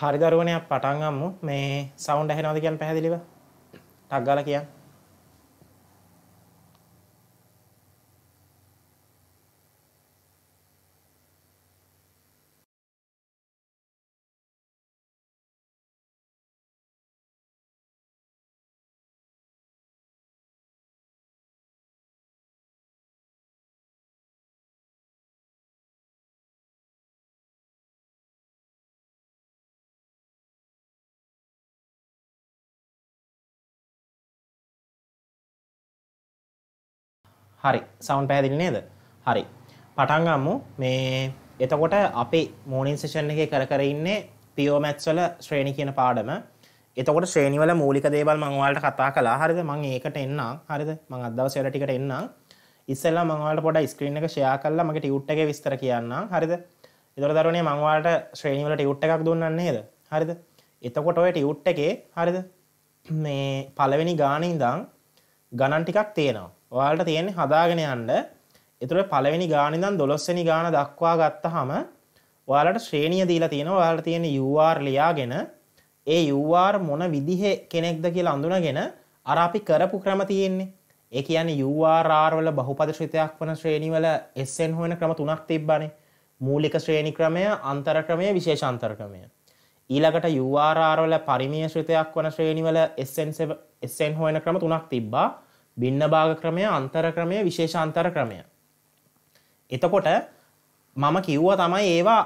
හරිදරුවනයක් පටන්ගම්මු මේ සෞන්් ඇහෙනවද කියන් පැහැදිලිව ටක්ගල කියන්න හරි සවන් පැහැදිලි නේද හරි පටන්ගම්මු මේ එතකොට අපි මෝනින් සේෂන් එක කර කර ඉන්නේ පියෝමැත්ස්වල ශ්‍රේණි කියන පාඩම එතකොට ශ්‍රේණිවල මූලික දේවල් මංවාලට කතා කලා හරිද මං ඒකට එන්නම් හරිද මං අදවසයට ටිකට එන්නම් ඉස්සල්ලා මංවාලට පොඩ ස්ක්‍රීන් එක ෂයා කල්ලා මගේ ටියුට් එකේ විස්තර කියන්න හරිද එතකොට දරුවනේ මංවාලට ශ්‍රේණිවල ටියුට් එකක් දුන්නන්නේ නේද හරිද එතකොට ඔය ටියුට් එකේ හරිද මේ පළවෙනි ගානින්දං ගණන් ටිකක් තියෙනවා ඔයාලට තියෙන්නේ හදාගෙන යන්න එතුට පළවෙනි ගානිදන් දොළොස්සනි ගාන දක්වා ගත්තහම ඔයාලට ශ්‍රේණිය දීලා තියෙන ඔයාලට තියෙන UR ලියාගෙන ඒ UR මොන විදිහ කෙනෙක්ද කියලා අඳුනගෙන අර අපි කරපු ක්‍රම තියෙන්නේ ඒ කියන්නේ URR වල බහුපද ශ්‍රිතයක් වන ශ්‍රේණිවල SN හොයන ක්‍රම තුනක් තිබ්බනේ මූලික ශ්‍රේණි ක්‍රමය අන්තර ක්‍රමය විශේෂාන්තර ක්‍රමය ඊළඟට URR වල පරිමේය ශ්‍රිතයක් වන ශ්‍රේණිවල SN SN හොයන ක්‍රම තුනක් තිබ්බා බින්න භාග ක්‍රමය අන්තර ක්‍රමය විශේෂ අන්තර ක්‍රමය. එතකොට මම කිව්ව තමයි ඒවා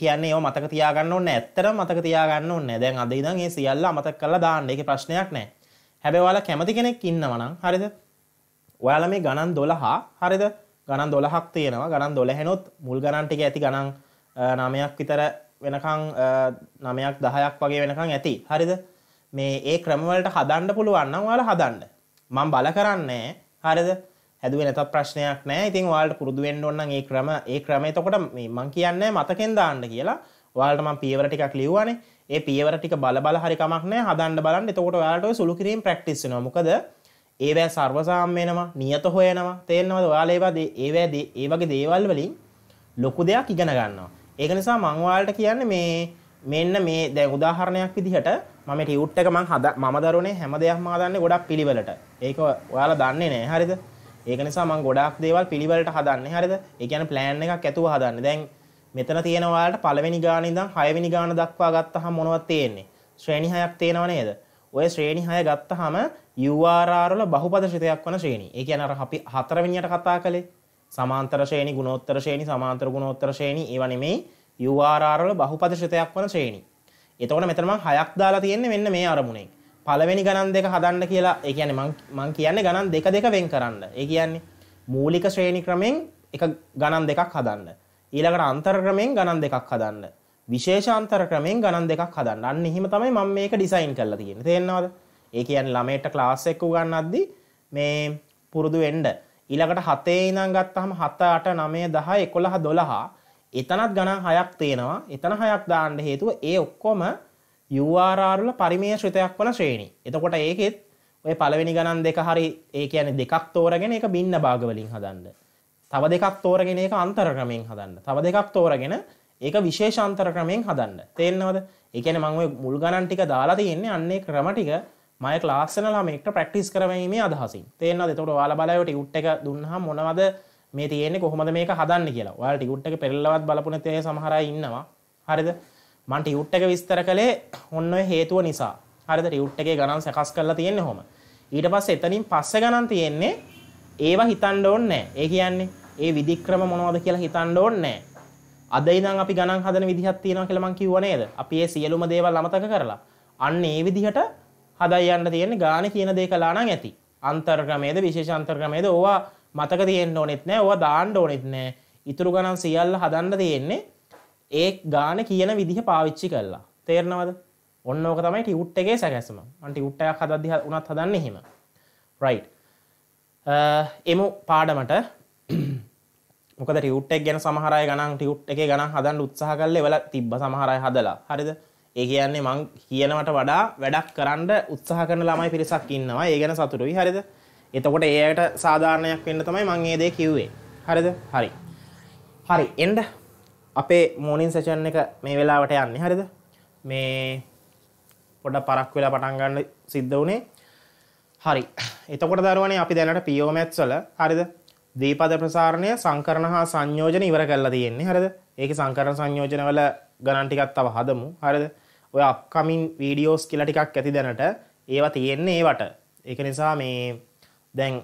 කියන්නේ ඒව මතක තියාගන්න ඕනේ ඇත්තට මතක තියාගන්න ඕනේ දැන් අද ඉඳන් ඒ සියල්ල අමතක කරලා දාන්න ඒකේ ප්‍රශ්නයක් නැහැ හැබැයි ඔයාලා කැමති කෙනෙක් ඉන්නවා නම් හරිද ඔයාලා මේ ගණන් 12 හරිද ගණන් 12ක් තියෙනවා ගණන් 12නොත් මුල් ගණන් ටික ඇති ගණන් 9ක් විතර වෙනකන් 9ක් 10ක් වගේ වෙනකන් ඇති හරිද මේ ඒ ක්‍රම වලට හදන්න පුළුවන් නම් ඔයාලා හදන්න මං බල කරන්නේ හරිද හැදුව නැත ප්‍රශ්නයක් නෑ ඉතින් වාල්ට පුරදුුවෙන්ඩ ඔන්න ඒ ක්‍රම ඒ ක්‍රමය තකොට මේ මං කියන්න මතකෙන් දාන්න කියලා වාල්ට මං පියවර ටිකක් ලිව්වනේ ඒ පියවර ටික බල බල හරිකමක්නෑ හදන්න බලන්න එතකොට යාලට සුළුකිරීම ප්‍රක්ටිස් නොමකද ඒවෑ සර්වසාම්යනවා නියත හොයනවා තේරනවද වාලේවාද ඒවැද ඒ වගේ දේවල් වලින් ලොකු දෙයක් ඉගෙන ගන්නවා ඒක නිසා මංවාල්ට කියන්නේ මේ මෙන්න මේ දැන් උදාහරණයක් විදිහට මම ටියුට් එක මං හද මම දරුවනේ හැම දෙයක්ම හදන්නේ ගොඩක් පිළිවෙලට. ඒක ඔයාලා දන්නේ නැහැ හරිද? ඒක නිසා මං ගොඩක් දේවල් පිළිවෙලට හදන්නේ හරිද? ඒ කියන්නේ plan එකක් ඇතුව හදන්නේ. දැන් මෙතන තියෙන ඔයාලට පළවෙනි ගාන ඉඳන් 6 වෙනි ගාන දක්වා ගත්තහම මොනවද තියෙන්නේ? ශ්‍රේණි 6ක් තියෙනව නේද? ඔය ශ්‍රේණි 6 ගත්තහම URR වල බහුපද ශ්‍රිතයක් වන ශ්‍රේණි. ඒ කියන්නේ අර අපි හතරවෙනියට කතා කළේ සමාන්තර ශ්‍රේණි, ගුණෝත්තර ශ්‍රේණි, සමාන්තර ගුණෝත්තර ශ්‍රේණි ඒවා නෙමෙයි. URR වල බහුපද ශ්‍රිතයක් වන ශ්‍රේණි. එතකොට මෙතන මම හයක් දාලා තියෙන්නේ මෙන්න මේ අරමුණෙන්. පළවෙනි ගණන් දෙක හදන්න කියලා ඒ කියන්නේ මම මම කියන්නේ ගණන් දෙක දෙක වෙන් කරන්න. ඒ කියන්නේ මූලික ශ්‍රේණි ක්‍රමෙන් එක ගණන් දෙකක් හදන්න. ඊළඟට අන්තර ක්‍රමෙන් ගණන් දෙකක් හදන්න. විශේෂ අන්තර ක්‍රමෙන් ගණන් දෙකක් හදන්න. අන්න එහෙම තමයි මම මේක ඩිසයින් කරලා තියෙන්නේ. තේරෙනවද? ඒ කියන්නේ ළමයට ක්ලාස් එක උගන්වද්දී මේ පුරුදු වෙන්න. ඊළඟට 7 ඉඳන් ගත්තාම 7 8 9 10 11 12 එතනත් ගණන් හයක් තියෙනවා එතන හයක් දාන්න හේතුව ඒ ඔක්කොම URR වල පරිමේ ශ්‍රිතයක් වන ශ්‍රේණි. එතකොට ඒකෙත් ඔය පළවෙනි ගණන් දෙක හරි ඒ කියන්නේ දෙකක් තෝරගෙන ඒක බින්න භාග වලින් හදන්න. තව දෙකක් තෝරගෙන ඒක අන්තර ක්‍රමයෙන් හදන්න. තව දෙකක් තෝරගෙන ඒක විශේෂ අන්තර ක්‍රමයෙන් හදන්න. තේරෙනවද? ඒ කියන්නේ මම ওই මුල් ගණන් ටික දාලා තියෙන්නේ අන්න ඒ ක්‍රම ටික මම ක්ලාස් වල ළමයින්ට ප්‍රැක්ටිස් කරවීමේ අදහසින්. තේරෙනවද? එතකොට ඔයාලා බලලා ඔය ටියුට් එක දුන්නාම මොනවද මේ තියෙන්නේ කොහොමද මේක හදන්න කියලා. ඔයාලා ටියුට් එක පෙරලවත් බලපු නැති අය සමහර අය ඉන්නවා. හරිද? මම ටියුට් එක විස්තර කළේ ඔන්න ඔය හේතුව නිසා. හරිද? ටියුට් එකේ ගණන් සකස් කරලා තියෙන්නේ කොහොම. ඊට පස්සේ එතනින් පස්සේ ගණන් තියෙන්නේ ඒවා හිතන්න ඕනේ නැහැ. ඒ කියන්නේ ඒ විධික්‍රම මොනවද කියලා හිතන්න ඕනේ නැහැ. අද ඉඳන් අපි ගණන් හදන විදිහක් තියෙනවා කියලා මං කිව්වා නේද? අපි ඒ සියලුම දේවල් අමතක කරලා අන්න ඒ විදිහට හදා යන්න තියෙන ගාණ කියන දේ කළා නම් ඇති. අන්තර්ග්‍රමයේද විශේෂ අන්තර්ග්‍රමයේද ඕවා මතක තියෙන්න්න ඕනෙත් නෑ ඔවා දාණ්ඩ ඕනෙත් නෑ ඉතුරු ගණන් සියල්ල හදන්න තියෙන්නේ ඒ ගාන කියන විදිහ පාවිච්චි කරලා තේරනවද ඔන්න ඕක තමයි ටිවුට්ටගේ සැකැසම අන්ටි උට්ටයක් හදදි උනත් හදන්න හෙම රයි් එම පාඩමට මොකද ටියුට්ටක් ගැන සමහරය ගනන් ටියුට් එක ගන හදන්න උත්සාහ කල්ල වෙල තිබ්බ සමහරය හදලා හරිද ඒ කියන්නේ මං කියනවට වඩා වැඩක් කරන්න උත්සාහ කරන ළමයි පිරිසක් ඉන්නවා ඒ ගැන සතුරුයි හරිද එතකොට ඒයට සාධාරණයක් වෙන්න තමයි මං ඒ දේ කිව්වේ. හරිද? හරි. හරි එන්න අපේ මෝනින් සෙෂන් එක මේ වෙලාවට යන්නේ හරිද? මේ පොඩ පරක් වෙලා පටන් ගන්න සිද්ධ වුණේ. හරි. එතකොට දරුවනේ අපි දැනට PO maths වල හරිද? දීපද ප්‍රසාරණය සංකරණ හා සංයෝජන ඉවර කරලා තියෙන්නේ හරිද? ඒකේ සංකරණ සංයෝජන වල ගණන් ටිකක් තව හදමු හරිද? ඔය අප්කමින් වීඩියෝස් කියලා ටිකක් ඇති දැනට ඒවා තියෙන්නේ ඒවට. ඒක නිසා මේ දැන්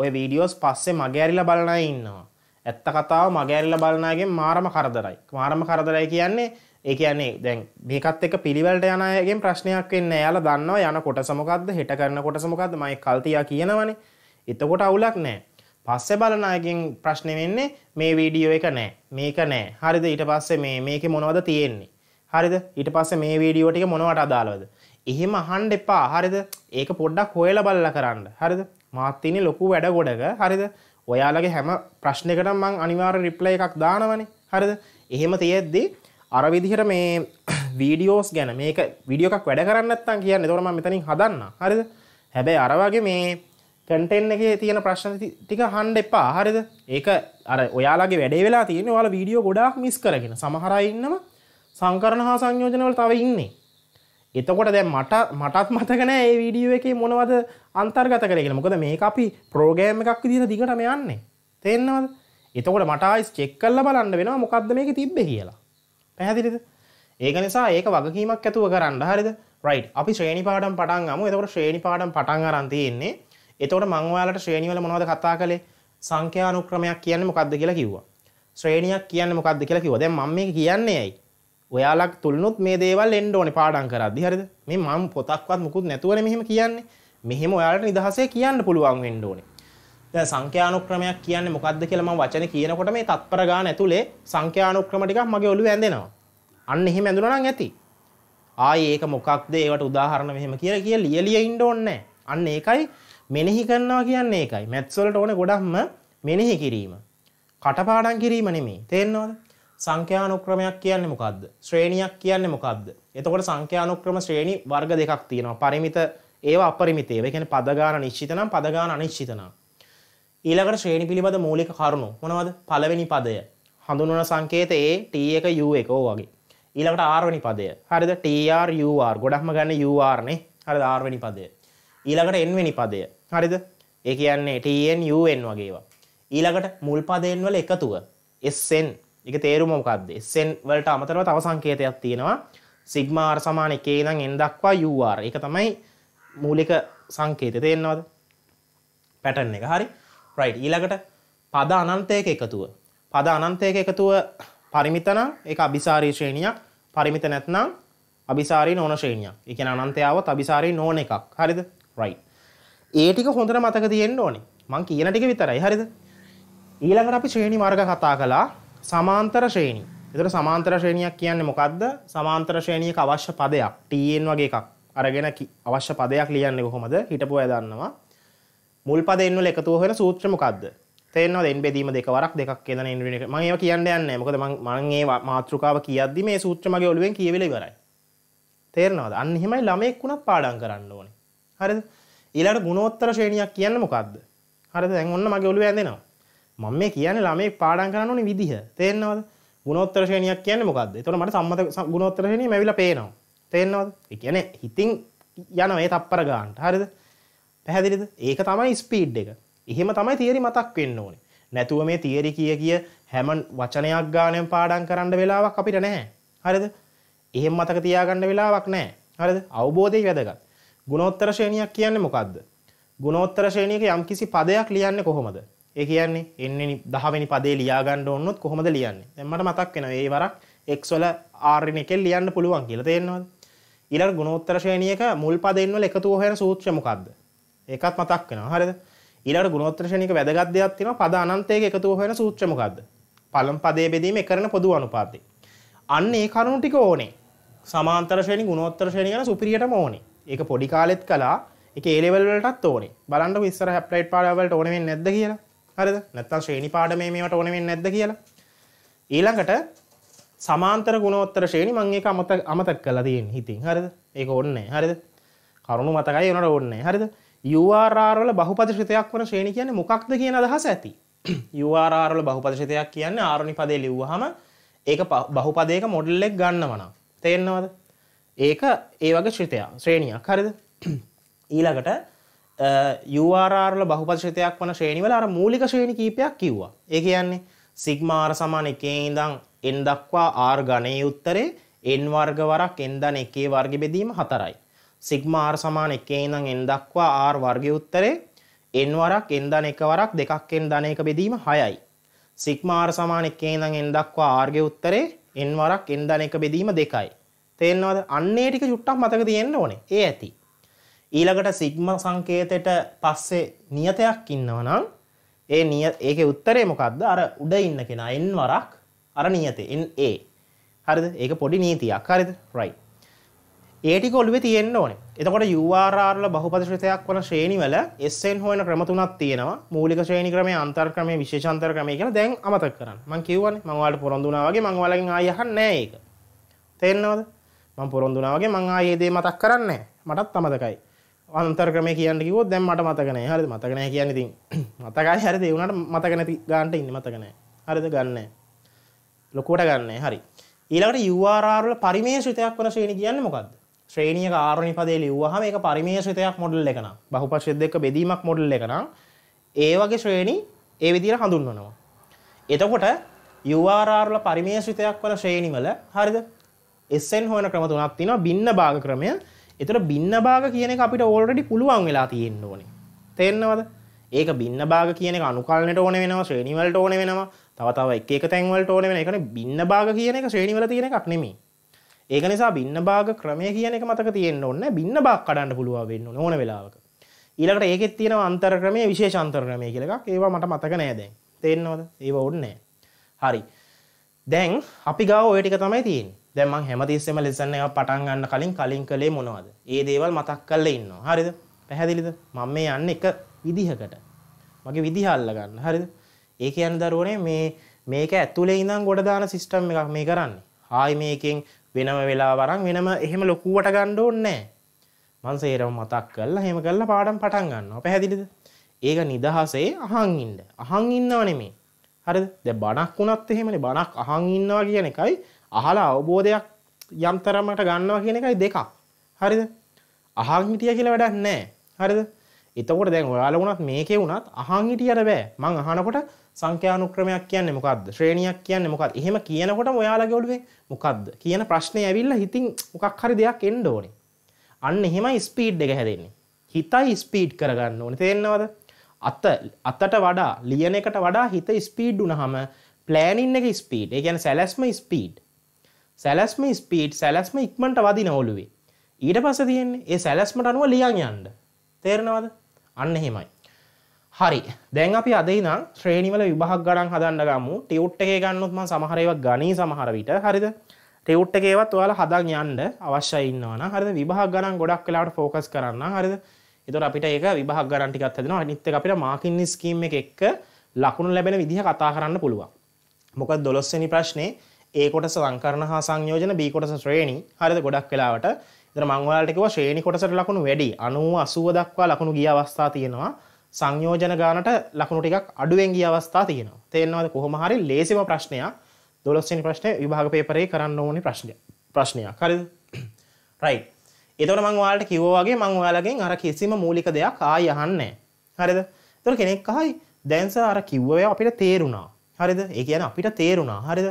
ඔය වීඩියෝස් පස්සේ මගෑරිල බලනය ඉන්නවා. ඇත්ත කතාව මගෑරිල බලනාගෙන් මාරම කරදරයි. මාරම කරදරයි කියන්නේ ඒ කියන්නේ දැන් මේකත් එක පිළිවලට යනයගෙන් ප්‍රශ්නයක් වෙන්න යාල දන්නවා යන කොට සමකක්ද හිට කරන කොට සමකක්ද මයි කල්තියා කියනවනේ එතකොට අවුලක් නෑ පස්සෙ බලනායගෙන් ප්‍රශ්න වෙන්නේ මේ වීඩියෝ එක නෑ මේක නෑ හරිද ඊට පස්සේ මේ මේක මොනවද තියෙන්නේ හරිද ඊට පස්සේ මේ වීඩියෝ ටික මොනවට අදාළවද එහෙම අහන්න එපා හරිද ඒක පොඩ්ඩක් හොයලා බලලා කරන්න හරිද මාත්තින ලොකු වැඩ ගොඩක හරිද ඔයාලගේ හැම ප්‍රශ්නකට මං අනිවාර රිප්ල එකක් දානවනේ හරිද එහෙම තියෙද්දි අර විදිහට මේ වීඩියෝස් ගැන මේක විඩියෝ එකක් වැඩ කරන්නත්තන් කියන්න තොරම මෙතනින් හදන්න හරිද හැබැයි අරවාගේ මේ කටෙන් එක තියෙන ප්‍රශ්න ටික හන්ඩ එපා හරිද ඒක අර ඔයාලගේ වැඩේ වෙලා තියෙන වාල වීඩියෝ ගොඩක් මිස් කරගෙන සමහරඉන්නම සංකරණ හා සංයෝජනවල තව ඉන්නේ එතකොට දැ මට මටත් මතකනෑ ඒ වීඩියෝ එකේ මොනවද අන්තර්ගත කරගෙන මොකද මේ අපි ප්‍රෝගෑම් එකක් විදිර දිගටම යන්නේ තෙන්නවද එතකොට මටයිස් චෙක් කල්ල බලන්න වෙන මොකක්ද මේක තිබ්බ කියලා පැහැදිලිද ඒක නිසා ඒක වගකීමක් ඇතුව කරන්න හරිද රයි් අපි ශ්‍රේණි පාඩම් පටන් අම එතකට ශ්‍රේණි පාඩම් පටන් අරන්තියෙන්නේ එතකොට මංවාලට ශ්‍රේණිවල මොනවද කතා කළේ සංඛ්‍යානුක්‍රමයක් කියන්න මොකක්ද කියලා කිව්වා ශ්‍රේණියක් කියන්න මොකක්ද කියලා කිව්ව දැ මම කියන්නේ ඇයි ඔයාලක් තුළනුත් මේ දේවල් එන්න ඕනේ පාඩම් කරද්දි හරිද? මේ මම පොතක්වත් මුකුත් නැතුවනේ මෙහෙම කියන්නේ. මෙහෙම ඔයාලට නිදහසේ කියන්න පුළුවන් වෙන්න ඕනේ. දැන් සංඛ්‍යානුක්‍රමයක් කියන්නේ මොකද්ද කියලා මම වචනේ කියනකොට මේ තත්පර ගාන ඇතුලේ සංඛ්‍යානුක්‍රම ටිකක් මගේ ඔළුවේ ඇඳෙනවා. අන්න එහෙම ඇඳුණා නම් ඇති. ආයේ ඒක මොකක්ද ඒවට උදාහරණ මෙහෙම කියලා කියලා ලියලිය ඉන්න ඕනේ අන්න ඒකයි මෙනෙහි කරනවා කියන්නේ ඒකයි. මැත්ස් වලට ඕනේ ගොඩක්ම මෙනෙහි කිරීම. කටපාඩම් කිරීම නෙමෙයි. තේරෙනවද? සංඛ්‍යානුක්‍රමයක් කියන්නේ මොකක්ද? ශ්‍රේණියක් කියන්නේ මොකක්ද? එතකොට සංඛ්‍යානුක්‍රම ශ්‍රේණි වර්ග දෙකක් තියෙනවා. පරිමිත ඒවා අපරිමිත ඒවා. ඒ කියන්නේ පද ගාන නිශ්චිත නම් පද ගාන අනිශ්චිත නම්. ඊළඟට ශ්‍රේණි පිළිබඳ මූලික කරුණු මොනවද? පළවෙනි පදය. හඳුන්වන සංකේත A T1 U1 ඕ වගේ. ඊළඟට R වෙනි පදය. හරිද? TR UR. ගොඩක්ම ගන්න UR නේ. හරිද? R වෙනි පදය. ඊළඟට N වෙනි පදය. හරිද? ඒ කියන්නේ TN UN වගේ ඒවා. ඊළඟට මුල් පදයෙන් වල එකතුව SN එක තේරුම මොකක්ද එස්ෙන් වලට අමතරව තව සංකේතයක් තියෙනවා සිග්මාර් සමාන එකේ නම් n දක්වා UR ඒක තමයි මූලික සංකේතය තේරෙනවද පැටර්න් එක හරි රයිට් ඊළඟට පද අනන්තයක එකතුව පද අනන්තයක එකතුව පරිමිත නම් ඒක අபிසාරී ශ්‍රේණියක් පරිමිත නැත්නම් අபிසාරී නොන ශ්‍රේණියක් ඒ කියන්නේ අනන්තයවත් අபிසාරී නොන එකක් හරිද රයිට් ඒ ටික හොඳට මතක තියෙන්න ඕනේ මං කියන ටික විතරයි හරිද ඊළඟට අපි ශ්‍රේණි මාර්ග කතා කළා සමාන්තර ශ්‍රේණී. එතකොට සමාන්තර ශ්‍රේණියක් කියන්නේ මොකද්ද? සමාන්තර ශ්‍රේණියක අවශ්‍ය පදයක් TN වගේ එකක් අරගෙන අවශ්‍ය පදයක් ලියන්නේ කොහොමද? හිටපු අය දන්නවා. මුල් පදයෙන් වල එකතුව වෙන සූත්‍ර මොකද්ද? තේරෙනවද? එන් බෙදීම දෙකවරක් දෙකක් කියන එන් වෙන එක. මම ඒවා කියන්න යන්නේ නැහැ. මොකද මම මම මේ මාතෘකාව කියද්දි මේ සූත්‍ර මගේ ඔළුවෙන් කියවිලා ඉවරයි. තේරෙනවද? අන්න එහෙමයි ළමෙක් වුණත් පාඩම් කරන්න ඕනේ. හරිද? ඊළඟ ගුණෝත්තර ශ්‍රේණියක් කියන්නේ මොකද්ද? හරිද? දැන් ඔන්න මගේ ඔළුවේ ඇඳෙනවා. මම මේ කියන්නේ ළමෙක් පාඩම් කරන්න ඕනේ විදිහ. තේරෙනවද? ගුණෝත්තර ශ්‍රේණියක් කියන්නේ මොකද්ද? එතකොට මට සම්මත ගුණෝත්තර ශ්‍රේණිය මැවිලා පේනවා. තේරෙනවද? ඒ කියන්නේ හිතින් යනවා ඒ තප්පර ගන්නට. හරිද? පැහැදිලිද? ඒක තමයි ස්පීඩ් එක. එහෙම තමයි තියරි මතක් වෙන්න ඕනේ. නැතුව මේ තියරි කිය කිය හැම වචනයක් ගානෙන් පාඩම් කරන්න වෙලාවක් අපිට නැහැ. හරිද? එහෙම මතක තියාගන්න වෙලාවක් නැහැ. හරිද? අවබෝධය වැදගත්. ගුණෝත්තර ශ්‍රේණියක් කියන්නේ මොකද්ද? ගුණෝත්තර ශ්‍රේණියක යම්කිසි පදයක් ලියන්නේ කොහොමද? ඒ කියන්නේ එන්නේ දහවෙනි පදේ ලියාගන්න ඕනොත් කොහොමද ලියන්නේ? දැන් මට මතක් වෙනවා ඒ වරක් x වල r න් එකෙන් ලියන්න පුළුවන් කියලා තේරෙනවද? ඊළඟ ගුණෝත්තර ශ්‍රේණියක මුල් පදෙන් වල එකතු හොයන සූත්‍රය මොකද්ද? ඒකත් මතක් වෙනවා. හරිද? ඊළඟ ගුණෝත්තර ශ්‍රේණියක වැදගත් දෙයක් තියෙනවා පද අනන්තයක එකතු හොයන සූත්‍රය මොකද්ද? පළමු පදයේ බෙදීම කරන පොදු අනුපාතය. අන්න ඒ කරුණු ටික ඕනේ. සමාන්තර ශ්‍රේණි ගුණෝත්තර ශ්‍රේණිය ගැන සුපිරියටම ඕනේ. ඒක පොඩි කාලෙත් කළා. ඒක ඒ ලෙවල් වලටත් ඕනේ. බලන්න ඉස්සර හැප්ලයිට් පාඩවලට ඕනේ වෙන්නේ නැද්ද කියලා. හරිද නැත්තම් ශ්‍රේණි පාඩමේ මේවට ඕන වෙන්නේ නැද්ද කියලා ඊළඟට සමාන්තර ගුණෝත්තර ශ්‍රේණි මම ඒක අමතක අමතක කරලා තියෙන හිතින් හරිද ඒක ඕනේ හරිද කරුණු මතකයි ඒනට ඕනේ හරිද URR වල බහුපදශිතයක් වන ශ්‍රේණි කියන්නේ මොකක්ද කියන අදහස ඇති URR වල බහුපදශිතයක් කියන්නේ ආරෝණි පදේ ලිව්වහම ඒක බහුපදයක මොඩල් එක ගන්නව නම් තේරෙනවද ඒක ඒ වගේ ශ්‍රිතය ශ්‍රේණියක් හරිද ඊළඟට යවාරල බහුපශතයක් වන ශ්‍රේණිවල අර මූලික ශ්‍රේණි කීපයක් කිව්වා ඒ කියන්නේ සිග්මාර සමාන එකේ ඉඳං එන් දක්වා ආර් ගණය උත්තරේ එන් වර්ග වරක් එන්දන එකේ වර්ග බෙදීම හතරයි සිග්මාර් සමාන එකේ ඉඳං එන් දක්වා ආර් වර්ගය උත්තරේ එන් වරක් එන්දන එක වරක් දෙකක් එන් දන එක බෙදීම හයයි සික්මාර් සමාන එකේ ඉඳං එන් දක්වා ආර්ගය උත්තරේ එන් වරක් එන් දන එක බෙදීම දෙකයි තේරෙනවද අන්නේ ටික චුට්ටක් මතක තියෙන්න ඕනේ ඒ ඇති ඊළඟට සිග්ම සංකේතයට පස්සේ නියතයක් ඉන්නවනම් ඒ නිය ඒක උත්තරේ මොකක්ද අර උඩ ඉන්න කෙනා එන් වරක් අර නියතේ එන් ඒ හරිද ඒක පොඩි නීතියක් හරිද රයිට් ඒ ටික ඔළුවේ තියෙන්න ඕනේ එතකොට URR වල බහුපදශ්‍රිතයක් වන ශ්‍රේණි වල SN හොයන ක්‍රම තුනක් තියෙනවා මූලික ශ්‍රේණි ක්‍රමය අන්තර් ක්‍රමය විශේෂාන්තර ක්‍රමය කියලා දැන් අමතක කරන්න මම කියවනේ මම ඔයාලට පොරොන්දු වුණා වගේ මම ඔයාලගෙන් ආයෙ අහන්නේ නැහැ ඒක තේරෙනවද මම පොරොන්දු වුණා වගේ මම ආයෙ මේ දේ මතක් කරන්නේ නැහැ මටත් අමතකයි අන්තර් ක්‍රම කියන්න කිවොත් දැන් මට මතකන හරි මතකන කියන්න ඉතින් මතකයි හරි දෙවුණට මතක නැති ගාන්ට ඉන්න මතකන හරිද ගන්න ලොකෝට ගන්න හරි ඊළඟට යවාරාරල පරිමේශවිතයක් වන ශ්‍රේණි කියන්න මොකක්ද ශ්‍රේණිය ආරණි පදේ ලිව්වහම එක පරිමේශවිතයක් මොඩල් එකන බහුපශ දෙක බෙදීමක් මොඩල් එකන ඒ වගේ ශ්‍රේණි ඒ විදිර හඳුන්වනවා එතකොට යවාරාරල පරිමේශවිතයක් වන ශ්‍රේණිවල හරිද එස්සෙන් හොන ක්‍රම තුනක් තින බින්න භාග ක්‍රමය එතර බින්න භාග කියන එක අපිට ඕල්රඩි පුළුවන් වෙලා තියෙන්න ඕනේ තේරෙනවද ඒක බින්න භාග කියන එක අනුකල්නට ඕන වෙනවා ශ්‍රේණිවලට ඕන වෙනවා තව තව එක එක තැන්වලට ඕන වෙන එකනේ බින්න භාග කියන එක ශ්‍රේණිවල තියෙන එකක් නෙමෙයි. ඒක නිසා බින්න භාග ක්‍රමය කියන එක මතක තියෙන්න ඕනේ. බින්න භාග කඩන්න පුළුවන් වෙන්න ඕන ඕන වෙලාවක. ඊළඟට ඒකෙත් තියෙනවා අන්තර ක්‍රමය විශේෂ අන්තර ක්‍රමය කියලා එකක්. ඒවා මට මතක නෑ දැන්. තේරෙනවද? ඒවා ඕනේ නෑ. හරි. දැන් අපි ගාව ওই ටික තමයි තියෙන්නේ. දැන් මම හැමතිස්සෙම ලෙසන් එකක් පටන් ගන්න කලින් කලින් කලේ මොනවද? ඒ දේවල් මතක් කරලා ඉන්නවා. හරිද? පැහැදිලිද? මම මේ යන්නේ එක විදිහකට. මගේ විදිහ අල්ල ගන්න. හරිද? ඒ කියන්නේ දරුවනේ මේ මේක ඇතුලේ ඉඳන් ගොඩ දාන සිස්ටම් එකක් මේ කරන්නේ. ආයි මේකෙන් වෙනම වෙලා වරන් වෙනම එහෙම ලොකුවට ගන්න ඕනේ නැහැ. මං සේරම මතක් කරලා එහෙම කරලා පාඩම් පටන් ගන්නවා. පැහැදිලිද? ඒක නිදහසේ අහන් ඉන්න. අහන් ඉන්නව නෙමෙයි. හරිද? දැන් බණක් වුණත් එහෙමනේ බණක් අහන් ඉන්නවා කියන එකයි අහලා අවබෝධයක් යම්තරමට ගන්නවා කියන එකයි දෙකක් හරිද අහං හිටිය කියලා වැඩක් නෑ හරිද එතකොට දැන් ඔයාලා වුණත් මේකේ වුණත් අහං හිටියට බෑ මං අහනකොට සංඛ්‍යානුක්‍රමයක් කියන්නේ මොකද්ද ශ්‍රේණියක් කියන්නේ මොකද්ද එහෙම කියනකොටම ඔයාලගේ ඔළුවේ මොකද්ද කියන ප්‍රශ්නේ ඇවිල්ලා හිතින් මොකක් හරි දෙයක් එන්න ඕනේ අන්න එහෙමයි ස්පීඩ් එක හැදෙන්නේ හිතයි ස්පීඩ් කරගන්න ඕනේ තේරෙනවද අත අතට වඩා ලියන එකට වඩා හිත ස්පීඩ් වුණාම ප්ලෑනින් එක ස්පීඩ් ඒ කියන්නේ සැලැස්ම ස්පීඩ් සැලස්ම ස්පීට් සැලස්ම ඉක්මට වදි නවලුවේ ඊට පස තියන්නේ ඒ සැලස්මට අනුව ලියන් යන්ඩ තේරෙනවද අන්න හෙමයි හරි දැන් අපි අදයින ශ්‍රේණිවල විභහක් ගඩන් හදන්න ගමු ටියුට් එක ගන්නුත්ම සමහරවක් ගනී සමහර විට හරිද ටියුට් එකේවත් ඔයාල හදන් යන්ඩ අවශ්‍ය ඉන්නවන හරිද විභහ ගණන් ගොඩක් කලාට ෆෝකස් කරන්න හරිද එතුර අපිට ඒක විභහ ගරන්ටිකත් දෙෙන අනිත්ත අපිට මාකින්න ස්කීම් එක එක්ක ලකුණු ලැබෙන විදිහ කතා කරන්න පුළුවන් මොකක් දොස්සනි ප්‍රශ්නේ ඒ කොටස සංකරණ හා සංයෝජන B කොටස ශ්‍රේණි හරිද ගොඩක් වෙලාවට ඉතින් මම ඔයාලට කිව්වා ශ්‍රේණි කොටසට ලකුණු වැඩි 90 80 දක්වා ලකුණු ගිය අවස්ථා තියෙනවා සංයෝජන ගානට ලකුණු ටිකක් අඩුවෙන් ගිය අවස්ථා තියෙනවා තේරෙනවද කොහොම හරි ලේසිම ප්‍රශ්නයක් 12 වෙනි ප්‍රශ්නේ විභාග පේපරේ කරන්න ඕනේ ප්‍රශ්නය ප්‍රශ්නයක් හරිද රයිට් එතකොට මම ඔයාලට කිව්වා වගේ මම ඔයාලගෙන් අර කිසිම මූලික දෙයක් ආයි අහන්නේ හරිද? එතකොට කෙනෙක් අහයි දැන් සර් අර කිව්ව ඒවා අපිට තේරුණා. හරිද? ඒ කියන්නේ අපිට තේරුණා. හරිද?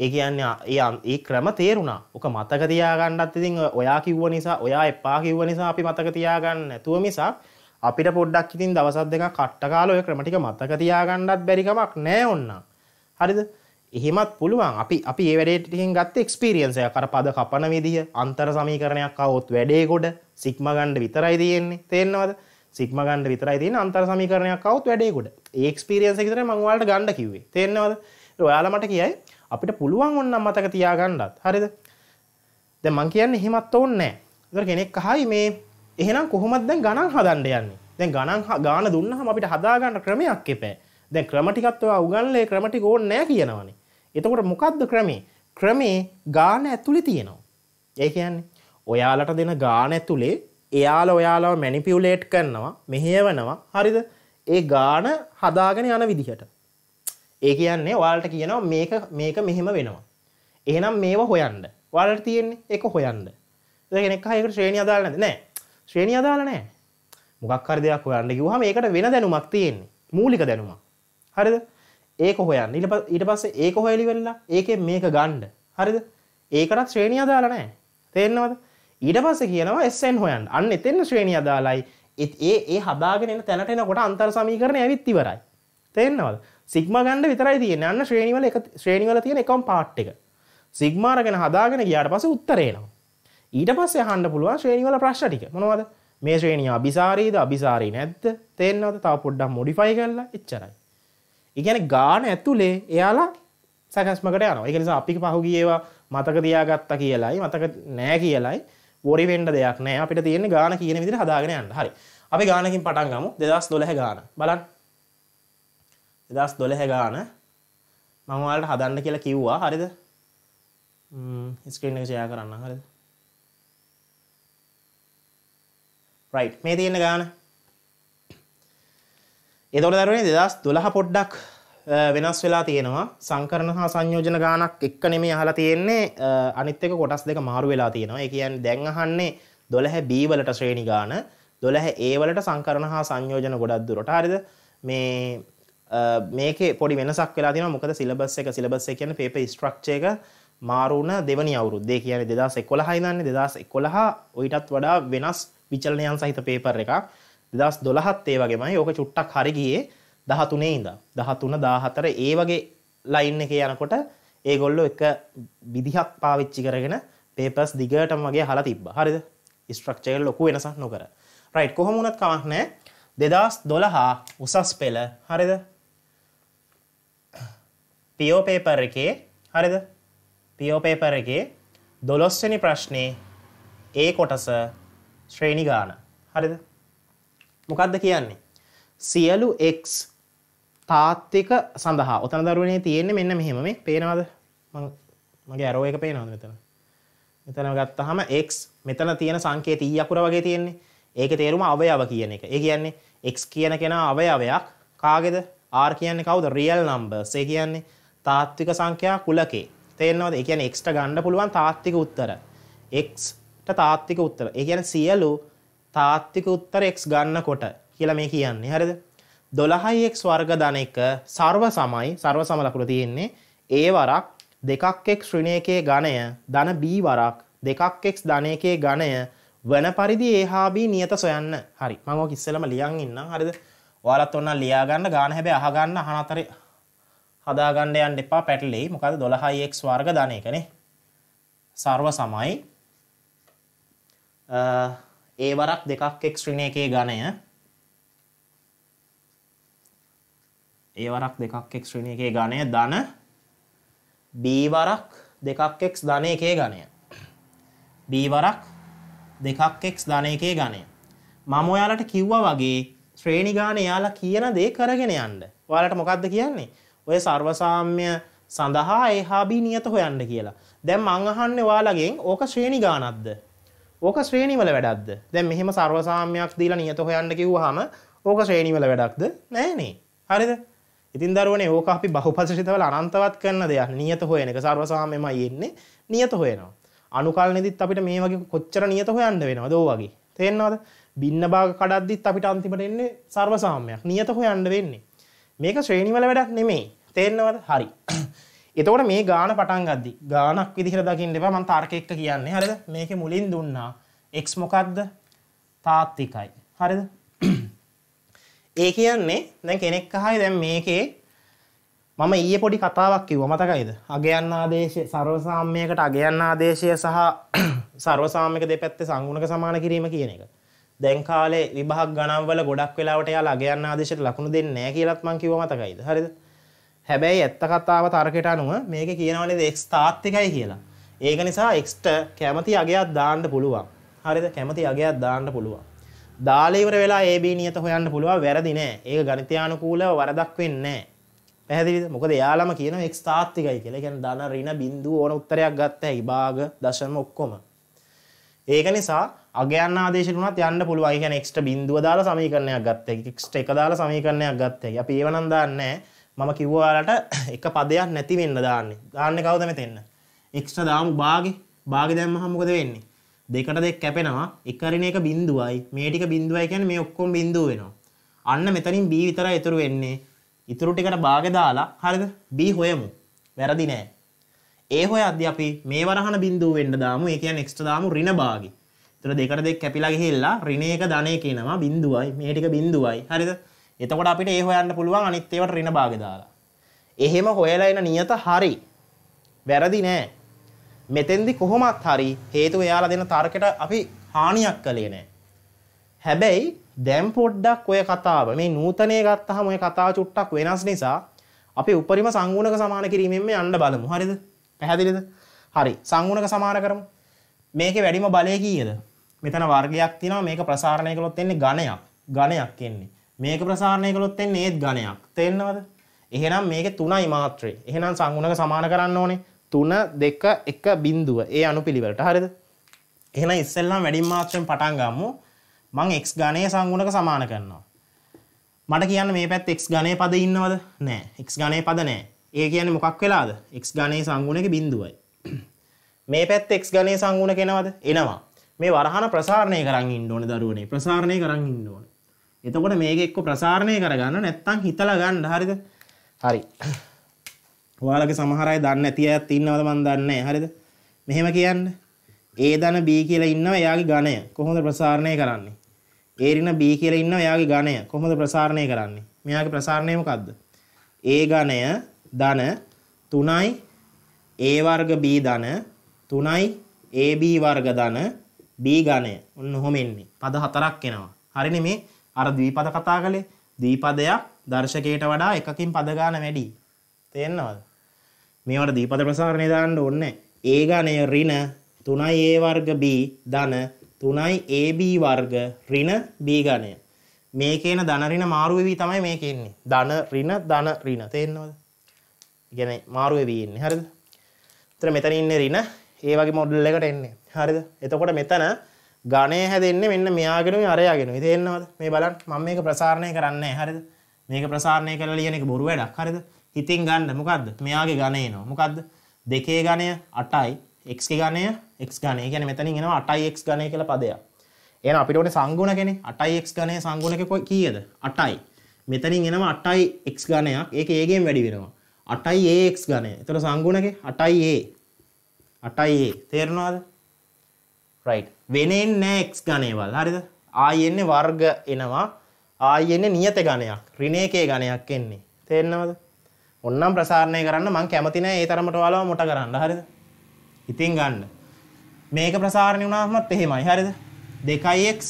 ඒ කියන්නේ ඒ ඒ ක්‍රම තේරුණා. ඔක මතක තියාගන්නත් ඉතින් ඔයා කිව්ව නිසා, ඔයා එපා කිව්ව නිසා අපි මතක තියාගන්න නැතුව මිසක් අපිට පොඩ්ඩක් ඉතින් දවස් දෙකක් කට්ට කාලා ඔය ක්‍රම ටික මතක තියාගන්නත් බැරි කමක් නැහැ ඔන්න. හරිද? එහෙමත් පුළුවන් අපි අපි ඒ වැඩේටින් ගත්ත එක්ස්පීරියන්ස් එක අර පද කපන විදිය, අන්තර් සමීකරණයක් આવොත් වැඩේ කොට සිග්මා ගන්න විතරයි තියෙන්නේ. තේරෙනවද? සිග්මා ගන්න විතරයි තියෙන්නේ අන්තර් සමීකරණයක් આવොත් වැඩේ කොට. ඒ එක්ස්පීරියන්ස් එක විතරයි මම ඔයාලට ගන්න කිව්වේ. තේරෙනවද? ඔයාලා මට කියයි අපිට පුළුවන් ඔන්නම් මතක තියාගන්නත් හරිද දැන් මං කියන්නේ එහෙමත් ඕනේ නැහැ. කෙනෙක් අහයි මේ එහෙනම් කොහොමද දැන් ගණන් හදන්න යන්නේ? දැන් ගණන් ගාන දුන්නහම අපිට හදාගන්න ක්‍රමයක් එපෑ. දැන් ක්‍රම ටිකත් ඔයා උගන්ලේ ක්‍රම ටික ඕනේ නැහැ කියනවනේ. එතකොට මොකද්ද ක්‍රමේ? ක්‍රමේ ගාන ඇතුලේ තියෙනවා. ඒ කියන්නේ ඔයාලට දෙන ගාන ඇතුලේ එයාලා ඔයාලව මැනිපියුලේට් කරනවා, මෙහෙයවනවා. හරිද? ඒ ගාන හදාගෙන යන විදිහට. ඒ කියන්නේ වාලට කියනවා මේක මේක මෙහෙම වෙනවා එහෙනම් මේවා හොයන්ඩ වාලට තියෙන්නේ එක හොයන්ඩ දෙගෙනෙක් හයකට ශ්‍රේණිය අදාලනද නෑ ශ්‍රේණිය අදාල නෑ මොකක්කර දෙයක් හොයන්න කිව්වහම ඒකට වෙන දැනුමක් තියෙන්නේ මූලික දැනුමක් හරිද ඒක හොයන්න ඊට පස්සේ ඒක හොයලි වෙලා ඒකේ මේක ගණ්ඩ හරිද ඒකටත් ශ්‍රේණිය අදාල නෑ තේරෙනවද ඊට පස්සේ කියනවා SN හොයන්න අන්න එතෙන් ශ්‍රේණිය අදාලයි ඒ ඒ හදාගෙන එන තැනට එනකොට අන්තර් සමීකරණය ඇවිත් ඉවරයි තේරෙනවද සිග්ම ගන්න විතරයි තියෙන යන්න ශ්‍රේණිවල එක ශ්‍රේණිවල තියෙන එකම පාට් එක සිග්මාරගෙන හදාගෙන ගියාට පස්සේ උත්තරේනවා ඊට පස්සේ අහන්න පුළුවන් ශ්‍රේණිවල ප්‍රශ්න ටික මොනවද මේ ශ්‍රේණිය අභිසාරීද අභිසාරී නැද්ද තේන්නවද තව පොඩ්ඩක් මොඩිෆයි කරලා එච්චරයි ඒ කියන්නේ ගාන ඇතුලේ එයාලා සැකස්මකට යනවා ඒක නිසා අපි පහුගිය ඒවා මතක තියාගත්තා කියලායි මතක නෑ කියලායි වොරි වෙන්න දෙයක් නෑ අපිට තියෙන්නේ ගාන කියන විදිහට හදාගෙන යන්න හරි අපි ගානකින් පටන් ගමු 2012 ගාන බලන්න එදස් දොළහ ගාන මමවලට හදන්න කියලා කිව්වා හරිද ස්ක්‍රීන් එක ෂයා කරන්න හරිද රයි් මේ තියෙන ගාන එතොට දරුණේ දෙදස් දොළහ පොඩ්ඩක් වෙනස් වෙලා තියෙනවා සංකරණ හා සංයෝජන ගානක් එක්ක නෙමේ අහලා තියෙන්නේ අනිත්තක කොටස් දෙක මාරු වෙලා තියෙනවා එක කියන් දැන් අහන්නේ දොළහ බීවලට ශ්‍රේණි ගාන දොළහ ඒවලට සංකරණ හා සංයෝජන ගොඩක් දුරට හරිද මේ මේක පොඩි වෙනසක් වෙලා තින මොකද සිලබස් එක සිලබස් එක කියන පේප ස්ට්‍රක්්චේක මාරුණ දෙවනි අවුරුද්දේ කියන දෙදස් එකොළ හයිදන්න දෙදස් එකොළහා ඔයිටත් වඩා වෙනස් විචලනයන් සහිත පේපර් එකක් දෙදස් දොළහත් ඒ වගේමයි ඕක චුට්ටක් හරිගියේ දහතුනේ ඉඳ දහතුන දාහතර ඒ වගේ ලයින් එක යනකොට ඒගොල්ලො එක විදිහක් පාවිච්චි කරගෙන පේපස් දිගටම වගේ හලා තිබ්බ හරිද ස්ට්‍රක්චයල් ලොකු වෙනසක් නොකර රයිට් කොහොමුණත් කමක් නෑ දෙදස් දොළහා උසස් පෙළ හරිද පියෝපේපර් එකේ හරිද පියෝපේපර් එකේ දොළොස්වනි ප්‍රශ්නය ඒ කොටස ශ්‍රේණි ගාන හරිද මොකක්ද කියන්නේ සියලු එක් තාත්තික සඳහා ඔතන දරුවනේ තියෙන්නේ මෙන්න මෙහෙම මේ පේනවද මගේ ඇරෝ එක පේනවද මෙතන මෙතන ගත්තහම එක් මෙතන තියෙන සංකේ තී e අකුර වගේ තියෙන්නේ ඒක තේරුම අවයව කියන එක ඒ කියන්නේ එක් කියන කෙනා අවයවයක් කාගෙද ආර් කියන්නේ කවුද රියල් නම්බර්ස් ඒ කියන්නේ තාත්වික සංඛ්‍යා කුලකේ. තේරෙනවද? ඒ කියන්නේ x ට ගන්න පුළුවන් තාත්වික උත්තර. x ට තාත්වික උත්තර. ඒ කියන්නේ සියලු තාත්වික උත්තර x ගන්නකොට කියලා මේ කියන්නේ. හරිද? 12x වර්ග ධන 1 සර්ව සමයි සර්ව සම ලකුණු තියෙන්නේ a වරක් 2x ඍණ 1 ඝණය ධන b වරක් 2x ධන 1 ඝණය වන පරිදි a හා b නියත සොයන්න. හරි. මම ඔක ඉස්සෙල්ලම ලියන් ඉන්නම්. හරිද? ඔයාලත් ඔන්න ලියා ගන්න ගාන හැබැයි අහ ගන්න අහන අතරේ හදාගන්න යන්න එපා පැටලෙයි. මොකද 12x වර්ග ධන එකනේ. සර්ව සමයි ඒ වරක් දෙකක් x ඍණ එකේ ඝනය ඒ වරක් දෙකක් x ඍණ එකේ ඝනය ධන b වරක් දෙකක් x ධන එකේ ඝනය b වරක් දෙකක් x ධන එකේ ඝනය මම ඔයාලට කිව්වා වගේ ශ්‍රේණි ගාන එයාලා කියන දේ කරගෙන යන්න. ඔයාලට මොකද්ද කියන්නේ? ඔය සර්වසාම්‍ය සඳහා ඒ හාබී නියත හොයන්න කියලා. දැන් මං අහන්නේ ඔයාලගෙන් ඕක ශ්‍රේණි ගානක්ද? ඕක ශ්‍රේණි වල වැඩක්ද? දැන් මෙහෙම සර්වසාම්‍යයක් දීලා නියත හොයන්න කිව්වහම ඕක ශ්‍රේණි වල වැඩක්ද? නෑනේ. හරිද? ඉතින් දරුවනේ ඕක අපි බහුපසරිතවල අනන්තවත් කරන දෙයක්. නියත හොයන එක සර්වසාම්‍යමයි එන්නේ. නියත හොයනවා. අනුකල්නෙදිත් අපිට මේ වගේ කොච්චර නියත හොයන්න වෙනවද ඕ වගේ. තේරෙනවද? බින්න භාග කඩද්දිත් අපිට අන්තිමට එන්නේ සර්වසාම්‍යයක්. නියත හොයන්න වෙන්නේ. මේක ශ්‍රේණිවල වැඩක් නෙමෙයි තේරෙනවද හරි එතකොට මේ ගාන පටන් ගද්දි ගානක් විදිහට දකින්න එපා මම තර්කයක කියන්නේ හරිද මේකේ මුලින් දුන්නා x මොකද්ද තාත්තිකයි හරිද ඒ කියන්නේ දැන් කෙනෙක් අහයි දැන් මේකේ මම ඊයේ පොඩි කතාවක් කිව්වා මතකයිද? අගයන් ආදේශය ਸਰව සාම්‍යයකට අගයන් ආදේශය සහ ਸਰව සාම්‍යක දෙපැත්තේ සංගුණක සමාන කිරීම කියන එක. දැන් කාලේ විභාග ගණන් වල ගොඩක් වෙලාවට එයාලා අගයන් ආදේශයට ලකුණු දෙන්නේ නැහැ කියලාත් මම කිව්ව මතකයිද? හරිද? හැබැයි ඇත්ත කතාව තර්කයට අනුව මේකේ කියනවනේ x තාත්තිකයි කියලා. ඒක නිසා x ට කැමති අගයක් දාන්න පුළුවන්. හරිද? කැමති අගයක් දාන්න පුළුවන්. දාලා ඉවර වෙලා AB නියත හොයන්න පුළුවන් වැරදි නෑ. ඒක ගණිතයානුකූලව වරදක් වෙන්නේ නෑ. පැහැදිලිද? මොකද එයාලම කියනවා x තාත්තිකයි කියලා. ඒ කියන්නේ ධන ඍණ බිඳුව ඕන උත්තරයක් ගත්ත හැකි. භාග, දශම ඔක්කොම. ඒක නිසා අගයන් ආදේශයට උනත් යන්න පුළුවන්. ඒ කියන්නේ එක්ස්ට්‍රා බිඳුව දාලා සමීකරණයක් ගත්තා. එක්ස්ට්‍රා එක දාලා සමීකරණයක් ගත්තා. අපි ඒව නම් දාන්නේ මම කිව්වා ඔයාලට එක පදයක් නැති වෙන්න දාන්නේ. දාන්නේ කවුද මෙතෙන්න? එක්ස්ට්‍රා දාමු භාගේ. භාගේ දැම්මහම මොකද වෙන්නේ? දෙකට දෙක කැපෙනවා. එක හරින එක බිඳුවයි. මේ ටික බිඳුවයි කියන්නේ මේ ඔක්කොම බිඳුව වෙනවා. අන්න මෙතනින් b විතරයි ඉතුරු වෙන්නේ. ඉතුරු ටිකට භාගේ දාලා හරිද? b හොයමු. වැරදි නෑ. ඒ හොය අද අපි මේ වරහන බින්දුව වෙන්න දාමු ඒ කියන්නේ x දාමු ඍණ භාගෙ. එතකොට දෙකට දෙක කැපිලා ගිහිල්ලා ඍණ එක ධනය කියනවා බින්දුවයි මේ ටික බින්දුවයි. හරිද? එතකොට අපිට ඒ හොයන්න පුළුවන් අනිත් ඒවට ඍණ භාගෙ දාලා. එහෙම හොයලා එන නියත හරි. වැරදි නෑ. මෙතෙන්දි කොහොමත් හරි හේතුව එයාලා දෙන තර්කයට අපි හානියක් කළේ නෑ. හැබැයි දැන් පොඩ්ඩක් ඔය කතාව මේ නූතනය ගත්තහම ඔය කතාව චුට්ටක් වෙනස් නිසා අපි උපරිම සංගුණක සමාන කිරීමෙන් යන්න බලමු. හරිද? පැහැදිලිද හරි සංගුණක සමාන කරමු මේක වැඩිම බලය කීයද මෙතන වර්ගයක් තියෙනවා මේක ප්‍රසාරණය කළොත් එන්නේ ඝණයක් ඝණයක් එන්නේ මේක ප්‍රසාරණය කළොත් එන්නේ ඒත් ඝණයක් තේරෙනවද එහෙනම් මේක 3යි මාත්‍රේ එහෙනම් සංගුණක සමාන කරන්න ඕනේ 3 2 1 බිඳුව ඒ අනුපිළිවෙලට හරිද එහෙනම් ඉස්සෙල්ලාම වැඩිම මාත්‍රෙන් පටන් ගමු මම x ඝණයේ සංගුණක සමාන කරනවා මට කියන්න මේ පැත්තේ x ඝණයේ පද ඉන්නවද නෑ x ඝණයේ පද නෑ ඒ කියන්නේ මොකක් වෙලාද? x ඝනයේ සංගුණක බිඳුවයි. මේ පැත්ත x ඝනයේ සංගුණක එනවද? එනවා. මේ වරහන ප්‍රසාරණය කරන් ඉන්න ඕනේ දරුවනේ. ප්‍රසාරණය කරන් ඉන්න ඕනේ. එතකොට මේක එක්ක ප්‍රසාරණය කරගන්න නැත්නම් හිතලා ගන්න හරිද? හරි. ඔයාලගේ සමහර අය දන්නේ නැති අයත් ඉන්නවද මන් දන්නේ නැහැ. හරිද? මෙහෙම කියන්න. A ධන B කියලා ඉන්නවා එයාගේ ඝණය. කොහොමද ප්‍රසාරණය කරන්නේ? A ඍණ B කියලා ඉන්නවා එයාගේ ඝණය. කොහොමද ප්‍රසාරණය කරන්නේ? මෙයාගේ ප්‍රසාරණය මොකද්ද? A ඝණය ධන 3යි a වර්ග b ධන 3යි ab වර්ග ධන b ඝනය. ඔන්න ඔහොම එන්නේ. පද හතරක් එනවා. හරිනේ මේ අර ද්විපද කතා කළේ. ද්විපදයක් දර්ශකයට වඩා එකකින් පද ගාන වැඩි. තේරෙනවද? මේවට ද්විපද ප්‍රසාරණේ දාන්න ඕනේ. a ඝනය ඍණ 3a වර්ග b ධන 3ab වර්ග ඍණ b ඝනය. මේකේන ධන ඍණ මාරු වෙවි තමයි මේකේ ඉන්නේ. ධන ඍණ ධන ඍණ තේරෙනවද? ගැන මාරුවේ වීන්නේ හරිද තර මෙතන ඉන්න රින ඒ වගේ මොඩල් එකට එන්නේ හරිද එතකොට මෙතන ගණය හැදෙන්නේ මෙන්න මෙයාගෙන අරයාගෙන ඉතින්නවද මේ බලන්න මම මේක ප්‍රසාරණය කරන්නේ හරිද මේක ප්‍රසාරණය කරලා ලියන එක බොරු වැඩක් හරිද හිතින් ගන්න මොකද්ද මෙයාගේ ගණය එනවා මොකද්ද දෙකේ ගණය 8යි x ගේ ගණය x ගණය කියන්නේ මෙතනින් එනවා 8x ගණය කියලා පදයක් එහෙනම් අපිට ඕනේ සංගුණ කෙනේ 8x ගණය සංගුණක කීයද 8යි මෙතනින් එනවා 8x ගණයක් ඒක ඒගෙන් වැඩි වෙනවා 8යි AX ගණය. එතකොට සංගුණකේ 8යි A. 8යි A. තේරෙනවද? right. වෙනෙන්නේ නැහැ x ගණේවල්. හරිද? ආයි එන්නේ වර්ග එනවා. ආයි එන්නේ නියත ගණයක්. ඍණේකේ ගණයක් එන්නේ. තේරෙනවද? ඔන්නම් ප්‍රසාරණය කරන්න මම කැමති නැහැ ඒ තරමට ඔයාලව මොට කරන්න. හරිද? ඉතින් ගන්න. මේක ප්‍රසාරණය වුණාමත් එහෙමයි. හරිද? 2x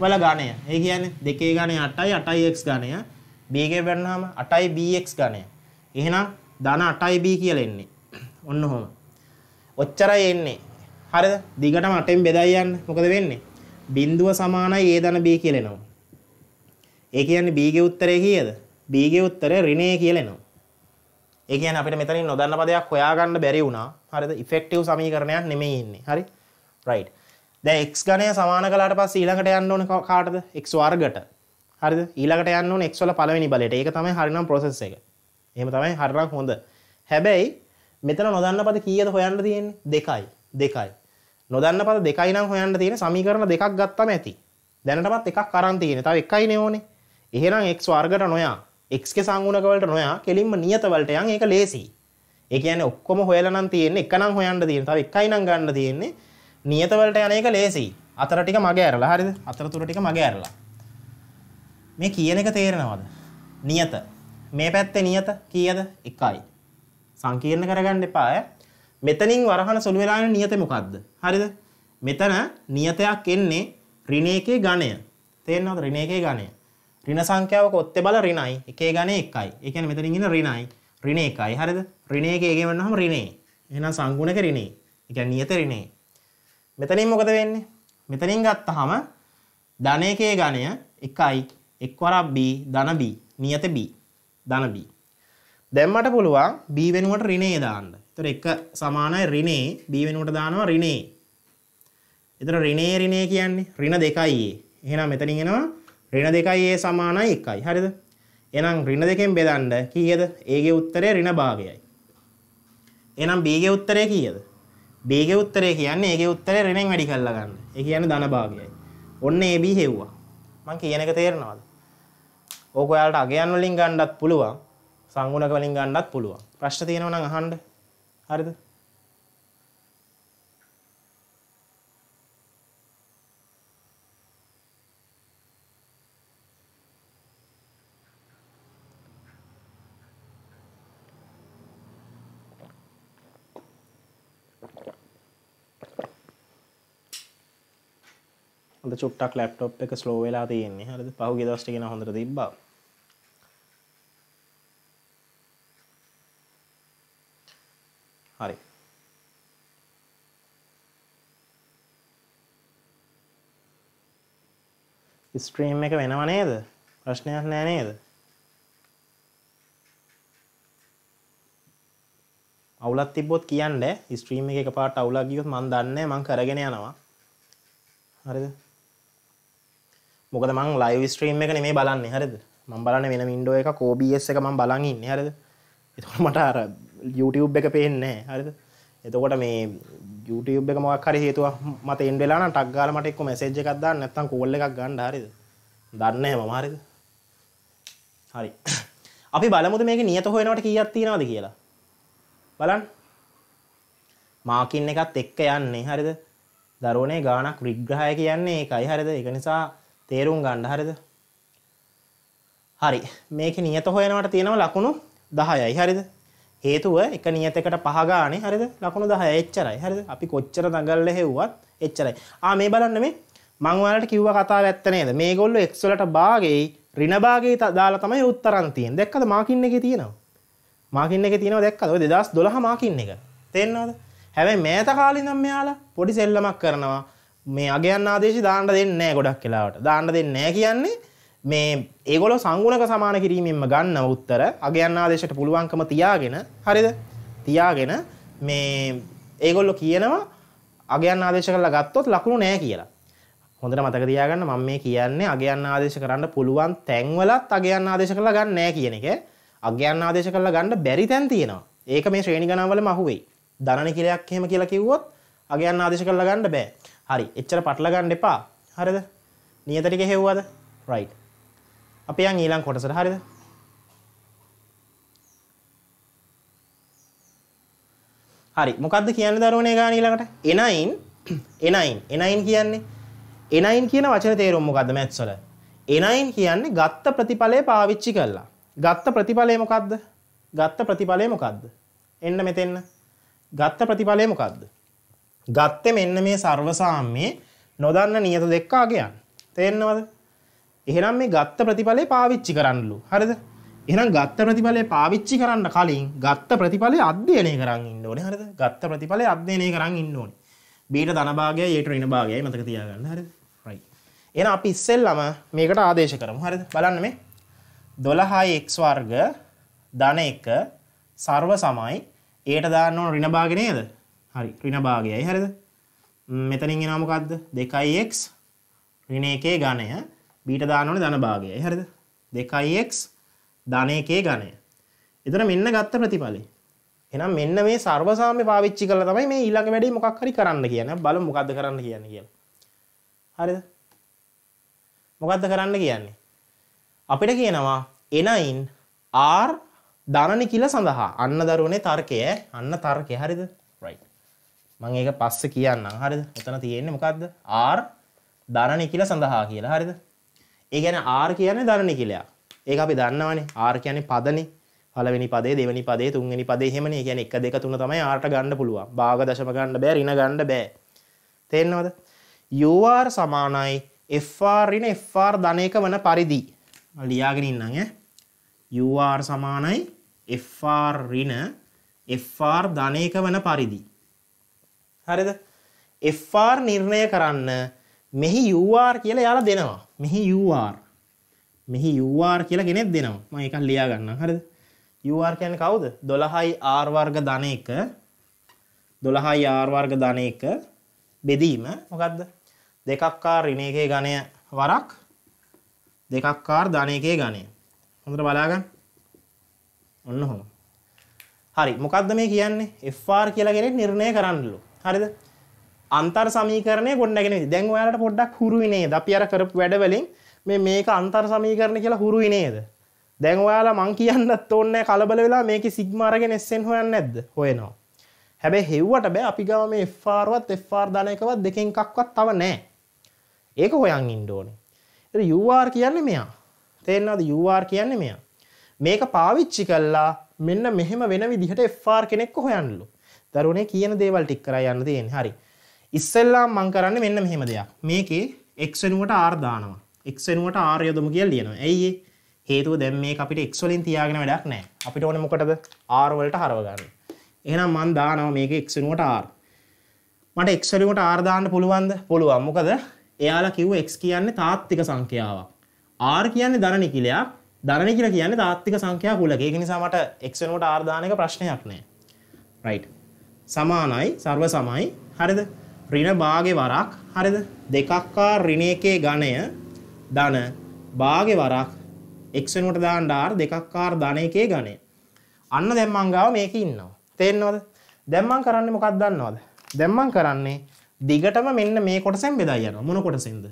වල ගණය. ඒ කියන්නේ 2 ගණය 8යි 8x ගණය. b එකේ වෙන්නාම 8යි bx ගණය. එහෙනම් ධන 8b කියලා එන්නේ. ඔන්න ඔහොම. ඔච්චරයි එන්නේ. හරිද? දිගටම 8ෙන් බෙදා යන්න. මොකද වෙන්නේ? බිඳුව සමානයි a ධන b කියලා එනවා. ඒ කියන්නේ b ගේ උත්තරය කීයද? b ගේ උත්තරය ඍණේ කියලා එනවා. ඒ කියන්නේ අපිට මෙතනින් නොදන්න පදයක් හොයාගන්න බැරි වුණා. හරිද? ඉෆෙක්ටිව් සමීකරණයක් නෙමෙයි ඉන්නේ. හරි? රයිට්. දැන් x ගණය සමාන කළාට පස්සේ ඊළඟට යන්න ඕනේ කාටද? x වර්ගට. හරිද? ඊළඟට යන්න ඕනේ x වල පළවෙනි බලයට. ඒක තමයි හරිනම් process එක. එහම තමයි හරක් හොඳ හැබැයි මෙතන නොදන්න පද කියද හොයන්න තියෙන් දෙකයි දෙකයි නොදන්න පද දෙකයි නම් හොයන්න තියෙන සමීකරණ දෙකක් ගත්තම ඇති දැනටමත් එකක් කරන් තියෙන තව එකයි නෙෝනේ එහෙනම් එක් වර්ගට නොයා එක්ක සංගුණකවලට නොයා කෙලින්ම නියතවලට යන් ඒක ලේසි ඒ කියන්නේ ඔක්කොම හොයලා නම් තියෙන්නේ එක නම් හොයන්න තියෙන තව එකයි නම් ගන්න තියෙන්නේ නියතවලට යන එක ලේසි අතර ටික මගේ ඇරලා හරිද අතර තුර ටික මගේ ඇරලා මේ කියන එක තේරෙනවද නියත මේ පැත්තේ නියත කීයද? 1යි. සංකීර්ණ කරගන්න එපා ඈ. මෙතනින් වරහන සුළු වෙලානේ නියතේ මොකද්ද? හරිද? මෙතන නියතයක් එන්නේ ඍණ එකේ ඝණය. තේරෙනවද? ඍණ එකේ ඝණය. ඍණ සංඛ්‍යාවක ඔත්තේ බල ඍණයි. එකේ ඝණය 1යි. ඒ කියන්නේ මෙතනින් ඉන්න ඍණයි. ඍණ 1යි. හරිද? ඍණ එකේ ඒකෙම වෙනවම ඍණේ. එහෙනම් සංගුණක ඍණේ. ඒ කියන්නේ නියත ඍණේ. මෙතනින් මොකද වෙන්නේ? මෙතනින් ගත්තාම ධන එකේ ඝණය 1යි. එක්වරක් b ධන b නියත b ධන B. දැන් මට පුළුවන් B වෙනුවට ඍණේ දාන්න. ඒතර එක සමානයි ඍණේ B වෙනුවට දානවා ඍණේ. ඒතර ඍණේ ඍණේ කියන්නේ ඍණ දෙකයි A. එහෙනම් මෙතනින් එනවා ඍණ දෙකයි A සමානයි 1යි. හරිද? එහෙනම් ඍණ දෙකෙන් බෙදන්න කීයද? A ගේ උත්තරේ ඍණ භාගයයි. එහෙනම් B ගේ උත්තරේ කීයද? B ගේ උත්තරේ කියන්නේ A ගේ උත්තරේ ඍණෙන් වැඩි කරලා ගන්න. ඒ කියන්නේ ධන භාගයයි. ඔන්න AB හෙව්වා. මං කියන එක තේරෙනවද? ඕක ඔයාලට අගයන් වලින් ගන්නත් පුළුවන් සංගුණක වලින් ගන්නත් පුළුවන් ප්‍රශ්න තියෙනවා නම් අහන්න හරිද අද චුට්ටක් ලැප්ටොප් එක ස්ලෝ වෙලා තියෙන්නේ හරිද පහුගිය දවස්ට කියන හොඳට තිබ්බා ස්ට්‍රීම් එක වෙනව නේද ප්‍රශ්නයක් නෑ නේද අවුලක් තිබ්බොත් කියන්න ස්ට්‍රීම් එක එකපාරට අවුලක් ගියොත් මම දන්නේ මම කරගෙන යනවා හරිද මොකද මම ලයිව් ස්ට්‍රීම් එක නෙමෙයි බලන්නේ හරිද මම බලන්නේ වෙන වින්ඩෝ එකක් OBS එක මම බලන් ඉන්නේ හරිද එතකොට මට අර YouTube එක පේන්නේ නැහැ හරිද එතකොට මේ YouTube එක මොකක් හරි හේතුවක් මත එන්න වෙලා නම් ටක් ගාලා මට එක්ක මැසේජ් එකක් දාන්න නැත්නම් කෝල් එකක් ගන්න හරිද? දන්නේ නැහැ මම හරිද? හරි. අපි බලමුද මේකේ නියත හොයනවට කීයක් තියනවද කියලා. බලන්න. මාකින් එකත් එක්ක යන්නේ හරිද? දරෝනේ ගානක් විග්‍රහය කියන්නේ ඒකයි හරිද? ඒක නිසා තේරුම් ගන්න හරිද? හරි. මේකේ නියත හොයනවට තියෙනව ලකුණු 10යි හරිද? හේතුව එක නියතයකට පහ ගානේ හරිද ලකුණු 10 එච්චරයි හරිද අපි කොච්චර දඟල්ල හෙව්වත් එච්චරයි ආ මේ බලන්න මේ මං ඔයාලට කිව්ව කතාව ඇත්ත නේද මේගොල්ලෝ x වලට භාගෙයි ඍණ භාගෙයි දාලා තමයි උත්තරන් තියෙන්නේ දැක්කද මාකින් එකේ තියෙනවා මාකින් එකේ තියෙනවා දැක්කද ඔය 2012 මාකින් එක තේරෙනවද හැබැයි මෑත කාලේ ඉඳන් මෙයාලා පොඩි සෙල්ලමක් කරනවා මේ අගයන් ආදේශي දාන්න දෙන්නේ නැහැ ගොඩක් වෙලාවට දාන්න දෙන්නේ නැහැ කියන්නේ මේ ඒගොල සංගුණක සමාන කිරීමෙන්ම ගන්න උත්තර අගයන්නාදේශයට පුළුවන්කම තියාගෙන හරිද තියාගෙන මේ ඒගොල්ලො කියනවා අගයන් ආදේශ කරලා ගත්තොත් ලකුණු නෑ කියලා හොඳට මතක තියාගන්න මම මේ කියන්නේ අගයන් ආදේශ කරන්න පුළුවන් තැන්වලත් අගයන් ආදේශ කරලා ගන්න නෑ කියන එක අගයන් ආදේශ කරලා ගන්න බැරි තැන් තියෙනවා ඒක මේ ශ්‍රේණි ගණන්වලම අහුවෙයි ධනන කිලයක් එහෙම කියලා කිව්වොත් අගයන් ආදේශ කරලා ගන්න බෑ හරි එච්චර පටල ගන්න එපා හරිද නියතට ගෙහෙව්වද රයිට් අපි යන් ඊළඟ කොටසට හරිද? හරි. මොකද්ද කියන්නේ දරුවනේ ගාන ඊළඟට? එනයින් එනයින් එනයින් කියන්නේ එනයින් කියන වචන තේරුම මොකද්ද මැත්ස් වල? එනයින් කියන්නේ ගත්ත ප්‍රතිඵලය පාවිච්චි කළා. ගත්ත ප්‍රතිඵලය මොකද්ද? ගත්ත ප්‍රතිඵලය මොකද්ද? එන්න මෙතෙන්න. ගත්ත ප්‍රතිඵලය මොකද්ද? ගත්තේ මෙන්න මේ සර්වසාම්මේ නොදන්න නියත දෙක අගයන්. තේරෙනවද? එහෙනම් මේ ගත්ත ප්‍රතිඵලය පාවිච්චි කරන්නලු. හරිද? එහෙනම් ගත්ත ප්‍රතිඵලය පාවිච්චි කරන්න කලින් ගත්ත ප්‍රතිඵලය අධ්‍යයනය කරන් ඉන්න ඕනේ. හරිද? ගත්ත ප්‍රතිඵලය අධ්‍යයනය කරන් ඉන්න ඕනේ. බීට ධන භාගයයි ඒට ඍණ භාගයයි මතක තියාගන්න. හරිද? right. එහෙනම් අපි ඉස්සෙල්ලම මේකට ආදේශ කරමු. හරිද? බලන්න මේ 12x වර්ග ධන 1 සර්ව සමයි ඒට දාන්න ඕන ඍණ භාගය නේද? හරි. ඍණ භාගයයි. හරිද? මෙතනින් එනවා මොකද්ද? 2x ඍණ 1 ඝනය බීට දානවනේ ධන භාගයයි. හරිද? 2x ධන 1 ඝනය. එතන මෙන්න ගත්ත ප්‍රතිඵලය. එහෙනම් මෙන්න මේ සර්වසාම්‍ය පාවිච්චි කරලා තමයි මේ ඊළඟ වැඩේ මොකක් හරි කරන්න කියන්නේ. බලමු මොකද්ද කරන්න කියන්නේ කියලා. හරිද? මොකද්ද කරන්න කියන්නේ? අපිට කියනවා එනයින් r ධනනි කියලා සඳහා අන්න දරුවනේ තර්කය අන්න තර්කය හරිද? right. මම ඒක පස්සේ කියන්නම් හරිද? එතන තියෙන්නේ මොකද්ද? r ධනනි කියලා සඳහා කියලා හරිද? ඒ කියන්නේ R කියන්නේ ධනනි කියලා. ඒක අපි දන්නවනේ. R කියන්නේ පදනේ. පළවෙනි පදේ, දෙවෙනි පදේ, තුන්වෙනි පදේ එහෙමනේ. ඒ කියන්නේ 1 2 3 තමයි R ට ගන්න පුළුවන්. භාග දශම ගන්න බෑ, ඍණ ගන්න බෑ. තේරෙනවද? UR සමානයි FR ඍණ FR ධනයක වන පරිදි. මම ලියාගෙන ඉන්නම් ඈ. UR සමානයි FR ඍණ FR ධනයක වන පරිදි. හරිද? FR නිර්ණය කරන්න මෙහි UR කියලා යාලා දෙනවා. මෙහි UR මෙහි UR කියලා කෙනෙක් දෙනවා මම එකක් ලියා ගන්නම් හරිද UR කියන්නේ කවුද 12යි R වර්ග ධන 1 12යි R වර්ග ධන 1 බෙදීම මොකද්ද දෙකක් R ඍණ 1 ගණය වරක් දෙකක් R ධන 1 ගණය හොඳට බලාගන්න ඔන්න ඔහොම හරි මොකද්ද මේ කියන්නේ FR කියලා කෙනෙක් නිර්ණය කරන්නලු හරිද අන්තර් සමීකරණය ගොඩනගෙන දැන් ඔයාලට පොඩ්ඩක් හුරුයි නේද අපි අර කරපු වැඩවලින් මේ මේක අන්තර් සමීකරණ කියලා හුරුයි නේද දැන් ඔයාලා මං කියන්නත් ඕනේ කලබල වෙලා මේකේ සිග්මා අරගෙන එස්සෙන් හොයන්නේ නැද්ද හොයනවා හැබැයි හෙව්වට බෑ අපි ගාව මේ FR වත් FR ධන එකවත් දෙකෙන් එකක්වත් තව නැහැ ඒක හොයන් ඉන්න ඕනේ ඒතර UR කියන්නේ මෙයා තේරෙනවද UR කියන්නේ මෙයා මේක පාවිච්චි කළා මෙන්න මෙහෙම වෙන විදිහට FR කෙනෙක්ව හොයන්නලු දරුවනේ කියන දේවල් ටික කරා යන්න තියෙන්නේ හරි ඉස්සෙල්ලා මං කරන්න මෙන්න මෙහෙම දෙයක් මේකේ එක්වෙනුවට ආර්ධානවා එක්වෙනුවට ආර්යොදම කියල් ලියනවා ඇයි හේතුව දැම් මේ අපිට එක්වලින් තියාගෙන වැඩක් නෑ අපිට ඕන මොකටද ආර්වලට හරවගන්න එහෙනම් මන් දානවා මේක එක්වෙනුවට ආර් මට එක්වලිවට ආර්ධාන්න පුළුවන්ද පුළුවන් මොකද එයාලා කිව් එක් කියන්නේ තාත්තික සංඛ්‍යාවක් ආර් කියන්නේ දරනිකිලයක් දරණ කියල කියන්නේ තාත්තික සංඛ්‍යා කුලක ඒක නිසා මට එක්ෂනෝට ආර්ධානක ප්‍රශ්නයක් නෑ රයි් සමානයි සර්ව සමයි හරිද ඍණ භාගේ වරක් හරිද දෙකක් ආ ඍණ එකේ ඝණය ධන භාගේ වරක් x වෙනුවට දාන්න r දෙකක් ආ ධන එකේ ඝණය අන්න දැන් මං ගාව මේක ඉන්නවා තේරෙනවද දැන් මං කරන්නේ මොකක්ද දන්නවද දැන් මං කරන්නේ දිගටම මෙන්න මේ කොටසෙන් බෙදා යනවා මොන කොටසෙන්ද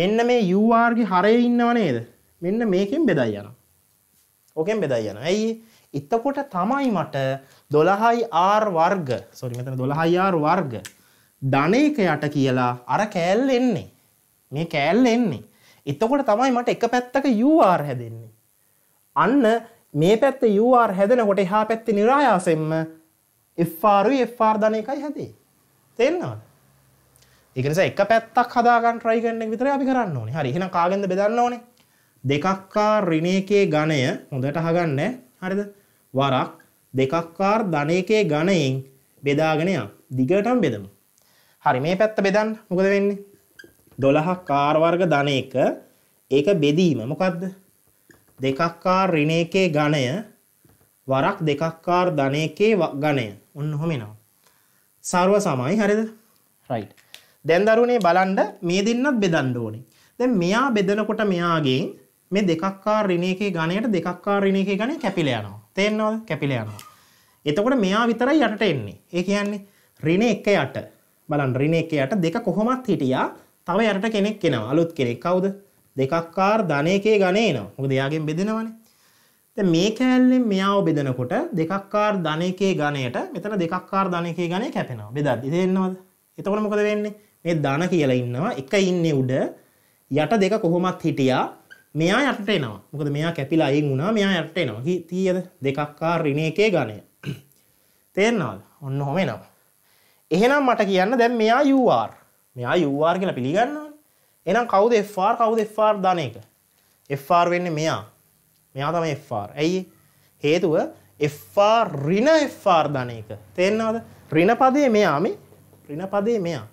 මෙන්න මේ u r ගේ හරේ ඉන්නව නේද මෙන්න මේකෙන් බෙදා යනවා ඕකෙන් බෙදා යනවා ඇයි එතකොට තමයි මට 12r වර්ග සෝරි මෙතන 12r වර්ග ධනයක යට කියලා අර කෑල් එන්නේ මේ කෑල් එන්නේ එතකොට තමයි මට එක පැත්තක UR හැදෙන්නේ අන්න මේ පැත්ත UR හැදෙනකොට එහා පැත්තේ નિરાයාසෙන්ම FR FR ධන එකයි හැදේ තේරෙනවද ඒක නිසා එක පැත්තක් හදා ගන්න try කරන එක විතරයි අපි කරන්න ඕනේ හරි එහෙනම් කාගෙන්ද බෙදන්න ඕනේ දෙකක් ආ ඍණ එකේ ඝණය හොඳට අහගන්න හරිද වරක් දෙකක් ආ ධන එකේ ඝණයෙන් බෙදාගෙන යන්න දිගටම බෙදමු හරි මේ පැත්ත බෙදන්න මොකද වෙන්නේ? 12ක් කාර් වර්ග ධන 1 ඒක බෙදීම මොකද්ද? 2ක් කාර් ඍණ 1 ඝණය වරක් 2ක් කාර් ධන 1 ඝණය. ඔන්න ඔහම එනවා. සර්ව සමයි හරිද? right. දැන් දරුවනේ බලන්න මේ දෙන්නත් බෙදන්න ඕනේ. දැන් මෙයා බෙදනකොට මෙයාගෙන් මේ දෙකක් කාර් ඍණ 1 ඝණයට දෙකක් කාර් ඍණ 1 ඝණය කැපිලා යනවා. තේරෙනවද? කැපිලා යනවා. එතකොට මෙයා විතරයි යටට එන්නේ. ඒ කියන්නේ ඍණ 1 යට බලන් රිනේකයට දෙක කොහොමත් හිටියා තව යරට කෙනෙක් කෙනවා අලුත් කෙනෙක් කවුද දෙකක්කාර ධනයකේ ගනේනවා හොද යාගෙන් බෙදෙනවනේ මේ කෑල්ලෙන් මෙයාව බෙදනකොට දෙකක්කාර ධනයකේ ගණයට මෙතන දෙකක්කාර ධනයකේ ගණය කැපෙනවා බෙදත් දෙන්නවද එතකොට මොකද වෙන්නේ මේ ධන කියලා ඉන්නවා එක ඉන්නේ උඩ යට දෙක කොහොමත් හිටියා මෙයා යටට එනවා මොකද මෙයා කැපිලා අයින් වුණා මෙයා යටට එනවා කීයද දෙකක්කාර ඍණයකේ ගණය තේරෙනවද ඔන්න ඔහම එනවා එහෙනම් මට කියන්න දැන් මෙයා UR මෙයා UR කියලා පිළිගන්නවා එහෙනම් කවුද FR කවුද FR දාන එක FR වෙන්නේ මෙයා මෙයා තමයි FR ඇයි හේතුව FR ඍණ FR දාන එක තේරෙනවද ඍණ පදේ මෙයා මේ ඍණ පදේ මෙයා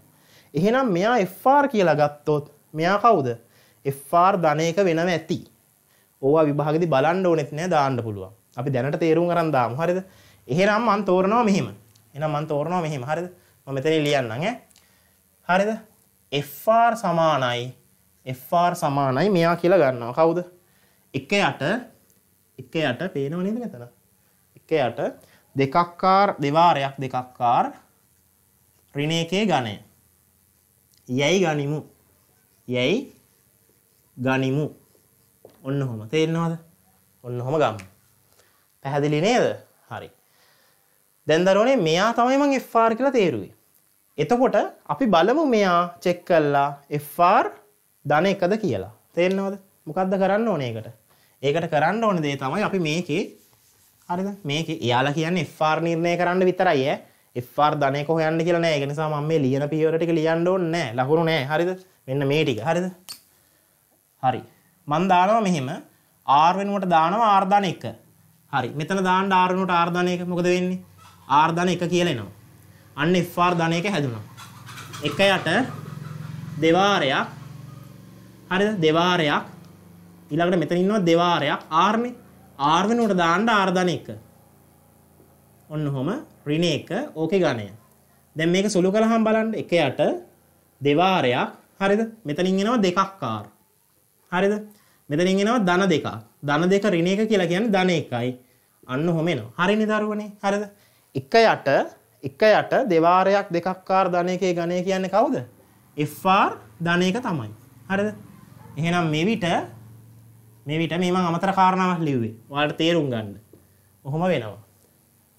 එහෙනම් මෙයා FR කියලා ගත්තොත් මෙයා කවුද FR දාන එක වෙනම ඇති ඕවා විභාගෙදි බලන්න ඕනෙත් නෑ දාන්න පුළුවන් අපි දැනට තේරුම් අරන් දාමු හරිද එහෙනම් මම තෝරනවා මෙහෙම එහෙනම් මම තෝරනවා මෙහෙම හරිද මම මෙතන ලියන්නම් ඈ. හරිද? FR සමානයි FR සමානයි මෙයා කියලා ගන්නවා. කවුද? 1 යට 1 යට පේනව නේද මෙතන? 1 යට දෙකක් ආර් දෙවාරයක් දෙකක් ආර් ඍණ එකේ ඝණය. යයි ගනිමු. යයි ගනිමු. ඔන්න ඔහොම තේරෙනවද? ඔන්න ඔහොම ගමු. පැහැදිලි නේද? හරි. දැන් දරෝනේ මෙයා තමයි මං FR කියලා තේරුවේ. එතකොට අපි බලමු මෙයා චෙක් කල්ලා FR ධන එකද කියලා තේරෙනවද මොකක්ද කරන්න ඕනේ ඒකට ඒකට කරන්න ඕනේ දේ තමයි අපි මේකේ හරිද මේකේ එයාලා කියන්නේ FR නිර්ණය කරන්න විතරයි ඈ FR ධන එක හොයන්න කියලා නෑ ඒක නිසා මම මේ ලියන පියවර ටික ලියන්න ඕනේ නෑ ලකුණු නෑ හරිද මෙන්න මේ ටික හරිද හරි මම දානවා මෙහෙම R වෙනුවට දානවා R ධන 1 හරි මෙතන දාන්න R වෙනුවට R ධන 1 මොකද වෙන්නේ R ධන 1 කියලා එනවා අන්න FR ධනයක හැදුණා. එක යට දෙවාරයක් හරිද? දෙවාරයක් ඊළඟට මෙතන ඉන්නවා දෙවාරයක් R නේ. R වෙනුවට දාන්න R ධන 1. ඔන්න ඔහොම ඍණ 1 ඕකේ ගණය. දැන් මේක සුළු කරහම් බලන්න එක යට දෙවාරයක් හරිද? මෙතනින් එනවා දෙකක් R. හරිද? මෙතනින් එනවා ධන දෙකක්. ධන දෙක ඍණ 1 කියලා කියන්නේ ධන 1යි. අන්න ඔහොම එනවා. හරිනේ දරුවනේ. හරිද? එක යට එක යට දෙවාරයක් දෙකක්කාර ධනයක ගණය කියන්නේ කවුද? FR ධනයක තමයි. හරිද? එහෙනම් මේ විට මේ විට මේ මම අමතර කාරණාවක් ලිව්වේ. ඔයාලට තේරුම් ගන්න. ඔහොම වෙනවා.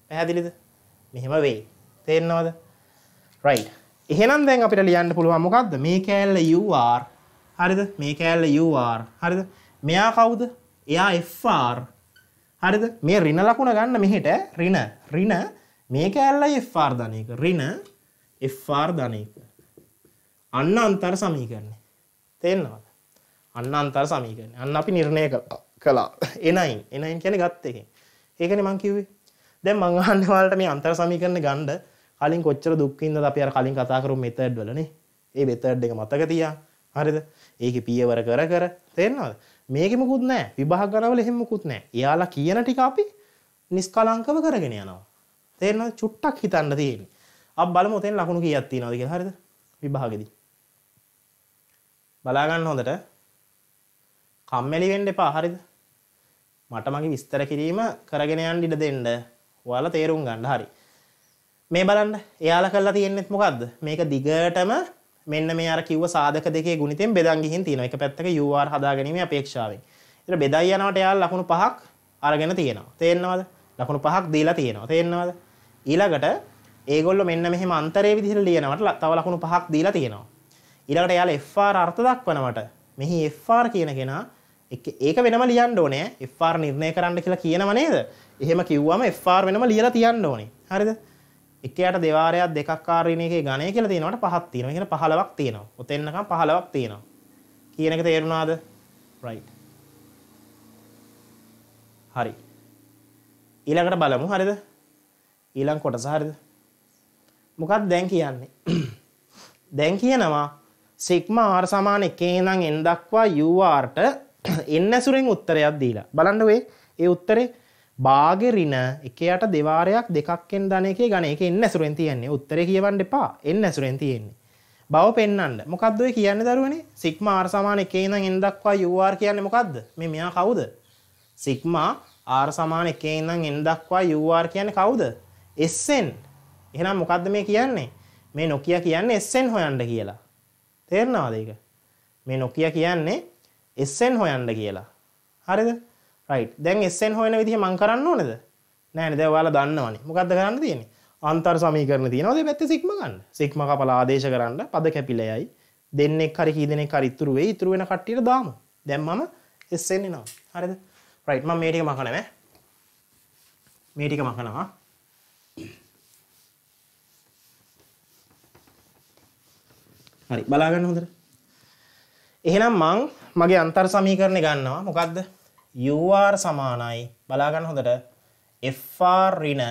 පැහැදිලිද? මෙහෙම වෙයි. තේරෙනවද? right. එහෙනම් දැන් අපිට ලියන්න පුළුවන් මොකද්ද? මේ කෑල්ල UR හරිද? මේ කෑල්ල UR හරිද? මෙයා කවුද? එයා FR හරිද? මේ ඍණ ලකුණ ගන්න මෙහෙට ඍණ ඍණ මේක ඇල්ලයි FR ධන එක. ඍණ FR ධන එක. අන්න අන්තර් සමීකරණය. තේරෙනවද? අන්න අන්තර් සමීකරණය. අන්න අපි නිර්ණය කළා. එනයින්. එනයින් කියන්නේ ගත් එකෙන්. ඒකනේ මං කිව්වේ. දැන් මං අහන්නේ ඔයාලට මේ අන්තර් සමීකරණ ගන්න කලින් කොච්චර දුක් විඳලාද අපි අර කලින් කතා කරපු මෙතඩ් වලනේ. ඒ මෙතඩ් එක මතක තියා. හරිද? ඒකේ පියවර කර කර තේරෙනවද? මේකෙ මුකුත් නැහැ. විභාග ගණවල එහෙම මුකුත් නැහැ. එයාලා කියන ටික අපි නිස්කලංකව කරගෙන යනවා. තේරෙනවා චුට්ටක් හිතන්න තියෙන්නේ. අපි බලමු උතෙන් ලකුණු කීයක් තියනවද කියලා හරිද? විභාගෙදී. බලා ගන්න හොඳට. කම්මැලි වෙන්න එපා හරිද? මට මගේ විස්තර කිරීම කරගෙන යන්න ඉඩ දෙන්න. ඔයාලා තේරුම් ගන්න හරි. මේ බලන්න. එයාලා කරලා තියෙන්නේ මොකද්ද? මේක දිගටම මෙන්න මේ අර කිව්ව සාධක දෙකේ ගුණිතෙන් බෙදන් ගිහින් තියෙනවා. එක පැත්තක UR හදාගැනීමේ අපේක්ෂාවෙන්. ඒතර බෙදා යනකොට එයාලා ලකුණු පහක් අරගෙන තියෙනවා. තේරෙනවද? ලකුණු පහක් දීලා තියෙනවා. තේරෙනවද? ඊළඟට ඒගොල්ලෝ මෙන්න මෙහෙම අන්තරේ විදිහට ලියනවට තව ලකුණු පහක් දීලා තියෙනවා. ඊළඟට එයාලා FR අර්ථ දක්වනවට මෙහි FR කියන කෙනා ඒක වෙනම ලියන්න ඕනේ. FR නිර්ණය කරන්න කියලා කියනව නේද? එහෙම කිව්වම FR වෙනම ලියලා තියන්න ඕනේ. හරිද? එකයට දෙවාරයක් දෙකක් ආරින එකේ ගණය කියලා තියෙනවට පහක් තියෙනවා. ඒ කියන්නේ 15ක් තියෙනවා. ඔතෙන්නකම් 15ක් තියෙනවා. කියන එක තේරුණාද? right හරි ඊළඟට බලමු හරිද ඊළඟ කොටස හරිද? මොකක්ද දැන් කියන්නේ? දැන් කියනවා සිග්මා r සමාන 1 ඉඳන් n දක්වා u r ට n ඇසුරෙන් උත්තරයක් දීලා. බලන්න ඔය ඒ උත්තරේ භාගෙ ඍණ 1 යට දෙවාරයක් දෙකක් n ධන එකේ ඝන ඒක n ඇසුරෙන් තියෙන්නේ. උත්තරේ කියවන්න එපා. n ඇසුරෙන් තියෙන්නේ. බව පෙන්වන්න. මොකද්ද ඔය කියන්නේ දරුවනේ? සිග්මා r සමාන 1 ඉඳන් n දක්වා u r කියන්නේ මොකද්ද? මේ මෙයා කවුද? සිග්මා r සමාන 1 ඉඳන් n දක්වා u r කියන්නේ කවුද? SN එහෙනම් මොකද්ද මේ කියන්නේ මේ නොකිය කියන්නේ SN හොයන්න කියලා තේරෙනවද ඒක මේ නොකිය කියන්නේ SN හොයන්න කියලා හරිද රයිට් දැන් SN හොයන විදිහ මම කරන්න ඕනේද නෑනේ දැන් ඔයාලා දන්නවනේ මොකද්ද කරන්න තියෙන්නේ අන්තර් සමීකරණ තියෙනවා ඒ පැත්තේ සිග්ම ගන්න සිග්ම කපලා ආදේශ කරන්න පද කැපිලයයි දෙන්නෙක් හරි කී දෙනෙක් හරි ඉතුරු වෙයි ඉතුරු වෙන කට්ටියට දාමු දැන් මම SN එනවා හරිද රයිට් මම මේ ටික මකනවා මේ ටික මකනවා හරි බලාගන්න හොඳට. එහෙනම් මං මගේ අන්තර් සමීකරණය ගන්නවා. මොකද්ද? UR සමානයි බලාගන්න හොඳට FR ඍණ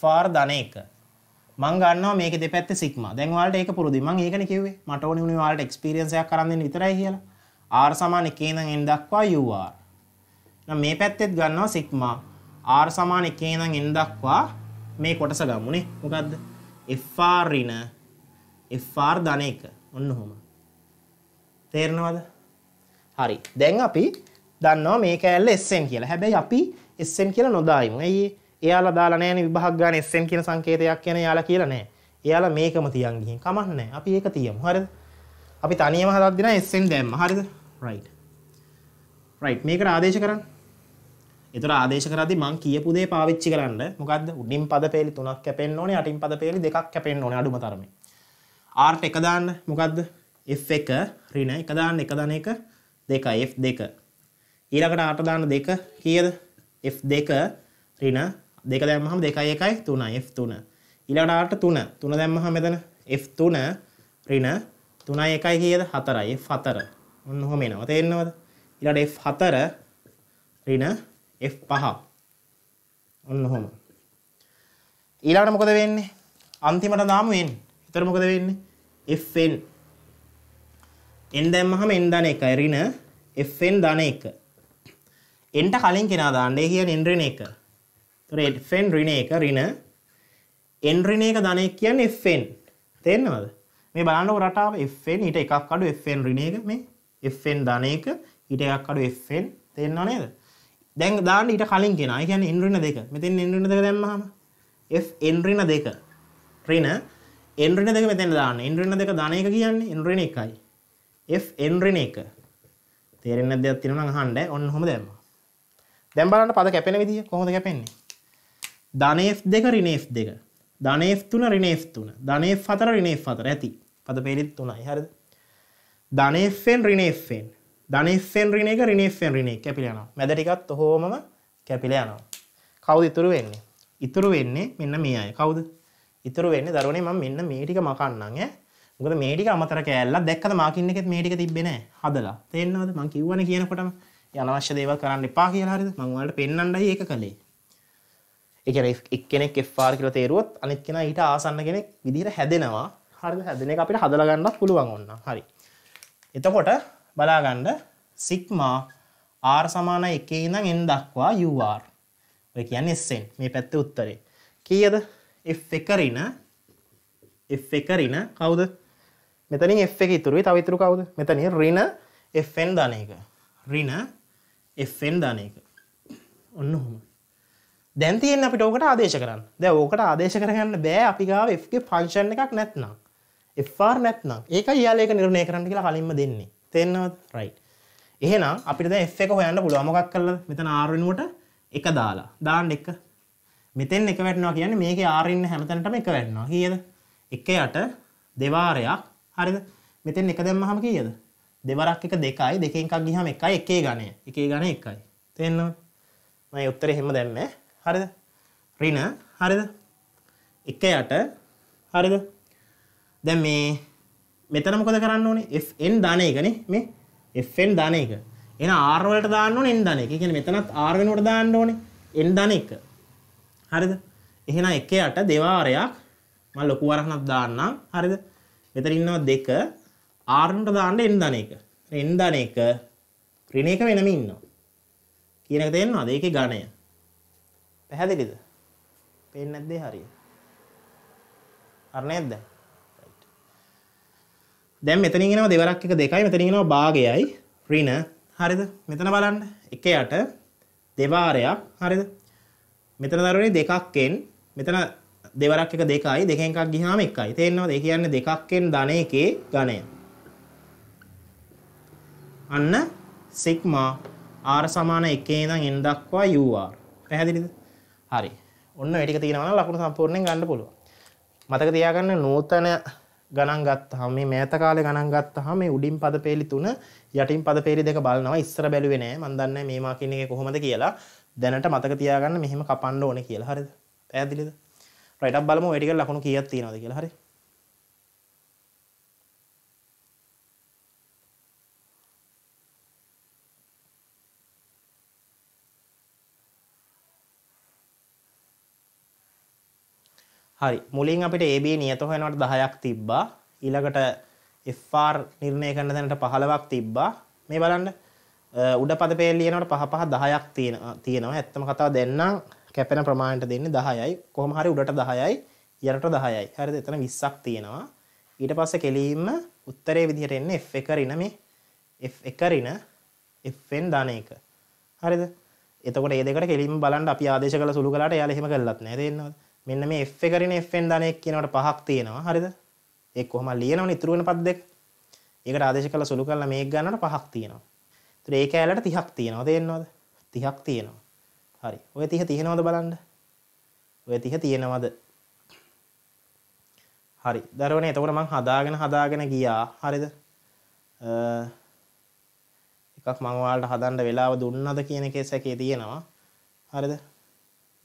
FR ධන 1. මං ගන්නවා මේකේ දෙපැත්තේ සිග්මා. දැන් ඔයාලට ඒක පුරුදුයි. මං ඒකනේ කිව්වේ. මට ඕනේ උනේ ඔයාලට එක්ස්පීරියන්ස් එකක් අරන් දෙන්න විතරයි කියලා. R සමාන 1 ඉඳන් n දක්වා UR. නම් මේ පැත්තෙත් ගන්නවා සිග්මා. R සමාන 1 ඉඳන් n දක්වා මේ කොටස ගමුනේ. මොකද්ද? FR ඍණ FR ධන එක. ඔන්න ඔහොම. තේරෙනවද? හරි. දැන් අපි දන්නවා මේ කෑල්ල SN කියලා. හැබැයි අපි SN කියලා නොදායිමු. ඇයි ඒ? එයාලා දාලා නැහැ නේ විභාග ගන්න SN කියන සංකේතයක් කියන එයාලා කියලා නැහැ. එයාලා මේකම තියන් ගිහින් කමක් නැහැ. අපි ඒක තියමු. හරිද? අපි තනියම හදද්දී නම් SN දැම්ම. හරිද? right. right. මේකට ආදේශ කරන්න. ඒතර ආදේශ කරද්දී මං කියපු දේ පාවිච්චි කරන්න. මොකද්ද? උඩින් පද පෙළි තුනක් කැපෙන්න ඕනේ, යටින් පද පෙළි දෙකක් කැපෙන්න ඕනේ අඩුම තරමේ. ආර්ට එක දාන්න මොකක්ද F එක ඍණ එක දාන්න එක දාන එක දෙකයි F දෙක ඊළඟට ආට දාන්න දෙක කීයද F දෙක ඍණ දෙක දැම්මහම දෙකයි එකයි තුනයි F තුන ඊළඟට ආට තුන තුන දැම්මහම මෙතන F තුන ඍණ තුනයි එකයි කීයද හතරයි F හතර ඔන්න ඔහොම එනවා තේරෙනවද ඊළඟට F හතර ඍණ F පහ ඔන්න ඔහොම ඊළඟට මොකද වෙන්නේ අන්තිමට දාමු එන්නේ. ඊතර මොකද වෙන්නේ? Fn n දැම්මහම n ධන 1 ඍණ Fn ධන 1 එන්ට කලින් කෙනා දාන්න ඒ කියන්නේ n ඍණ 1. ඒතර Fn ඍණ 1 ඍණ n ඍණ 1 ධන 1 කියන්නේ Fn. තේරෙනවද? මේ බලන්නකො රටාව Fn ඊට එකක් අඩු Fn ඍණ 1 මේ Fn ධන 1 ඊට එකක් අඩු Fn තේරෙනව නේද? දැන් දාන්න ඊට කලින් කෙනා. ඒ කියන්නේ n ඍණ 2. මෙතෙන් n ঋණ 2 දැම්මහම Fn ඍණ 2 ඍණ එන්රෙන දෙක මෙතන දාන්න එන්රෙන දෙක දාන එක කියන්නේ එන්රෙන එකයි F එන්රෙන එක තේරෙන්නේ නැද්ද දෙයක් තියෙනවා නම් අහන්න ඔන්න ඔහොම දැම්මා දැන් බලන්න පද කැපෙන විදිය කොහොමද කැපෙන්නේ ධන F2 ඍණ F2 ධන F3 ඍණ F3 ධන F4 ඍණ F4 ඇති පද පෙරෙත් තුනයි හරිද ධන Fn ඍණ Fn ධන Fn ඍණ එක ඍණ Fn ඍණ එක කැපිලා යනවා මැද ටිකත් ඔහොමම කැපිලා යනවා කවුද ඉතුරු වෙන්නේ ඉතුරු වෙන්නේ මෙන්න මේ අය කවුද ඉතුරු වෙන්නේ දරුවනේ මම මෙන්න මේ ටික මකන්නම් ඈ. මොකද මේ ටික අමතර කෑල්ලක් දැක්කද මාකින් එකෙත් මේ ටික තිබ්බේ නැහැ. හදලා. තේරෙනවද? මං කිව්වනේ කියනකොටම ඒ අනවශ්‍ය දේවල් කරන්න එපා කියලා හරිද? මං ඔයාලට පෙන්වන්නයි ඒක කළේ. ඒ කියන්නේ එක්කෙනෙක් FR කියලා තේරුවොත් අනිත් කෙනා ඊට ආසන්න කෙනෙක් විදිහට හැදෙනවා. හරිද? හැදෙන එක අපිට හදලා ගන්නත් පුළුවන් ඕන්න. හරි. එතකොට බලාගන්න සිග්මා R සමානයි 1 ඉඳන් n දක්වා UR. ඔය කියන්නේ SN. මේ පැත්තේ උත්තරේ. කීයද? F එක ඍණ F එක ඍණ කවුද? මෙතනින් F එක ඉතුරු වෙයි. තව ඉතුරු කවුද? මෙතනින් ඍණ Fn දාන එක. ඍණ Fn දාන එක. ඔන්න ඔහොම. දැන් තියෙන අපිට ඕකට ආදේශ කරන්න. දැන් ඕකට ආදේශ කරගන්න බෑ අපි ගාව f ගේ ෆන්ක්ෂන් එකක් නැත්නම්. fr නැත්නම්. ඒකයි යාළ ඒක නිර්ණය කරන්න කියලා කලින්ම දෙන්නේ. තේරෙනවද? right. එහෙනම් අපිට දැන් f එක හොයන්න පුළුවන්. මොකක් කළාද? මෙතන r වෙනුවට 1 දාලා. දාන්න 1 මෙතෙන් එක වැටෙනවා කියන්නේ මේකේ R ඉන්න හැමතැනටම එක වැටෙනවා. කීයද? 1 යට දෙවාරයක්. හරිද? මෙතෙන් එක දැම්මහම කීයද? දෙවරක් එක දෙකයි දෙකෙන් එකක් ගියහම එකයි එකේ ගණය. එකේ ගණය එකයි. තේරෙනවද? මම උත්තරේ එහෙම දැම්මේ. හරිද? ඍණ හරිද? 1 යට හරිද? දැන් මේ මෙතන මොකද කරන්න ඕනේ? Fn දාන එකනේ මේ Fn දාන එක. එහෙනම් R වලට දාන්න ඕනේ N දාන එක. ඒ කියන්නේ මෙතනත් R වෙනුවට දාන්න ඕනේ N දාන එක. හරිද එහෙනම් එකේ අට දෙවාරයක් මම ලොකු වරහනක් දාන්නම් හරිද මෙතන ඉන්නවා දෙක r නට දාන්න n ධන එක n ධන එක ඍණ එක වෙනම ඉන්නවා කියන එක තේරෙනවද ඒකේ ඝණය පැහැදිලිද පේන්නේ නැද්ද හරියට අර නේද දැන් මෙතනින් එනවා දෙවරක් එක දෙකයි මෙතනින් එනවා භාගයයි ඍණ හරිද මෙතන බලන්න 1 යට දෙවාරයක් හරිද මෙතන දරුවනේ දෙකක්ෙන් මෙතන දෙවරක් එක දෙකයි දෙකෙන් එකක් ගියාම එකයි. තේරෙනවද? ඒ කියන්නේ දෙකක්ෙන් ධන එකේ ඝණය. අන්න සිග්මා r සමාන 1 ඉඳන් n දක්වා ur. පැහැදිලිද? හරි. ඔන්න ඒ ටික තියෙනවා නම් ලකුණු සම්පූර්ණයෙන් ගන්න පුළුවන්. මතක තියාගන්න නූතන ගණන් ගත්තාම මේ මෑත කාලේ ගණන් ගත්තාම මේ උඩින් පදපේලි 3 යටින් පදපේලි 2 බලනවා. ඉස්සර බැලුවේ නෑ. මම දන්නේ මේ මාකින් එකේ කොහොමද කියලා. දැනට මතක තියාගන්න මෙහෙම කපන්න ඕනේ කියලා හරිද? පැහැදිලිද? රයිට් අප් බලමු ඔය ටික ලකුණු කීයක් තියෙනවද කියලා හරි. හරි මුලින් අපිට AB නියත හොයනවට 10ක් තිබ්බා ඊළඟට FR නිර්ණය කරන තැනට 15ක් තිබ්බා මේ බලන්න උඩ පද පේල් ලියනකොට පහ පහ 10ක් තියෙන තියෙනවා. ඇත්තම කතාව දැන්නම් කැපෙන ප්‍රමාණයට දෙන්නේ 10යි. කොහොම හරි උඩට 10යි, යටට 10යි. හරිද? එතන 20ක් තියෙනවා. ඊට පස්සේ කෙලින්ම උත්තරේ විදිහට එන්නේ F1 රින මේ F1 රින Fn ධන එක. හරිද? එතකොට මේ දෙකට කෙලින්ම බලන්න අපි ආදේශ කළ සුළු කළාට එයාලා එහෙම කළත් නෑ. තේරෙනවද? මෙන්න මේ F1 රින Fn ධන එක කියනකොට පහක් තියෙනවා. හරිද? ඒක කොහොම ලියනවනේ ඉතුරු වෙන පද දෙක. ඒකට ආදේශ කළ සුළු කළා මේක ගන්නකොට පහක් තියෙනවා. ඒ කෑල්ලට 30ක් තියෙනවා තේරෙනවද 30ක් තියෙනවා හරි ඔය 30 තියෙනවද බලන්න ඔය 30 තියෙනවද හරි දරවනේ එතකොට මං හදාගෙන හදාගෙන ගියා හරිද එකක් මං ඔයාලට හදන්න වෙලාව දුන්නද කියන කේස් එකේ තියෙනවා හරිද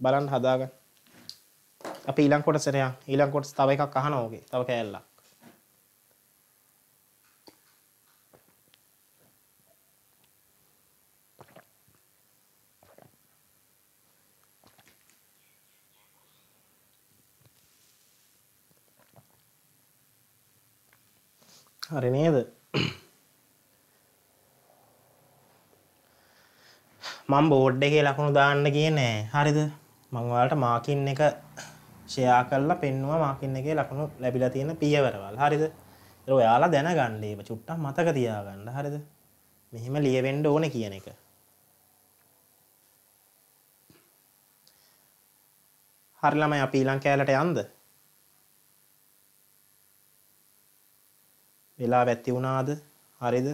බලන්න හදාගන්න අපි ඊළඟ කොටසට යන් ඊළඟ කොටස තව එකක් අහනවා ඔගේ තව කෑල්ලක් හරි නේද මං බෝඩ් එකේ ලකුණු දාන්න කියන්නේ හරිද මං ඔයාලට මාකින් එක ෂෙයා කරලා පෙන්නවා මාකින් එකේ ලකුණු ලැබිලා තියෙන පියවරවල් හරිද ඒක ඔයාලා දැනගන්න ඒක චුට්ටක් මතක තියාගන්න හරිද මෙහෙම ලියවෙන්න ඕනේ කියන එක හරි ළමයි අපි ඊළඟ කැලට යන්ද වෙලා වැත්ති වුණාද? හරිද?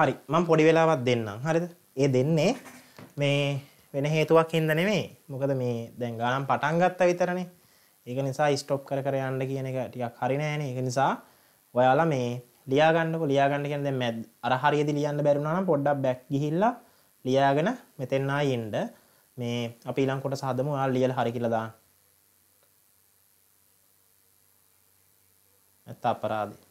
හරි මම පොඩි වෙලාවක් දෙන්නම් හරිද ඒ දෙන්නේ මේ වෙන හේතුවක් හින්දා නෙමෙයි මොකද මේ දැන් ගානම් පටන් ගත්තා විතරනේ ඒක නිසා ස්ටොප් කර කර යන්න කියන එක ටිකක් හරි නෑනේ ඒක නිසා ඔයාලා මේ ලියා ගන්නකො ලියා ගන්න කියන්නේ දැන් මැද අර හරියදී ලියන්න බැරි වුණා නම් පොඩ්ඩක් බෑක් ගිහිල්ලා ලියාගෙන මෙතෙන් ආයි එන්න මේ අපි ඊළඟ කොටස හදමු ඔයාලා ලියලා හරි කියලා දාන්න නැත්නම් අපරාධේ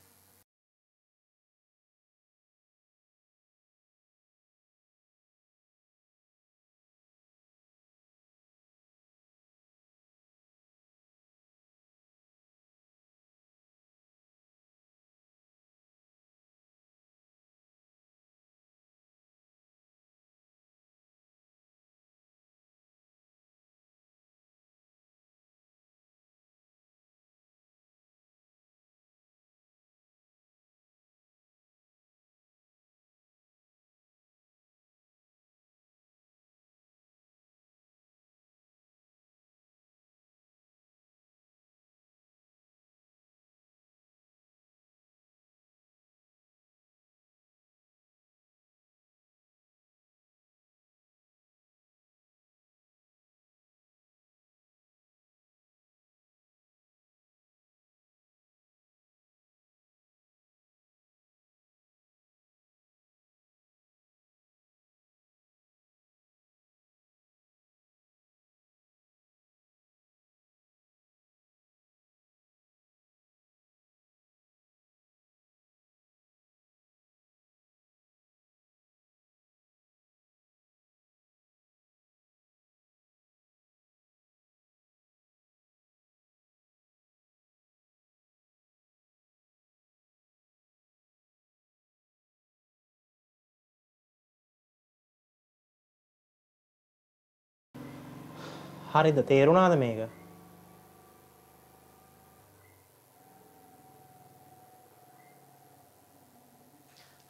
හරිද තේරුණාද මේක?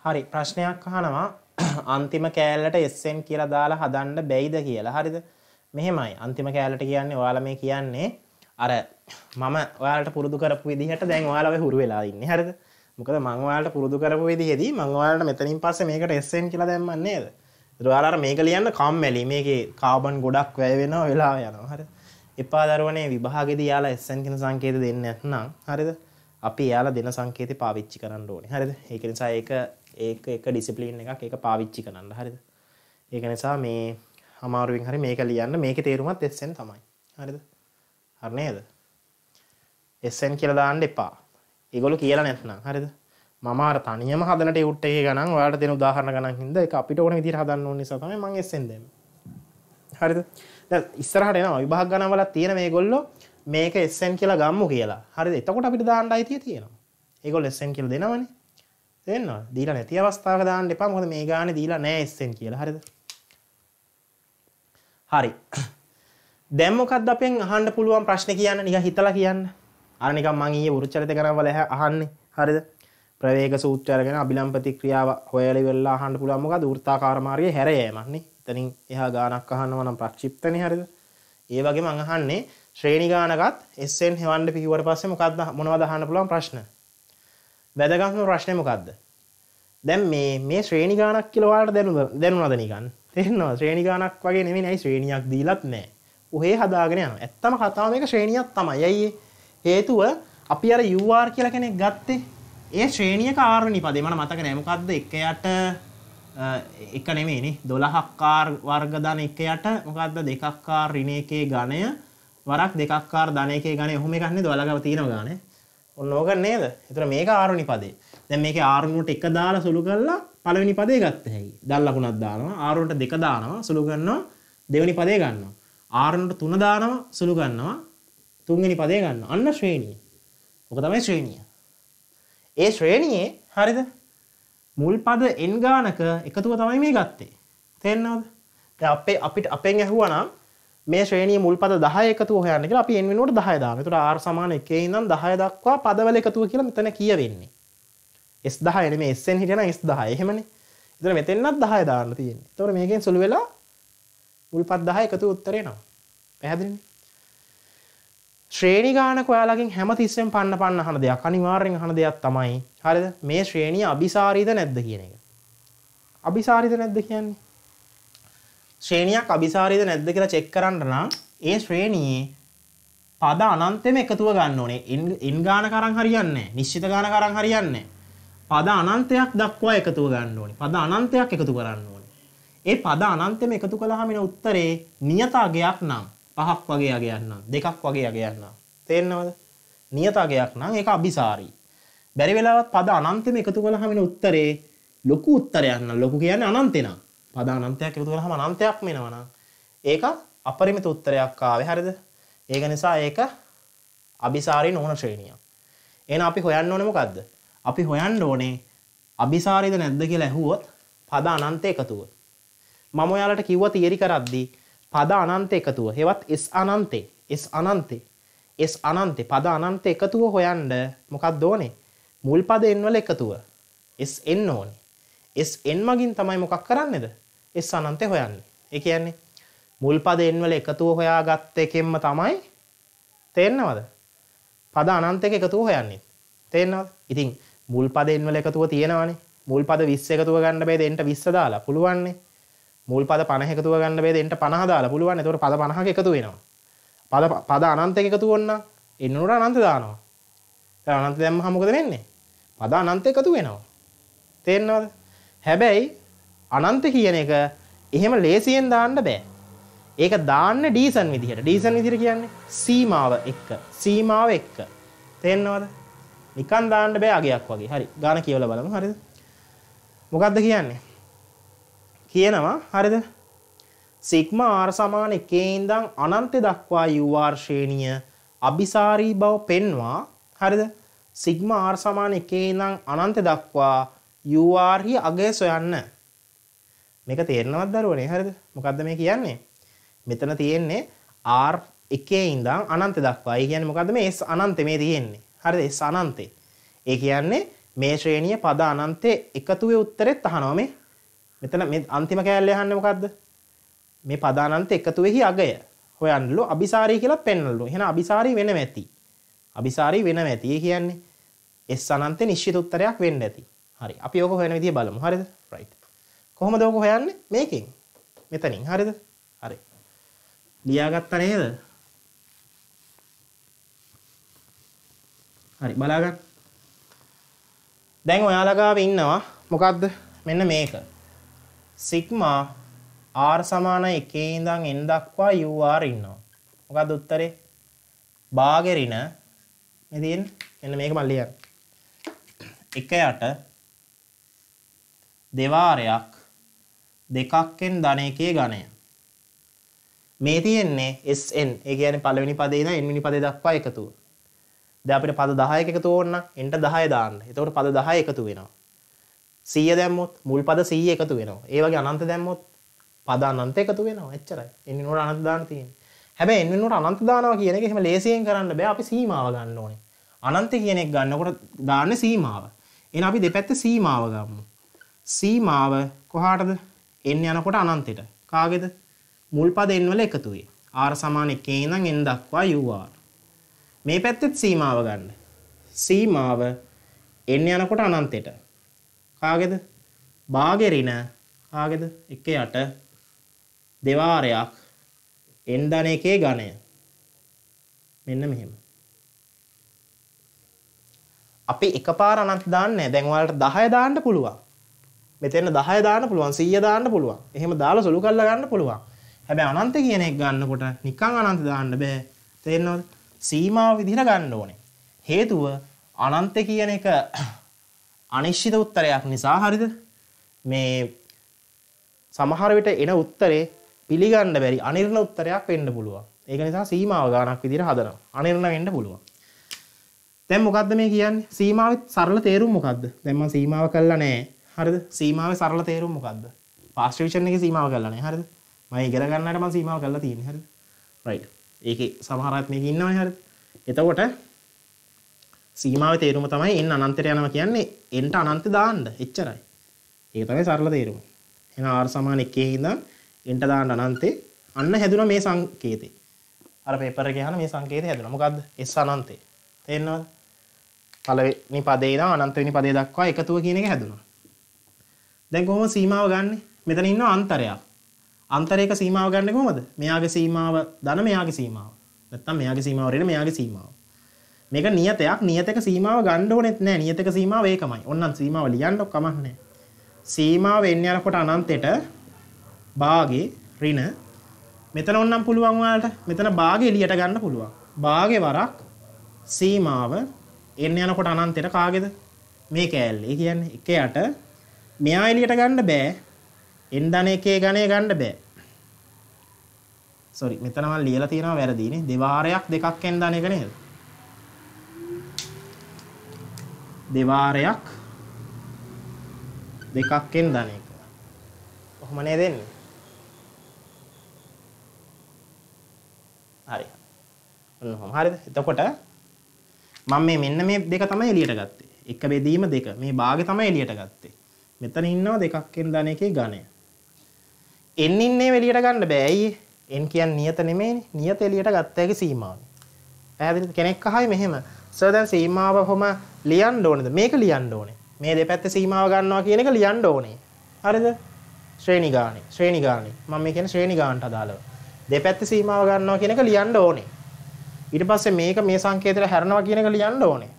හරි ප්‍රශ්නයක් අහනවා අන්තිම කෑල්ලට SN කියලා දාලා හදන්න බැයිද කියලා. හරිද? මෙහෙමයි. අන්තිම කෑල්ලට කියන්නේ ඔයාලා මේ කියන්නේ අර මම ඔයාලට පුරුදු කරපු විදිහට දැන් ඔයාලා වෙ හුරු වෙලා ඉන්නේ. හරිද? මොකද මම ඔයාලට පුරුදු කරපු විදිහේදී මම ඔයාලට මෙතනින් පස්සේ මේකට SN කියලා දැම්මන්නේ නේද? දරවාර මේක ලියන්න කම්මැලි මේකේ කාබන් ගොඩක් වැය වෙනවා වෙලා යනවා හරි එපාදරුවනේ විභාගෙදී යාලා එස්සන් කියන සංකේත දෙන්න නැත්නම් හරිද අපි යාලා දෙන සංකේතය පාවිච්චි කරන්න ඕනේ හරිද ඒක නිසා ඒක ඒක එක ඩිසිප්ලින් එකක් ඒක පාවිච්චි කරන්න හරිද ඒක නිසා මේ අමාරුවෙන් හරි මේක ලියන්න මේක තේරුමත් එස්සෙන් තමයි හරිද හරි නේද එස්සෙන් කියලා දාන්න එපා ඒගොල්ලෝ කියලා නැත්නම් හරිද මමාර තනියම හදනට උට්ටේ ගනන් වාට දෙන උදාහරණ ගනන් හිද එක අපිට ඕන විදිර හදන්න නිසාම මං එසෙන්දම හරිද ඉස්සරහට එන විභාග ගනවල තියෙන මේ ගොල්ලො මේක එස්සන් කියලා ගම්ම කියලා හරි එතකොට අපිට දාන්න අයිතිය තියෙනවා ඒගොල් එස්සන් කියල දෙනවනේ දෙන්න දීලා නැති අවස්ථාව දාන්න එපා මොකද මේ ගාන දීලා නෑ එස්සෙන් කියලා හරිද හරි දැම්මොකක්ද අපෙන් අහන්න පුළුවන් ප්‍රශ්න කියන්න නික හිතලා කියන්න අනිකම් මං ඊයේ වෘච්චරිත කරවල අහන්නේ හරිද ප්‍රවේග සූත්‍රයගෙන අබිලම් ප්‍රතික්‍රියාව හොයලි වෙල්ලා අහන්න පුළුවන් මොකද වෘත්තාකාරමාර්ගයේ හැර යෑමක්නේ. එතනින් එහා ගානක් අහනවා නම් ප්‍රක්ෂිප්තනේ හරිද? ඒ වගේම මං අහන්නේ ශ්‍රේණි ගානකත් SN හෙවන්න පිහුවට පස්සේ මොකද්ද මොනවද අහන්න පුළුවන් ප්‍රශ්න? වැදගත්ම ප්‍රශ්නේ මොකද්ද? දැන් මේ මේ ශ්‍රේණි ගානක් කියලා ඔයාලට දැනුණාද නිකන්? තේරෙනවා ශ්‍රේණි ගානක් වගේ නෙමෙයි නයි ශ්‍රේණියක් දීලත් නැහැ. ඔහේ හදාගෙන යනවා. ඇත්තම කතාව මේක ශ්‍රේණියක් තමයි. ඇයි හේතුව අපි අර UR කියලා කෙනෙක් ගත්තේ ඒ ශ්‍රේණිය කාරණි පදේ මට මතක නෑ මොකද්ද එක යට එක නෙමෙයිනේ 12ක් කාර් වර්ග ධන එක යට මොකද්ද දෙකක් කාර් ඍණ එකේ ඝණය වරක් දෙකක් කාර් ධන එකේ ඝණය ඔහොම එකක් නේද ඔයාලගම තියෙන ගානේ ඔන්න ඕක නේද ඒතර මේක ආරුණි පදේ දැන් මේකේ ආරුණුට එක දාලා සුළු කරලා පළවෙනි පදේ ගත්ත හැකි දල් ලකුණක් දානවා ආරුණුට දෙක දානවා සුළු කරනවා දෙවෙනි පදේ ගන්නවා ආරුණුට තුන දානවා සුළු ගන්නවා තුන්වෙනි පදේ ගන්නවා අන්න ශ්‍රේණිය ඔක තමයි ශ්‍රේණිය ඒ ශ්‍රේණයේ හරිද මුල් පද එන් ගානක එකතුව තමයි මේ ගත්තේ තෙන්නවද අපේ අපිට අපෙන් ඇහුවනම් මේ ශ්‍රේණී මුල් පද දහ එකතු හයන්නක අපි එන්වෙනුවට දහයදාම තුර ආර් සමාන එකේ ඉඳන් දහය දක්වා පදවල එකතුව කියලා මෙතන කියවෙන්නේ එස් දහ එන මේ එස්සෙන් හිටන එස් දහ එහෙමන ඉතර මෙතෙන්න්නත් දහය දාන්න තියෙන තොර මේකෙන් සුළු වෙලා මුල් පත් දහ එකතු උත්තරේ නම් පැහැදිලි ශ්‍රේණි ගානක ඔයාලගෙන් හැමතිස්සෙන් පන්න පන්න අහන දෙයක් අනිවාර්යෙන් අහන දෙයක් තමයි හරිද මේ ශ්‍රේණිය අභිසාරීද නැද්ද කියන එක. අභිසාරිද නැද්ද කියන්නේ. ශ්‍රේණියක් අභිසාරීද නැද්ද කියලා චෙක් කරන්න නම් ඒ ශ්‍රේණියේ පද අනන්තෙම එකතුව ගන්න ඕනේ. ඉන් ගාන කරන් හරියන්නේ නිශ්චිත ගාන කරන් හරියන්නේ පද අනන්තයක් දක්වා එකතුව ගන්න ඕනේ. පද අනන්තයක් එකතු කරන්න ඕනේ. ඒ පද අනන්තෙම එකතු කළාම එන උත්තරේ නියත අගයක් නම් පහක් වගේ අගයන්නම් දෙකක් වගේ අගයන්නම් තේරෙනවද නියත අගයක් නම් ඒක අභිසාරී බැරි වෙලාවත් පද අනන්තෙම එකතු කළාම එන උත්තරේ ලොකු උත්තරයක් නම් ලොකු කියන්නේ අනන්තේ නම් පද අනන්තයක් එකතු කළාම අනන්තයක් වෙනවා නම් ඒක අපරිමිත උත්තරයක් ආවේ හරිද ඒක නිසා ඒක අභිසාරී නොවන ශ්‍රේණියක් එහෙනම් අපි හොයන්න ඕනේ මොකද්ද අපි හොයන්න ඕනේ අභිසාරීද නැද්ද කියලා ඇහුවොත් පද අනන්ත එකතුව මම ඔයාලට කිව්වා තියරි කරද්දී පද අනන්ත එකතුව හෙවත් S අනන්තේ S අනන්තේ S අනන්තේ පද අනන්ත එකතුව හොයන්න මොකක්ද ඕනේ මුල් පද n වල එකතුව S n ඕනේ S n මගින් තමයි මොකක් කරන්නේද S අනන්තේ හොයන්නේ ඒ කියන්නේ මුල් පද n වල එකතුව හොයාගත්ත එකෙන්ම තමයි තේරෙනවද පද අනන්ත එක එකතුව හොයන්නේ තේරෙනවද ඉතින් මුල් පද n වල එකතුව තියෙනවානේ මුල් පද 20 එකතුව ගන්න බෑ දෙන්න 20 දාලා පුළුවන්නේ මුල් පද 50 එකතුව ගන්න බෑ දෙන්න 50 දාලා පුළුවන්. එතකොට පද 50ක එකතු වෙනවා. පද පද අනන්තයක එකතු වුණා. එන්නනට අනන්ත දානවා. දැන් අනන්ත දැම්මහම මොකද වෙන්නේ? පද අනන්ත එකතු වෙනවා. තේරෙනවද? හැබැයි අනන්ත කියන එක එහෙම ලේසියෙන් දාන්න බෑ. ඒක දාන්න ඩීසන් විදිහට. ඩීසන් විදිහට කියන්නේ සීමාව එක්ක. සීමාව එක්ක. තේරෙනවද? නිකන් දාන්න බෑ අගයක් වගේ. හරි. ගාන කියවලා බලමු. හරිද? මොකද්ද කියන්නේ? කියනවා හරිද සිග්ම R සමාන එකේ ඉඳන් අනන්ත දක්වා U R ශ්‍රේණිය අபிසාරී බව පෙන්වා හරිද සිග්ම R සමාන එකේ ඉඳන් අනන්ත දක්වා U R හි අගය සොයන්න මේක තේරෙනවද දරුවනේ හරිද මොකද්ද මේ කියන්නේ මෙතන තියෙන්නේ R එකේ ඉඳන් අනන්ත දක්වා ඒ කියන්නේ මොකද්ද මේ S අනන්තේ මේ තියෙන්නේ හරිද S අනන්තේ ඒ කියන්නේ මේ ශ්‍රේණිය පද අනන්තේ එකතුවේ උත්තරෙත් අහනවා මේ මෙතන මේ අන්තිම කෑල්ල යහන්න මොකක්ද මේ පදානන්ත එකතුවෙහි අගය හොයන්නලු අභිසාරී කියලා පෙන්නලු එහෙනම් අභිසාරී වෙනම ඇති අභිසාරී වෙනම ඇති ඒ කියන්නේ S අනන්තේ නිශ්චිත උත්තරයක් වෙන්න ඇති හරි අපි ඕක හොයන විදිය බලමු හරිද රයිට් කොහොමද ඕක හොයන්නේ මේකෙන් මෙතනින් හරිද හරි ලියාගත්තා නේද හරි බලාගන්න දැන් ඔයාලා ගාව ඉන්නවා මොකද්ද මෙන්න මේක සිග්මා r සමාන 1 ඉඳන් n දක්වා u r ඉන්නවා. මොකද්ද උත්තරේ? බාගේ ඍණ මේ තියෙන්නේ. මෙන්න මේක මම ලියන්න. 1 යට දෙවාරයක් දෙකක්ෙන් ධන එකේ ඝණය. මේ තියෙන්නේ SN. ඒ කියන්නේ පළවෙනි පදේ ඉඳන් n වෙනි පදේ දක්වා එකතුව. දැන් අපිට පද 10ක එකතුව ඕන නම් n ට 10 දාන්න. එතකොට පද 10 එකතු වෙනවා. සිය දැම්මොත් මුල් පද සීය එකතු වෙනවා ඒවගේ අනන්ත දැම්මොත් පද අනන්ත එකතු වෙනවා එච්චරයි එන්නනට අනන්තදාන තියෙන හැබැයි එන්නනට අනන්තදානවා කියන එක එහෙම ලේසියෙන් කරන්න බෑ අපි සීමාව ගන්න ඕනේ අනන්ත කියන එක ගන්නකොට දාන්න සීමාව එහෙනම් අපි දෙපැත්ත සීමාව ගමු සීමාව කොහාටද එන්න යනකොට අනන්තයට කාගේද මුල් පද n වල එකතු වේ r සමාන 1 ඉඳන් n දක්වා u r මේ පැත්තෙත් සීමාව ගන්න සීමාව එන්න යනකොට අනන්තයට කාගෙද බාගෙරින කාගෙද එක යට දෙවාරයක් එන්දන එකේ ගණය මෙන්න මෙහෙම අපි එකපාර අනන්ත දාන්නේ දැන් ඔයාලට 10 දාන්න පුළුවන් මෙතන 10 දාන්න පුළුවන් 100 දාන්න පුළුවන් එහෙම දාලා සොළු කරලා ගන්න පුළුවන් හැබැයි අනන්ත කියන එක ගන්නකොට නිකන් අනන්ත දාන්න බෑ තේරෙනවද සීමාව විදිහට ගන්න ඕනේ හේතුව අනන්ත කියන එක අනිශ්චිත උත්තරයක් නිසා හරිද මේ සමහරවිට එන උත්තරේ පිළිගන්න බැරි අනිර්ණ උත්තරයක් වෙන්න පුළුවන් ඒක නිසා සීමාව ගානක් විදිර හදන අනිර්ණ වෙන්න පුළුවන් තැම් මොකක්ද මේ කියන්න සීමාවත් සරල තේරුම් මොකක්ද දෙම සීමාව කල්ලා නෑ හරිද සීමාව සරල තේරුම් මොකක්ද පාස්ටේෂන් එක සීමාව කල්ලන හරිද මයි ඉගෙනගන්නටම සීමාව කල්ලා තියෙන හරිද රයිට් ඒක සමහරත් මේක ඉන්නවා හරිද එතකොට සීමාව තේරුම තමයි එන් අනන්තයට යනවා කියන්නේ එන්ට අනන්ත දාන්න එච්චරයි. ඒක තමයි සරල තේරුම. එහෙනම් r සමාන 1 ඉඳන් එන්ට දාන්න අනන්තේ අන්න හැදුනා මේ සංකේතේ. අර පේපර් එකේ අහන මේ සංකේතේ හැදුනා. මොකද්ද? s අනන්තේ. තේරෙනවද? පළවෙනි පදේ ඉඳන් අනන්ත වෙනි පදේ දක්වා එකතුව කියන එක හැදුනා. දැන් කොහොමද සීමාව ගන්නෙ? මෙතන ඉන්නවා අන්තරයක්. අන්තරයක සීමාව ගන්නෙ කොහොමද? මෙයාගේ සීමාව ධන මෙයාගේ සීමාව. නැත්තම් මෙයාගේ සීමාව රේන මෙයාගේ සීමාව. මේක නියතයක් නියතක සීමාව ගන්න ඕනෙත් නෑ නියතක සීමාව ඒකමයි. ඕන්නම් සීමාව ලියන්න කමක් නෑ. සීමාව එන්න යනකොට අනන්තයට භාගේ ඍණ මෙතන ඕන්නම් පුළුවන් ඔයාලට මෙතන භාගේ එළියට ගන්න පුළුවන්. භාගේ වරක් සීමාව එන්න යනකොට අනන්තයට කාගේද? මේ කෑල්ලේ. ඒ කියන්නේ එක යට මෙයා එළියට ගන්න බෑ. n ධන එකේ ගණය ගන්න බෑ. sorry මෙතන මම ලියලා තියෙනවා වැරදීනේ. දෙවාරයක් දෙකක් n ධන එක නේද? දෙවාරයක් දෙකක්ෙන් දන එක. ඔහොම නේ දෙන්නේ. හරි. ඔන්න ඔහොම හරිද? එතකොට මම මේ මෙන්න මේ දෙක තමයි එළියට ගත්තේ. එක බෙදීම දෙක. මේ භාගය තමයි එළියට ගත්තේ. මෙතන ඉන්නවා දෙකක්ෙන් දන එකේ ඝණය. n ඉන්නේ එළියට ගන්න බෑ. ඇයි? n කියන්නේ නියත නෙමෙයිනේ. නියත එළියට ගත්ත හැකි සීමාව. පැහැදිලිද? කෙනෙක් අහයි මෙහෙම සර් දැන් සීමාව කොහොම ලියන්න ඕනද? මේක ලියන්න ඕනේ. මේ දෙපැත්ත සීමාව ගන්නවා කියන එක ලියන්න ඕනේ. හරිද? ශ්‍රේණි ගානේ. ශ්‍රේණි ගානේ. මම මේ කියන්නේ ශ්‍රේණි ගානට අදාළව. දෙපැත්ත සීමාව ගන්නවා කියන එක ලියන්න ඕනේ. ඊට පස්සේ මේක මේ සංකේතයට හැරෙනවා කියන එක ලියන්න ඕනේ.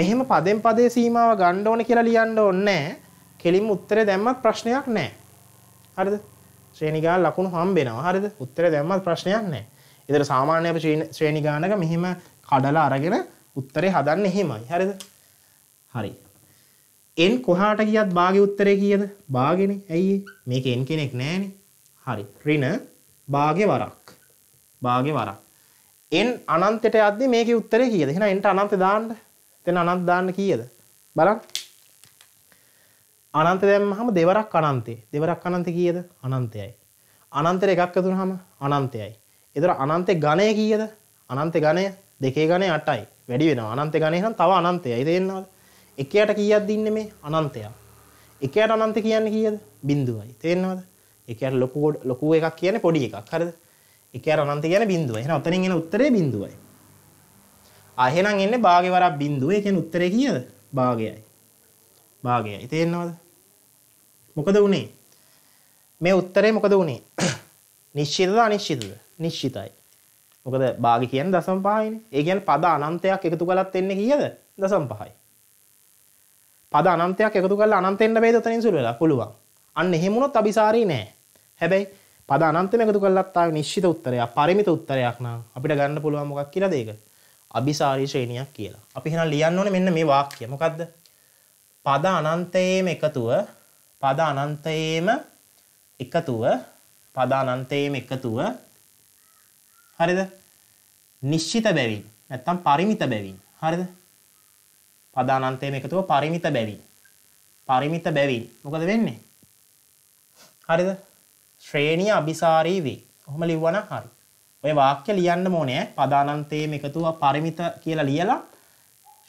මෙහෙම පදෙන් පදේ සීමාව ගන්න ඕනේ කියලා ලියන්න ඕනේ නැහැ. කෙලින්ම උත්තරේ දැම්මත් ප්‍රශ්නයක් නැහැ. හරිද? ශ්‍රේණි ගාන ලකුණු හම්බෙනවා. හරිද? උත්තරේ දැම්මත් ප්‍රශ්නයක් නැහැ. ඒතර සාමාන්‍ය අපි ශ්‍රේණි ගානක මෙහිම කඩලා අරගෙන උත්තරේ හදන්න එහෙමයි හරිද හරි එන් කොහාට කියත් බාගේ උත්තරේ කියද බාගෙන ඇයි මේක එන් කෙනෙක් නෑනේ හරි රින බාගේ වරක් බාගේ වරක් එන් අනන්තයට යද්දි මේකේ උත්තරේ කීයද? එහෙනම් එන්ට අනන්තේ දාන්න. එතන අනන්ත දාන්න කීයද? බලන්න. අනන්ත දැම්මහම දෙවරක් අනන්තේ. දෙවරක් අනන්තේ කීයද? අනන්තයයි. අනන්තේ එකක් ඇතුළහම අනන්තයයි. ඒතර අනන්තේ ඝණය කීයද? අනන්තේ ඝණය දෙකේ ගණය 8යි. වැඩි වෙනවා. අනන්ත ගණය නම් තව අනන්තයයි තේරෙනවද? එකයට කීයක්ද ඉන්නේ මේ? අනන්තයක්. එකයට අනන්ත කියන්නේ කීයද? බිඳුවයි. තේරෙනවද? එකයට ලොකු ලොකු එකක් කියන්නේ පොඩි එකක්. හරිද? එකයට අනන්ත කියන්නේ බිඳුවයි. එහෙනම් ඔතනින් එන උත්තරේ බිඳුවයි. ආ එහෙනම් එන්නේ භාගේ වරක් බිඳුව. ඒ කියන්නේ උත්තරේ කීයද? භාගයයි. භාගයයි. තේරෙනවද? මොකද උනේ? මේ උත්තරේ මොකද උනේ? නිශ්චිතද අනිශ්චිතද? නිශ්චිතයි. මොකද භාග කියන්නේ දශම පහයිනේ. ඒ කියන්නේ පද අනන්තයක් එකතු කළත් එන්නේ කීයද? දශම පහයි. පද අනන්තයක් එකතු කළා අනන්තෙන්න බෑද උතනින් සුළු වෙලා පුළුවන්. අන්න එහෙම වුණොත් අபிසාරී නෑ. හැබැයි පද අනන්තෙම එකතු කළාත් ආවේ නිශ්චිත උත්තරයක්, පරිමිත උත්තරයක් නම් අපිට ගන්න පුළුවන් මොකක් කියලාද ඒක? අபிසාරී ශ්‍රේණියක් කියලා. අපි එහෙනම් ලියන්න ඕනේ මෙන්න මේ වාක්‍යය. මොකද්ද? පද අනන්තයේම එකතුව පද අනන්තයේම එකතුව පද අනන්තයේම එකතුව හරිද නිශ්චිත බැවින් නැත්තම් පරිමිත බැවින් හරිද පදානන්තයම එකතුව පරිමිත බැවින් පරිමිත බැවින් මොකද වෙන්නේ හරිද ශ්‍රේණිය අභිසාරී වේ ඔහොම ලිව්වන හරි ඔය වාක්‍ය ලියන්න ඕනේ පදානන්තයම එකතුව පරිමිත කියලා ලියලා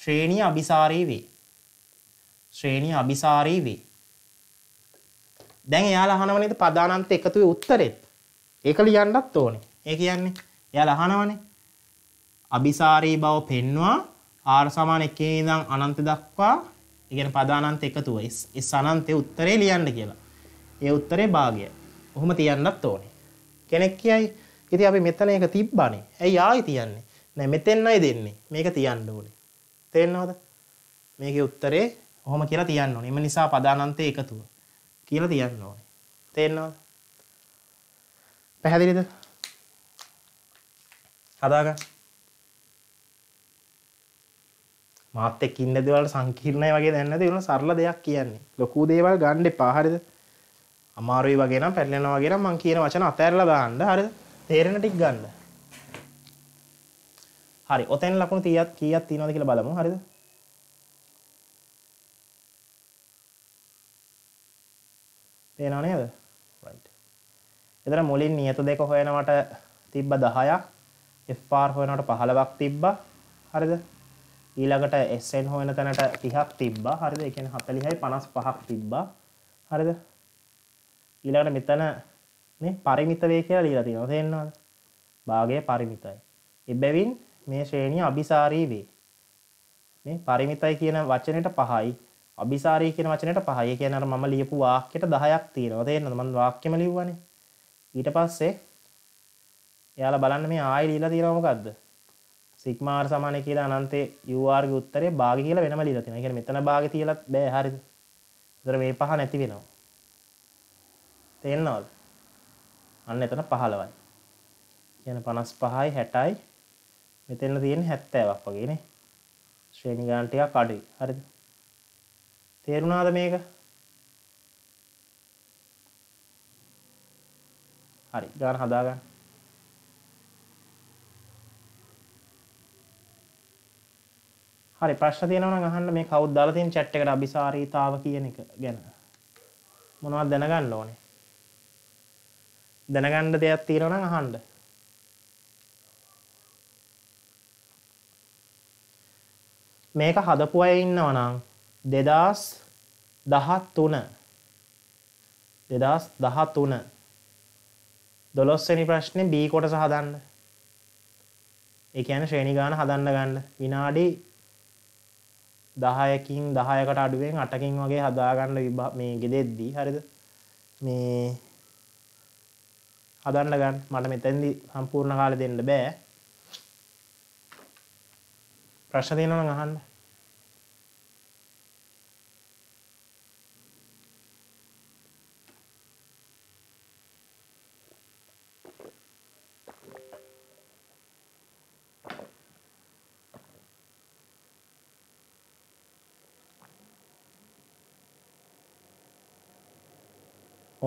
ශ්‍රේණිය අභිසාරී වේ ශ්‍රේණිය අභිසාරී වේ දැන් එයාලා අහනවනේද පදානන්ත එකතුවේ උත්තරෙත් ඒක ලියන්නත් ඕනේ ඒ කියන්නේ එයාලා අහනවනේ. අபிසාරී බව පෙන්වා R සමාන 1 ඉඳන් අනන්ත දක්වා, ඒ කියන්නේ පදානන්ත එකතුව S අනන්තයේ උත්තරේ ලියන්න කියලා. ඒ උත්තරේ භාගය. ඔහොම තියන්නත් ඕනේ. කෙනෙක් කියයි, ඉතින් අපි මෙතන එක තිබ්බානේ. ඇයි ආයි තියන්නේ? නෑ මෙතෙන්මයි දෙන්නේ. මේක තියන්න ඕනේ. තේරෙනවද? මේකේ උත්තරේ ඔහොම කියලා තියන්න ඕනේ. එම නිසා පදානන්තයේ එකතුව කියලා තියන්න ඕනේ. තේරෙනවද? පැහැදිලිද? හදාගන්න මාත් එක්ක ඉන්න දේවල් සංකීර්ණයි වගේ දැන් නැති වෙන සරල දෙයක් කියන්නේ. ලොකු දේවල් ගන්න එපා හරිද? අමාරුයි වගේ නම් පැටලෙනවා වගේ නම් මං කියන වචන අතහැරලා දාන්න හරිද? තේරෙන ටික ගන්න. හරි. ඔතෙන් ලකුණු 30ක් කීයක් තියෙනවද කියලා බලමු හරිද? පේනව නේද? right. එතන මුලින් නියත දෙක හොයනවට තිබ්බ 10ක් FR හොයනකොට 15ක් තිබ්බා. හරිද? ඊළඟට SN හොයන තැනට 30ක් තිබ්බා. හරිද? ඒ කියන්නේ 40යි 55ක් තිබ්බා. හරිද? ඊළඟට මෙතන මේ පරිමිත වේ කියලා ලියලා තියෙනවා. තේරෙනවද? භාගය පරිමිතයි. එබැවින් මේ ශ්‍රේණිය අபிසාරී වේ. මේ පරිමිතයි කියන වචනෙට 5යි අபிසාරී කියන වචනෙට 5යි. ඒ කියන්නේ අර මම ලියපු වාක්‍යෙට 10ක් තියෙනවා. තේරෙනවද? මම වාක්‍යෙම ලිව්වනේ. ඊට පස්සේ එයාලා බලන්න මේ ආයෙ ලියලා තියෙනවා මොකද්ද? සිග්මා r සමානයි කියලා අනන්තේ u r ගේ උත්තරේ භාගය කියලා වෙනම ලියලා තියෙනවා. ඒ කියන්නේ මෙතන භාගය තියලත් බෑ හරිද? ඒතර මේ පහ නැති වෙනවා. තේරෙනවද? අන්න එතන 15යි. කියන්නේ 55යි 60යි මෙතන තියෙන්නේ 70ක් වගේ නේ. ශ්‍රේණි ගණන් ටිකක් අඩුයි. හරිද? තේරුණාද මේක? හරි ගාන හදාගන්න හරි ප්‍රශ්න තියෙනවා නම් අහන්න මේ කවුද දාලා තියෙන chat එකට අபிසාරීතාව කියන එක ගැන මොනවද දැනගන්න ඕනේ දැනගන්න දෙයක් තියෙනවා නම් අහන්න මේක හදපු අය ඉන්නවා නම් දෙදස් දහත් තුන දෙදස් දහත් තුන දොළොස්සනි ප්‍රශ්නය බී කොටස හදන්න එකන ශ්‍රේණි ගාන හදන්න ගන්න විනාඩි දහයකින් දහයකට අඩුවෙන් අටකින් වගේ හදාගන්න මේ ගෙදෙද්දී හරිද මේ හදන්න ගන්න මට මෙතැන්දි සම්පූර්ණ කාල දෙන්න බෑ ප්‍රශ්න තියෙනවා නම් අහන්න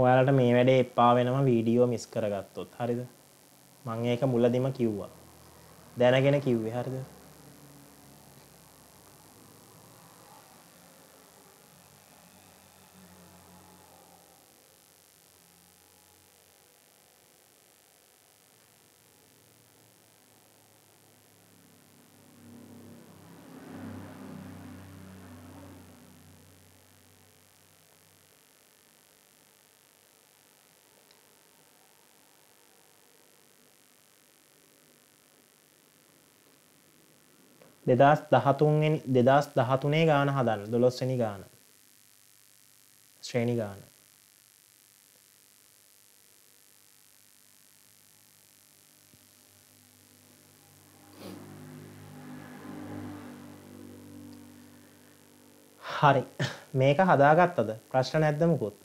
ඔයාලට මේ වැඩේ එපා වෙනම වීඩියෝ මිස් කරගත්තොත් හරිද මං ඒක මුලදිම කිව්වා දැනගෙන කිව්වේ හරිද දෙදස් දහතුන්ෙන් දෙදස් දහතුනේ ගාන හදන්න දොළොස්සනි ගාන ශ්‍රේණි ගාන හරි මේක හදාගත්තද ප්‍රශ්න නැද්දමකුත්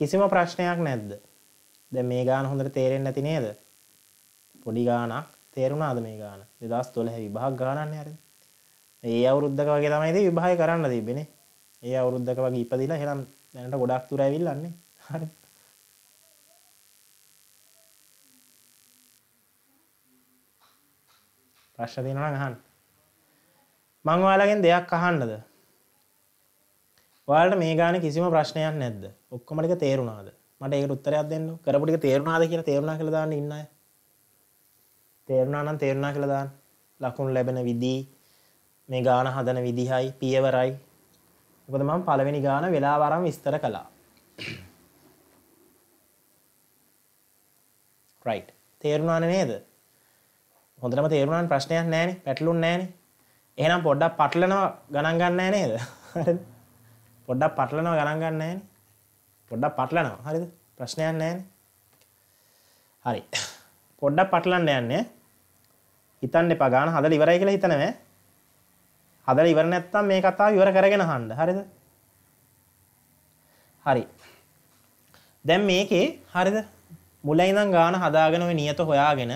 කිසිම ප්‍රශ්නයක් නැද්ද ද මේ ගාන හොඳට තේරෙන් නැති නේද පොඩි ගානක් තේරුණාද මේ ගාන දෙදස් තොළහ විභාග ගානන්න හර ඒ අවුරුද්ධක වගේ තමයිද විභාය කරන්න තිබෙන ඒ අවුරුද්ධක වගේ ඉපදිලා හෙනම් දැනට ගොඩක් තුරැවිල්ලන්නේ හරි ප්‍රශ්න තියෙනවා නම් අහන්න. මම ඔයාලගෙන් දෙයක් අහන්නද? ඔයාලට මේ ගානේ කිසිම ප්‍රශ්නයක් නැද්ද? ඔක්කොම ටික තේරුණාද? මට ඒකට උත්තරයක් දෙන්න. කරපු ටික තේරුණාද කියලා තේරුණා කියලා දාන්න ඉන්න අය. තේරුණා නම් තේරුණා කියලා දාන්න. ලකුණු ලැබෙන විදි මේ ගාන හදන විදිහයි පියවරයි. මොකද මම පළවෙනි ගාන වෙලාව අරන් විස්තර කළා. right. තේරුණානේ නේද? හොඳටම තේරුණාන ප්‍රශ්නයක් නෑනේ පැටලුන් නෑනේ එහෙනම් පොඩ්ඩක් පටලනවා ගණන් ගන්නෑ නේද පොඩ්ඩක් පටලනවා ගණන් ගන්නෑ පොඩ්ඩක් පටලනවා හරිද ප්‍රශ්නයක් නෑනේ හරි පොඩ්ඩක් පටලන්න යන්නේ හිතන්න එපා ගාන හදලා ඉවරයි කියලා හිතනවෑ. හදලා ඉවර නැත්තම් මේ කතාව ඉවර කරගෙන අහන්න. හරිද? හරි. දැන් මේකේ හරිද? මුල ඉඳන් ගාන හදාගෙන ඔය නියත හොයාගෙන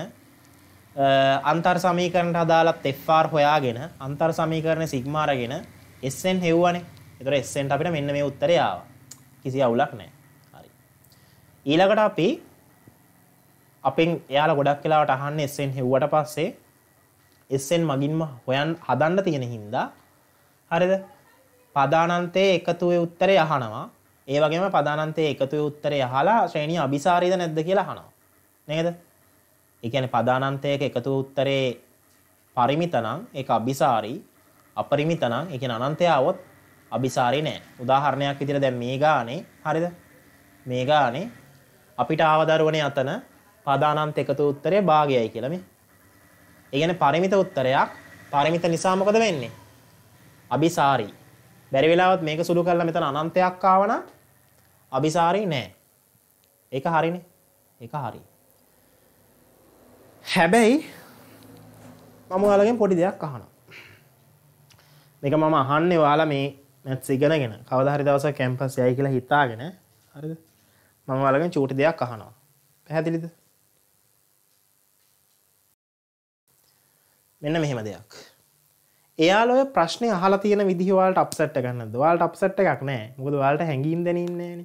අන්තර් සමීකරණට අදාළත් FR හොයාගෙන අන්තර් සමීකරණේ සිග්මා අරගෙන SN හෙව්වනේ. ඒතර SN අපිට මෙන්න මේ උත්තරේ ආවා. කිසි අවුලක් නැහැ. හරි. ඊළඟට අපි අපෙන් එයාලා ගොඩක් වෙලාවට අහන්නේ SN හෙව්වට පස්සේ එස්සෙන් මගින්ම හොයන් හදන්න තියෙන හින්දා හරිද පදානන්තයේ එකතුවේ උත්තරේ අහනවා ඒ වගේම පදානන්තයේ එකතුවේ උත්තරේ අහලා ශ්‍රේණිය අභිසාරීද නැද්ද කියලා අහනවා නේද ඒ කියන්නේ පදානන්තයක එකතුවේ උත්තරේ පරිමිත නම් ඒක අභිසාරී අපරිමිත නම් ඒ කියන්නේ අනන්තය આવොත් අභිසාරී නෑ උදාහරණයක් විදිහට දැන් මේ ගානේ හරිද මේ ගානේ අපිට ආව දරුවනේ අතන පදානන්ත එකතු උත්තරේ භාගයයි කියලා මේ ඒ කියන්නේ පරිමිත උත්තරයක් පරිමිත නිසා මොකද වෙන්නේ? අபிසාරී. බැරි වෙලාවත් මේක සුළු කරලා මෙතන අනන්තයක් ආවනම් අபிසාරී නෑ. ඒක හරිනේ. ඒක හරි. හැබැයි මම ඔයාලගෙන් පොඩි දෙයක් අහනවා. මේක මම අහන්නේ ඔයාලා මේ මැත්ස් ඉගෙනගෙන කවදා හරි දවසක් කැම්පස් යයි කියලා හිතාගෙන හරිද? මම ඔයාලගෙන් චූටි දෙයක් අහනවා. පැහැදිලිද? මෙන්න මෙහෙම දෙයක් එයාලොය ප්‍රශ්නය අහලා තියෙන විදිහවාලට අපසට් ගන්න දවාලට අපසට් එකක් නෑ මුකද වාලට හැඟීම් දැනන්නේන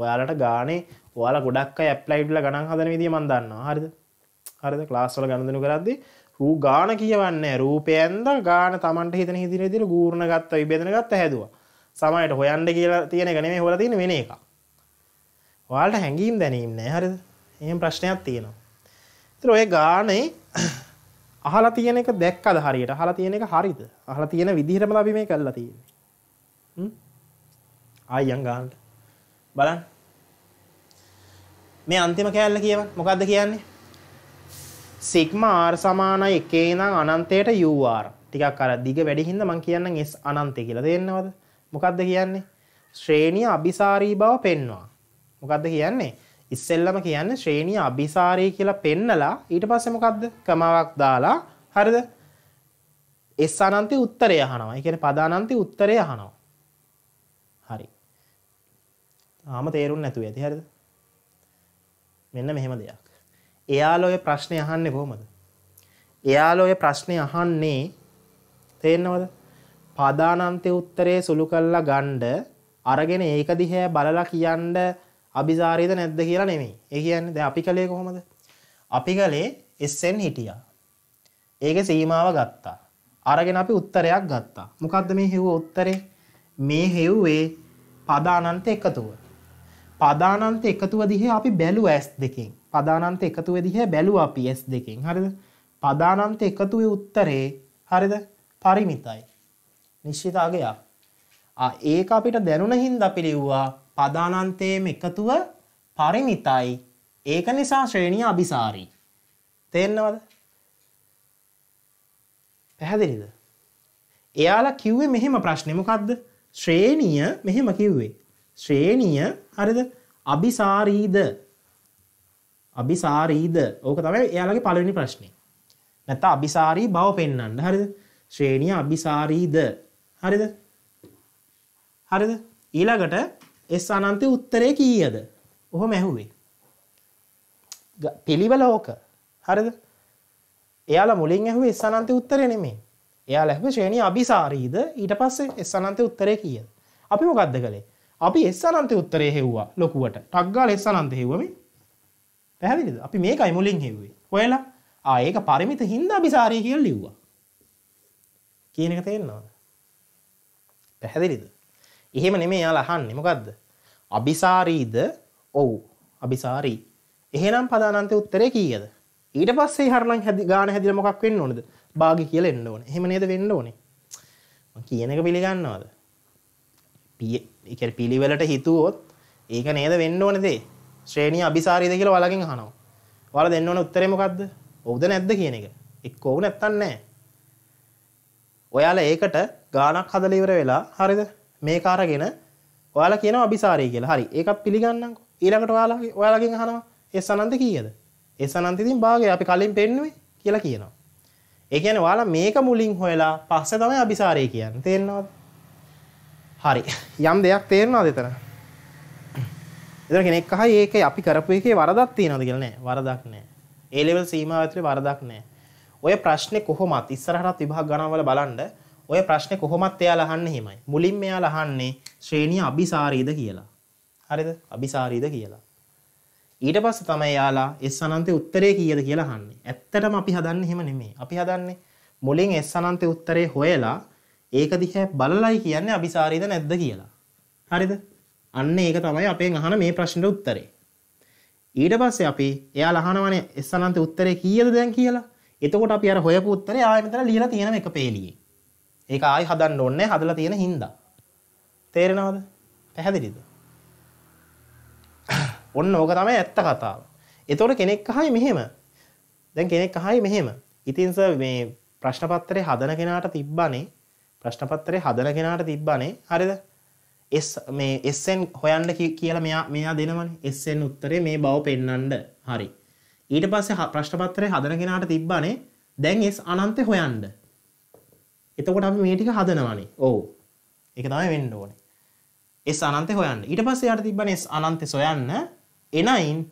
ඔයාලට ගානේ ඔයාල ගොඩක් ඇප්ලයිඩ්ල ගණන් හදන විදි මන්දන්නවා හරිද හරිද ලාස්සල ගණඳනු කරද්දි රූ ගාන කියවන්න රූපයන්ද ගාන තමන්ට හිතන හිදිරදිර ගූර්ණ ගත්ත විබෙදන ගත්ත හැදවා සමයට හොයන්ඩ කියලා තියෙන ගනේ හොල තියෙන වෙන එක වාලට හැඟීම් දැනීම් නෑ හරිද එහම ප්‍රශ්නයක් තියෙනවා තරඔය ගානේ අහලා තියෙන එක දැක්කද හරියට අහලා තියෙන එක හරිද අහලා තියෙන විදිහටම අපි මේ කරලා තියෙන්නේ ආයියන් ගන්නට බලන්න මේ අන්තිම කෑල්ල කියව මොකක්ද කියන්නේ සිග්මා r සමානයි 1 ඉඳන් අනන්තයට u r ටිකක් අර දිග වැඩි හින්දා මම කියන්නම් s අනන්තය කියලා තේරෙනවද මොකක්ද කියන්නේ ශ්‍රේණිය අபிසාරී බව පෙන්වනවා මොකක්ද කියන්නේ ඉස්සෙල්ලම කියන්න ශ්‍රේණිය අභිසාරය කියලා පෙන්නලා ඊට පස්සේ මොකද්ද? කමාවක් දාලා හරිද? S අනන්තේ උත්තරය අහනවා. ඒ කියන්නේ පදානන්තේ උත්තරය අහනවා. හරි. ආම තේරුම් නැතුව ඇති හරිද? මෙන්න මෙහෙම දෙයක්. එයාලා ඔය ප්‍රශ්නේ අහන්නේ කොහොමද? එයාලා ඔය ප්‍රශ්නේ අහන්නේ තේරෙනවද? පදානන්තේ උත්තරේ සුළු කරලා ගන්න අරගෙන ඒක දිහා බලලා කියන්න අභිසාරීද නැද්ද කියලා නෙමෙයි. ඒ කියන්නේ දැන් අපි කලේ කොහොමද? අපි කලේ SN හිටියා. ඒකේ සීමාව ගත්තා. අරගෙන අපි උත්තරයක් ගත්තා. මොකද්ද මේ හෙව්ව උත්තරේ? මේ හෙව්වේ පදානන්ත එකතුව. පදානන්ත එකතුව දිහා අපි බැලුවා S දෙකෙන්. පදානන්ත එකතුව දිහා බැලුවා අපි S දෙකෙන්. හරිද? පදානන්ත එකතුවේ උත්තරේ හරිද? පරිමිතයි. නිශ්චිත අගයක්. ආ ඒක අපිට දැනුණ හින්දා අපි ලිව්වා පදානන්තයේම එකතුව පරිමිතයි. ඒක නිසා ශ්‍රේණිය අபிසාරී. තේරෙනවද? පැහැදිලිද? එයාලා කිව්වේ මෙහෙම ප්‍රශ්නේ මොකද්ද? ශ්‍රේණිය මෙහෙම කිව්වේ. ශ්‍රේණිය හරිද? අபிසාරීද? අபிසාරීද? ඕක තමයි එයාලගේ පළවෙනි ප්‍රශ්නේ. නැත්නම් අபிසාරී බව පෙන්වන්න. හරිද? ශ්‍රේණිය අபிසාරීද? හරිද? හරිද? ඊළඟට S අනන්තය උත්තරය කීයද? ඔහොම ඇහුවේ. පිළිවෙල ඕක. හරිද? එයාලා මුලින් ඇහුවේ S අනන්තය උත්තරය නෙමෙයි. එයාලා ඇහුවේ ශ්‍රේණිය අபிසාරීද ඊට පස්සේ S අනන්තය උත්තරය කීයද? අපි මොකද්ද කළේ? අපි S අනන්තය උත්තරය හෙව්වා ලොකුවට. ටක් ගාලා S අනන්තය හෙව්වමි. පැහැදිලිද? අපි මේකයි මුලින් හෙව්වේ. හොයලා ආ ඒක පරිමිත හින්දා අபிසාරී කියලා ලිව්වා. කියන එක තේරෙනවද? පැහැදිලිද? එහෙම නෙමෙයි යාලා අහන්නේ මොකද්ද? අභිසාරීද ඔව් අභිසාරී එහෙනම් පදානන්තය උත්තරය කීයද ඊට පස්සේ හරනම් හැදි ගාන හැදිල මොකක් වෙන්න ඕනද බාග කියල එන්න ඕන එහෙම නේද වෙන්න ඕනේ කියන එක පිළිගන්නවද එක පිළිවෙලට හිතුවොත් ඒක නේද වෙන්න ඕන දේ ශ්‍රේණී අභිසාරීද කියලා වලකින් හනවා වල දෙන්න ඕන උත්තරේ මොකක්ද ඔව්ද නැද්ද කියන එක එක්ක ඔව් නැත්තම් නැහැ ඔයාලා ඒකට ගානක් හදලා ඉවර වෙලා හරිද මේක අරගෙන ඔයාලා කියනවා අභිසාරය කියලා. හරි. ඒකත් පිළිගන්නම්කෝ. ඊළඟට ඔයාලගේ ඔයාලගෙන් අහනවා එස් අනන්ත කීයද? එස් අනන්ත ඉතින් භාගය අපි කලින් පෙන්නුවේ කියලා කියනවා. ඒ කියන්නේ ඔයාලා මේක මුලින් හොයලා පස්සේ තමයි අභිසාරය කියන්නේ. තේරෙනවද? හරි. යම් දෙයක් තේරෙනවද එතන? එතන කෙනෙක් අහයි ඒක අපි කරපු එකේ වරදක් තියෙනවද කියලා නෑ. වරදක් නෑ. ඒ ලෙවල් සීමාව ඇතුලේ වරදක් නෑ. ඔය ප්‍රශ්නේ කොහොමත් ඉස්සරහට විභාග ගණන්වල බලන්න ඔය ප්‍රශ්නේ කොහොමත් එයාලා අහන්නේ හිමයි. මුලින්ම එයාලා අහන්නේ ශ්‍රේණිය අභිසාරීද කියලා. හරිද? අභිසාරීද කියලා. ඊට පස්සේ තමයි යාලා S අනන්තේ උත්තරේ කීයද කියලා අහන්නේ. ඇත්තටම අපි හදන්නේ එහෙම නෙමෙයි. අපි හදන්නේ මුලින් S අනන්තේ උත්තරේ හොයලා ඒක දිහා බලලයි කියන්නේ අභිසාරීද නැද්ද කියලා. හරිද? අන්න ඒක තමයි අපෙන් අහන මේ ප්‍රශ්නෙට උත්තරේ. ඊට පස්සේ අපි එයා අහනවනේ S අනන්තේ උත්තරේ කීයද දැන් කියලා. එතකොට අපි අර හොයපු උත්තරේ ආයෙ මෙතන ලියලා තියෙනම එක පේලියේ. ඒක ආයෙ හදන්න ඕනේ හදලා තියෙන හින්දා. තේරෙනවද? පැහැදිලිද? ඔන්න ඕක තමයි ඇත්ත කතාව. එතකොට කෙනෙක් අහයි මෙහෙම. දැන් කෙනෙක් අහයි මෙහෙම. ඉතින් සර් මේ ප්‍රශ්න පත්‍රේ හදන කෙනාට තිබ්බනේ ප්‍රශ්න පත්‍රේ හදන කෙනාට තිබ්බනේ හරිද? S මේ SN හොයන්න කියලා මෙයා මෙයා දෙනවනේ. SN උත්තරේ මේ බව පෙන්නන්න. හරි. ඊට පස්සේ ප්‍රශ්න පත්‍රේ හදන කෙනාට තිබ්බනේ දැන් S අනන්තේ හොයන්න. එතකොට අපි මේ ටික හදනවනේ. ඔව්. ඒක තමයි වෙන්න ඕනේ. S අනන්තේ හොයන්න. ඊට පස්සේ යාට තිබ්බනේ S අනන්තේ සොයන්න එනයින්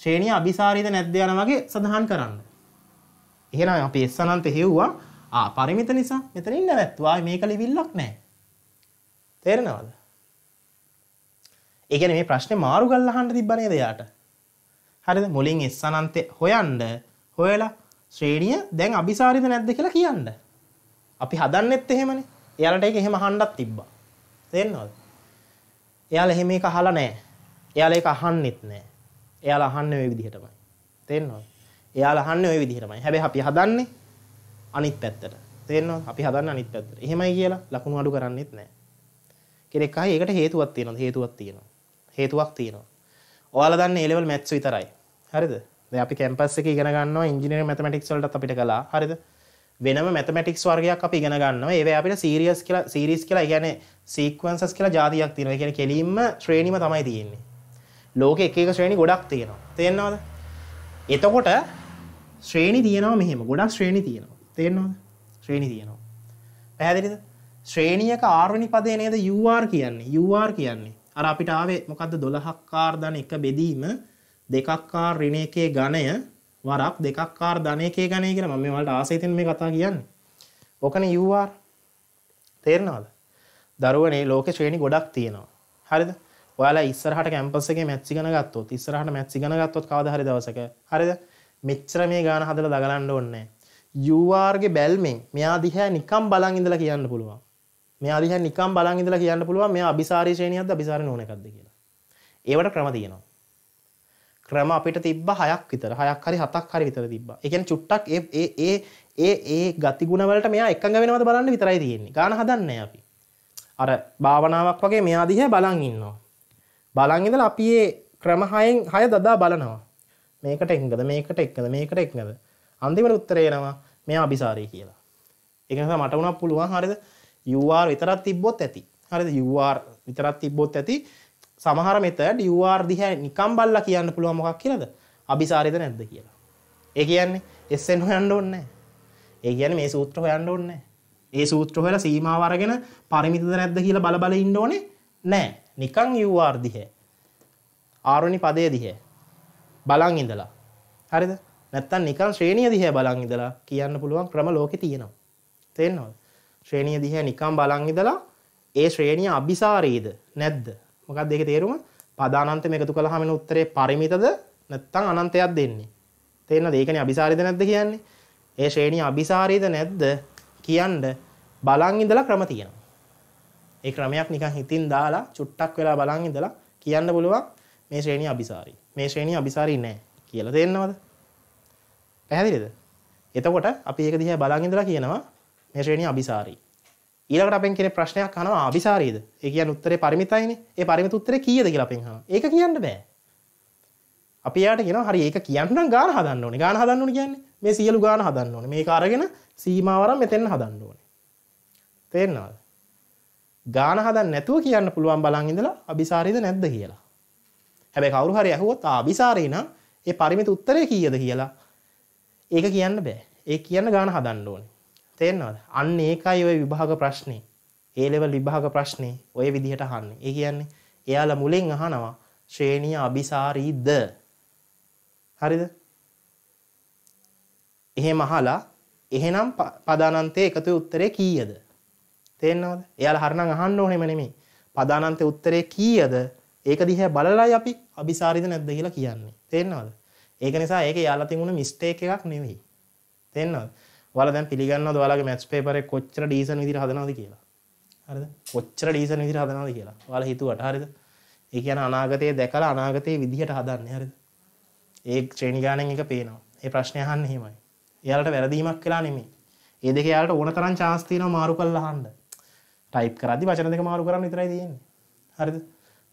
ශ්‍රේණිය අභිසාරීද නැද්ද යන වගේ සඳහන් කරන්න. එහෙනම් අපි S අනන්තේ හෙව්වා. ආ පරිමිත නිසා මෙතන ඉන්න නැත්තුවා. මේක ලිවිල්ලක් නැහැ. තේරෙනවද? ඒ කියන්නේ මේ ප්‍රශ්නේ මාරු කරලා අහන්න තිබ්බ නේද යාට? හරිද? මුලින් S අනන්තේ හොයන්න හොයලා ශ්‍රේණිය දැන් අභිසාරීද නැද්ද කියලා කියන්න. අපි හදන්නෙත් එහෙමනේ. එයාලට ඒක එහෙම අහන්නත් තිබ්බා. තේරෙනවද? එයාලා එහෙම එක අහලා නැහැ. එයාලා ඒක අහන්නෙත් නැහැ. එයාලා අහන්නේ ওই විදිහටමයි. තේරෙනවද? එයාලා අහන්නේ ওই විදිහටමයි. හැබැයි අපි හදන්නේ අනිත් පැත්තට. තේරෙනවද? අපි හදන්නේ අනිත් පැත්තට. එහෙමයි කියලා ලකුණු අඩු කරන්නෙත් නැහැ. කෙනෙක් අහයි ඒකට හේතුවක් තියෙනවද? හේතුවක් තියෙනවා. හේතුවක් තියෙනවා. ඔයාලා දන්නේ A level maths විතරයි. හරිද? දැන් අපි කැම්පස් එකේ ඉගෙන ගන්නවා ඉංජිනේරින් මැතමැටික්ස් වලටත් අපිට කළා. හරිද? වෙනම මැතමටික්ස් වර්ගයක් අප ඉගෙන ගන්නවා ඒව අපිට සීරියස් කියලා සීරිස් කියලා ගැන සීක්වන්සස් කියලා ජාතියක් තියෙන කියෙන කෙලීම ශ්‍රේණීම තමයි තියෙන්නේ ලෝක එක ශ්‍රේණි ගොඩක් තියෙනවා තියෙනවාද එතකොට ශ්‍රේණි තියනවා මෙහෙම ගොඩක් ශ්‍රේණි තියෙනවා තියෙනවාද ශ්‍රේණි තියෙනවා පැහැදිලිද ශ්‍රේණියක ආර්වනි පදේ නේද UR කියන්නේ UR කියන්නේ අර අපිට ආවේ මොකද්ද 12 කාර්දන එක බෙදීම දෙකක් කාර් ඍණ එකේ ඝණය වරක් දෙකක් ආර් ධනයකේ ගණය කියලා මම මේවලට ආසයිතින් මේ කතා කියන්නේ. ඕකනේ UR තේරෙනවද? දරුවනේ ලෝකේ ශ්‍රේණි ගොඩක් තියෙනවා. හරිද? ඔයාලා ඉස්සරහට කැම්පස් එකේ මැත්ස් ඉගෙන ගත්තොත් ඉස්සරහට මැත්ස් ඉගෙන ගත්තොත් කවදා හරි දවසක හරිද? මෙච්චර මේ ගාන හදලා දගලන්න ඕනේ UR ගේ බැල්මෙන් මෙයා දිහා නිකම් බලන් ඉඳලා කියන්න පුළුවන්. මෙයා දිහා නිකම් බලන් ඉඳලා කියන්න පුළුවන් මෙයා අபிසාරී ශ්‍රේණියක්ද අபிසාරී නෝන එකක්ද කියලා. ඒවට ක්‍රම තියෙනවා. ක්‍රම අපිට තිබ්බ හයක් විතර හයක් හරි හතක් හරි විතර තිබ්බා. ඒ කියන්නේ චුට්ටක් ඒ ඒ ඒ ඒ ගතිගුණ වලට මෙයා එකඟ වෙනවද බලන්න විතරයි තියෙන්නේ. ගාන හදන්නේ අපි. අර භාවනාවක් වගේ මෙයා දිහා බලන් ඉන්නවා. බලන් ඉඳලා අපි මේ ක්‍රම හයෙන් හය දදා බලනවා. මේකට එකඟද මේකට එකඟද මේකට එකඟද. අන්තිමට උත්තරේ එනවා මෙයා අபிසාරී කියලා. ඒක නිසා මට වුණා පුළුවන් හරියද UR විතරක් තිබ්බොත් ඇති. හරියද UR විතරක් තිබ්බොත් ඇති සමහර මෙතන UR දිහා නිකම් බල්ලා කියන්න පුළුවන් මොකක් කියලාද? අபிසාරයද නැද්ද කියලා. ඒ කියන්නේ SN හොයන්න ඕනේ ඒ කියන්නේ මේ සූත්‍ර හොයන්න ඕනේ ඒ සූත්‍ර හොයලා සීමාව අරගෙන පරිමිතද නැද්ද කියලා බල බල ඉන්න ඕනේ නෑ. නිකන් UR දිහා. ආරෝණි පදයේ දිහා. බලන් ඉඳලා. හරිද? නැත්තම් නිකන් ශ්‍රේණිය දිහා බලන් ඉඳලා කියන්න පුළුවන් ක්‍රම ලෝකේ තියෙනවා. තේරෙනවද? ශ්‍රේණිය දිහා නිකන් බලන් ඉඳලා ඒ ශ්‍රේණිය අபிසාරයේද නැද්ද මොකක් දෙක තේරුම පදානන්ත මේකතු කළහමෙන උත්තරේ පරිමිතද නැත්තං අනන්තයක් දෙන්නේ තේරෙන දේකන අභිසාරිද නැද්ද කියන්නේ ඒ ශ්‍රේණිය අභිසාරීද නැද්ද කියන්න බලන් ඉඳලා ක්‍රම තියෙනවා ඒ ක්‍රමයක් නිකන් හිතින් දාලා චුට්ටක් වෙලා බලන් ඉඳලා කියන්න පුළුවන් මේ ශ්‍රේණිය අභිසාරී මේ ශ්‍රේණිය අභිසාරී නෑ කියලා තේරෙනවද පැහැදිලිද එතකොට අපි ඒක දිහා බලන් ඉඳලා කියනවා මේ ශ්‍රේණිය අභිසාරී ඊළඟට අපෙන් කෙනෙක් ප්‍රශ්නයක් අහනවා අபிසාරීද? ඒ කියන්නේ උත්තරේ පරිමිතයිනේ. ඒ පරිමිත උත්තරේ කීයද කියලා අපෙන් අහනවා. ඒක කියන්න බෑ. අපි යාට කියනවා හරි ඒක කියන්න නම් ගාන හදන්න ඕනේ. ගාන හදන්න ඕනේ කියන්නේ මේ සියලු ගාන හදන්න ඕනේ. මේක අරගෙන සීමාවරම් මෙතෙන් හදන්න ඕනේ. තේරෙනවද? ගාන හදන්න නැතුව කියන්න පුළුවන් බලන් ඉඳලා අபிසාරීද නැද්ද කියලා. හැබැයි කවුරු හරි ඇහුවොත් ආ අபிසාරී නම් ඒ පරිමිත උත්තරේ කීයද කියලා ඒක කියන්න බෑ. ඒක කියන්න ගාන හදන්න ඕනේ. තේරෙනවද? අන්න ඒකයි ওই විභාග ප්‍රශ්නේ. ඒ ලෙවල් විභාග ප්‍රශ්නේ ওই විදිහට අහන්නේ. ඒ කියන්නේ එයාලා මුලින් අහනවා ශ්‍රේණිය අபிසාරීද? හරිද? එහෙම අහලා එහෙනම් පදානන්තයේ එකතු උත්තරේ කීයද? තේරෙනවද? එයාලා හරනම් අහන්න ඕනෙම නෙමෙයි. පදානන්තයේ උත්තරේ කීයද? ඒක දිහා බලලායි අපි අபிසාරිද නැද්ද කියලා කියන්නේ. තේරෙනවද? ඒක නිසා ඒක යාලා තියුණු මිස්ටේක් එකක් නෙවෙයි. තේරෙනවද? ඔයාලා දැන් පිළිගන්නවද ඔයාලගේ මැත්ස් පේපරේ කොච්චර ඩීසන් විදිහට හදනවද කියලා හරිද කොච්චර ඩීසන් විදිහට හදනවද කියලා ඔයාලා හිතුවට හරිද ඒ කියන්නේ අනාගතයේ දැකලා අනාගතයේ විදිහට හදන්නේ හරිද ඒ ශ්‍රේණි ගාණෙන් එක පේනවා ඒ ප්‍රශ්නේ අහන්නේ එහෙමයි එයාලට වැරදීමක් කියලා නෙමෙයි ඒ දෙක එයාලට ඕන තරම් chance තියෙනවා මාරු කරලා අහන්න ටයිප් කරද්දි වචන දෙක මාරු කරන්න විතරයි තියෙන්නේ හරිද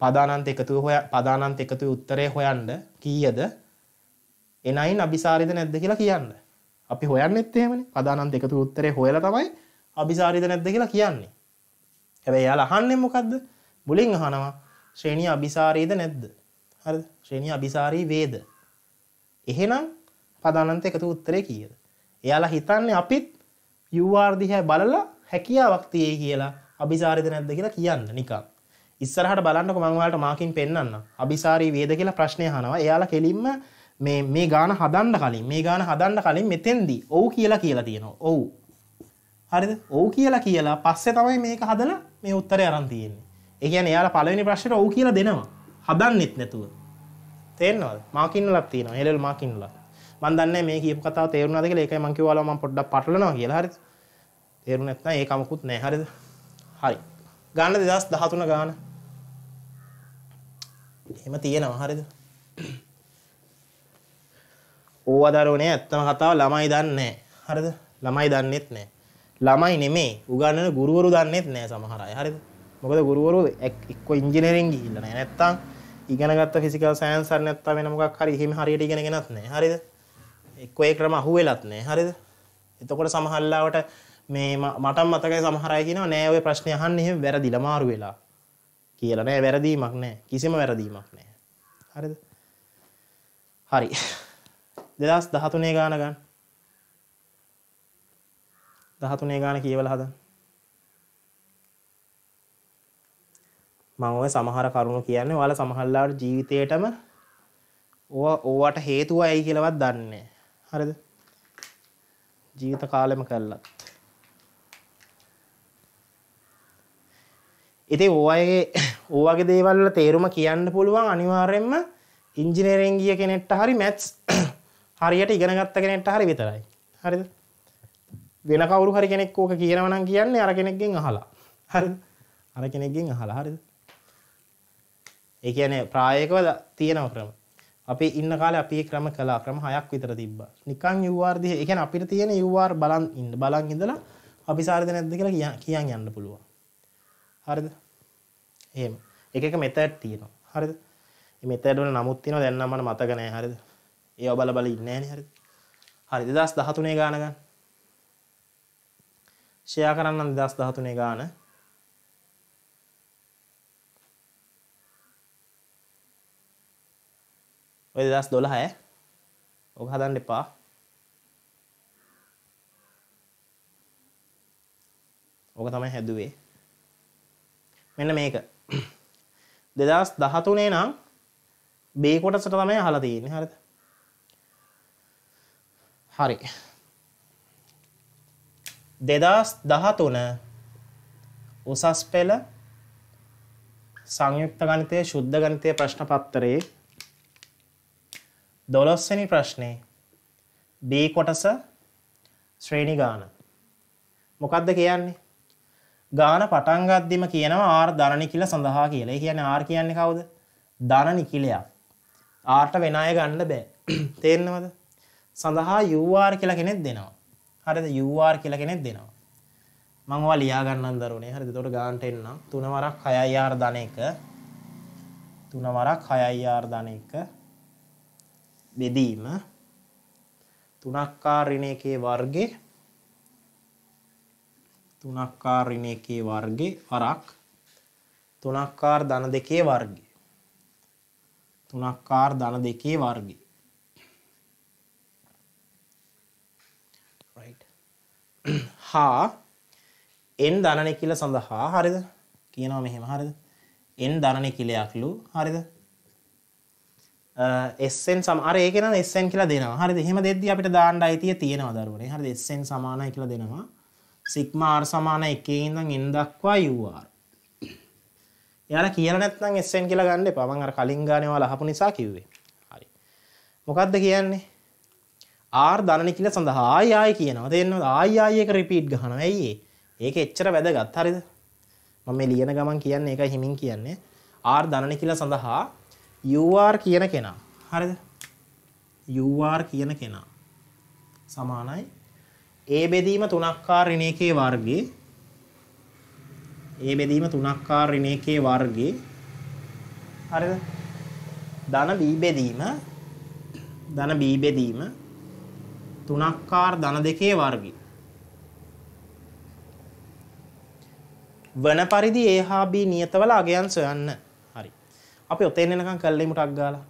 පදානන්ත එකතුව හොය පදානන්ත එකතුවේ උත්තරේ හොයන්න කීයද එනයින් අபிසාරිද නැද්ද කියලා කියන්න අපි හොයන්නෙත් එහෙමනේ පදානන්ත එකතු උත්තරේ හොයලා තමයි අභිසාරිත නැද්ද කියලා කියන්නේ. හැබැයි එයාලා අහන්නේ මොකද්ද? මුලින් අහනවා ශ්‍රේණිය අභිසාරීද නැද්ද? හරිද? ශ්‍රේණිය අභිසාරී වේද? එහෙනම් පදානන්ත එකතු උත්තරේ කීයද? එයාලා හිතන්නේ අපිත් UR දිහා බලලා හැකියාවක් තියේ කියලා අභිසාරීද නැද්ද කියලා කියන්න නිකන්. ඉස්සරහට බලන්නකො මම ඔයාලට මාකින් පෙන්වන්නම්. අභිසාරී වේද කියලා ප්‍රශ්නේ අහනවා. එයාලා කෙලින්ම මේ මේ ගාන හදන්න කලින් මේ ගාන හදන්න කලින් මෙතෙන්දී ඔව් කියලා කියලා තියෙනවා ඔව් හරිද ඔව් කියලා කියලා පස්සේ තමයි මේක හදලා මේ උත්තරය අරන් තියෙන්නේ ඒ කියන්නේ එයාලා පළවෙනි ප්‍රශ්නෙට ඔව් කියලා දෙනවා හදන්නෙත් නැතුව තේරෙනවද මා කින්නලක් තියෙනවා හෙලල් මා කින්නලක් මම දන්නේ මේ කියපු කතාව තේරුණාද කියලා ඒකයි මම කිව්වාලා මම පොඩ්ඩක් පටලනවා කියලා හරිද තේරුණ නැත්නම් ඒ කමකුත් නැහැ හරිද හරි ගන්න 2013 ගාන එහෙම තියෙනවා හරිද ඕවා දරුවනේ ඇත්තම කතාව ළමයි දන්නේ හරිද? ළමයි දන්නේත් නැහැ. ළමයි නෙමෙයි උගන්වන ගුරුවරු දන්නේත් නැහැ සමහර අය. හරිද? මොකද ගුරුවරු එක්ක ඉංජිනේරින් ගිහිල්ලා නැහැ. නැත්තම් ඉගෙනගත්ත ෆිසිකල් සයන්ස් හරිය නැත්තම් වෙන මොකක් හරි එහෙම හරියට ඉගෙනගෙනත් නැහැ. හරිද? එක්ක ඒ ක්‍රම අහුවෙලත් නැහැ. හරිද? එතකොට සමහරලාවට මේ මටම මතකයි සමහර අය කියනවා නෑ ඔය ප්‍රශ්නේ අහන්න එහෙම වැරදිලා මාරු වෙලා කියලා නෑ වැරදීමක් නෑ කිසිම වැරදීමක් නෑ. හරිද? හරි. දෙදස් දහතුනේ ගාන ගන්න දහතුනේ ගාන කියවල හදන් මං ඔය සමහර කරුණු කියන්නේ ඔයාලා සමහරලාට ජීවිතේටම ඕවා ඕවට හේතුව ඇයි කියලාවත් දන්නේ හරිද ජීවිත කාලෙම කළත් ඉතින් ඕවාගේ ඕවාගේ දේවල් වල තේරුම කියන්න පුළුවන් අනිවාර්යයෙන්ම ඉංජිනේරින් ගිය කෙනෙක්ට හරි මැත්ස් හරියට ඉගෙනගත්ත කෙනෙක්ට හරි විතරයි. හරිද? වෙන කවුරු හරි කෙනෙක් ඕක කියනවා නම් කියන්නේ අර කෙනෙක්ගෙන් අහලා. හරිද? අර කෙනෙක්ගෙන් අහලා හරිද? ඒ කියන්නේ ප්‍රායෝගිකව තියෙන ක්‍රම. අපි ඉන්න කාලේ අපි ක්‍රම කළා. ක්‍රම හයක් විතර තිබ්බා. නිකන් UR දිහා ඒ කියන්නේ අපිට තියෙන UR බලන් ඉන්න බලන් ඉඳලා අපි සාරිද නැද්ද කියලා කියන් යන්න පුළුවන්. හරිද? එහෙම. එක එක මෙතඩ් තියෙනවා. හරිද? මේ මෙතඩ් වල නමුත් තියෙනවා දැන් නම් මට මතක නැහැ. හරිද? ඒව බල බල ඉන්නේ නැහැ හරි 2013 ගාන ගන්න. ෂෙයා කරන්න 2013 ගාන. ඔය 2012 ඔක හදන්න එපා. ඕක තමයි හැදුවේ මෙන්න මේක දෙදස් දහතුනේ නම් බේකොටසට තමයි හලා තියෙන්නේ හරිද හරි දෙදස් දහතුන උසස් පෙළ සංයුක්ත ගණතය ශුද්ධ ගණතය ප්‍රශ්න පත්තරේ දොළොස්සනි ප්‍රශ්නය බී කොටස ශ්‍රේණි ගාන මොකක්ද කියන්නේ ගාන පටන්ගත්දිම කියනවා ආර් ධනනි කියල සඳහා කියලා කියන ආර් කියන්නේ කවුද ධන නිකිලයක් ආර්ට වෙනය ගන්න බෑ තේරෙනවද සඳහා UR කියලා කෙනෙක් දෙනවා. හරිද UR කියලා කෙනෙක් දෙනවා. මම ඔයාලා ලියා ගන්නම් දරුවනේ. හරිද? එතකොට ගානට එන්නම්. 3 වරක් 6IR ධන 1. 3 වරක් 6IR ධන 1 බෙදීම 3ක් R ඍණ 1 වර්ගේ 3ක් R ඍණ 1 වර්ගේ වරක් 3ක් R ධන 2 වර්ගේ 3ක් R ධන 2 වර්ගේ හා එන් දනන කියල සඳහා හරිද කියනවා මෙහෙම හරිද එන් දනන කිලයක්ලු හරිද එස්සෙන් සමර ඒකන එස්සෙන් කියලා දෙනවා හරි එහෙම දෙද්දි අපිට දාණ්ඩ අයිතිය තියෙනවා දරුවනේ හරි එස්සෙන් සමානයි කියලා දෙනවා සිග්මා r සමාන 1 ඉඳන් n දක්වා ur එයාලා කියලා නැත්නම් එස්සෙන් කියලා ගන්න එපා මම අර කලින් ගානේ ඔයාලා අහපු නිසා කිව්වේ හරි මොකද්ද කියන්නේ ආර් දනන කියල සඳහා ආයාය කියනවා දෙන්න ආයායක රිපීට් ගහන ඇයි ඒක එච්චර වැදගත් හරිද මම ලියන ගමන් කියන්න එක හිමින් කියන්නේ ආර් දනන කියලා සඳහා යුවාර් කියන කෙනා හරිද යුවාර් කියන කෙනා සමානයි ඒ බෙදීම තුනක්කාර ඍණේකේ වර්ගයේ ඒ බෙදීම තුනක්කාර ඍණේකේ වර්ගයේ හරිද ධන B බෙදීම ධන B බෙදීම තුනක්කාර ධන දෙකේ වර්ගි. වන පරිදි A හා B නියතවල අගයන් සොයන්න. හරි. අපි ඔතෙන් එනකන් කල්ලිමුටක් ගාලා.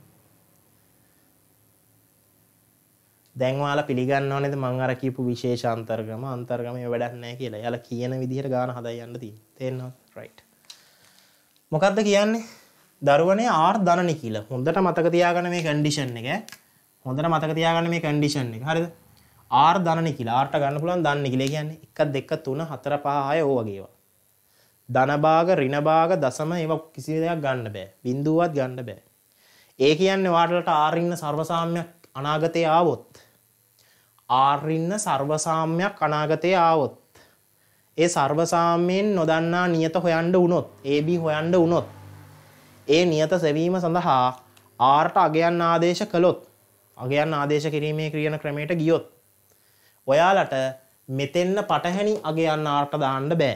දැන් ඔයාලා පිළිගන්න ඕනේද මං අර කියපු විශේෂ අන්තර්ගම අන්තර්ගම ඒ වැඩක් නැහැ කියලා. එයාලා කියන විදිහට ගාන හදා යන්න තියෙනවා. තේරෙනවද? right. මොකද්ද කියන්නේ? දරුවනේ R ධනනි කියලා. හොඳට මතක තියාගන්න මේ කන්ඩිෂන් එක. හොඳට මතක තියාගන්න මේ කන්ඩිෂන් එක. හරිද? R ධනනි කියලා R ගන්න පුළුවන් ධනනි කියලා කියන්නේ 1 2 3 4 5 6 ඕ වගේ ඒවා. ධන භාග ඍණ භාග දශම ඒවා කිසි දෙයක් ගන්න බෑ. බිඳුවවත් ගන්න බෑ. ඒ කියන්නේ වාටලට R ඉන්න සර්වසාම්‍යක් අනාගතේ ආවොත් R ඉන්න සර්වසාම්‍යක් අනාගතේ ආවොත් ඒ සර්වසාම්‍යයෙන් නොදන්නා නියත හොයන්න වුණොත් AB හොයන්න වුණොත් ඒ නියත සෙවීම සඳහා Rට අගයන් ආදේශ කළොත් අගයන් ආදේශ කිරීමේ ක්‍රියන ක්‍රමයට ගියොත් ඔයාලට මෙතෙන්න පටහැනි අගයන්න ආට දාන්න බෑ.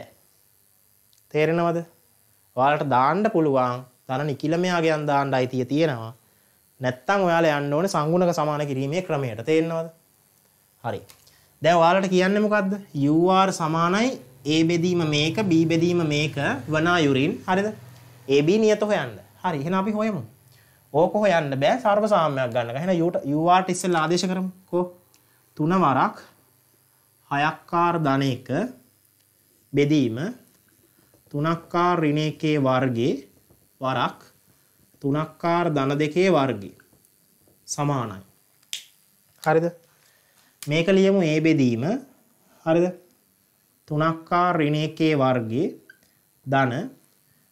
තේරෙනවද? ඔයාලට දාන්න පුළුවන් තන නිකිලමයාගයන් දාන්න අයිතිය තියෙනවා. නැත්තම් ඔයාලා යන්න ඕනේ සංගුණක සමාන කිරීමේ ක්‍රමයට. තේරෙනවද? හරි. දැන් ඔයාලට කියන්නේ මොකද්ද? UR සමානයි A බෙදීම මේක B බෙදීම මේක වනා යුරින් හරිද? AB නියත හොයන්න. හරි. එහෙනම් අපි හොයමු. ඕක හොයන්න බෑ සර්ව සාම්‍යයක් ගන්න. එහෙනම් UR ඉස්සෙල්ලා ආදේශ කරමුකෝ. තුන වරක් හයක්කාර ධනයක බෙදීම තුනක්කාර ඍණ එකේ වර්ගයේ වරක් තුනක්කාර ධන දෙකේ වර්ගය සමානයි. හරිද? මේක ලියමු A බෙදීම හරිද? තුනක්කාර ඍණ එකේ වර්ගයේ ධන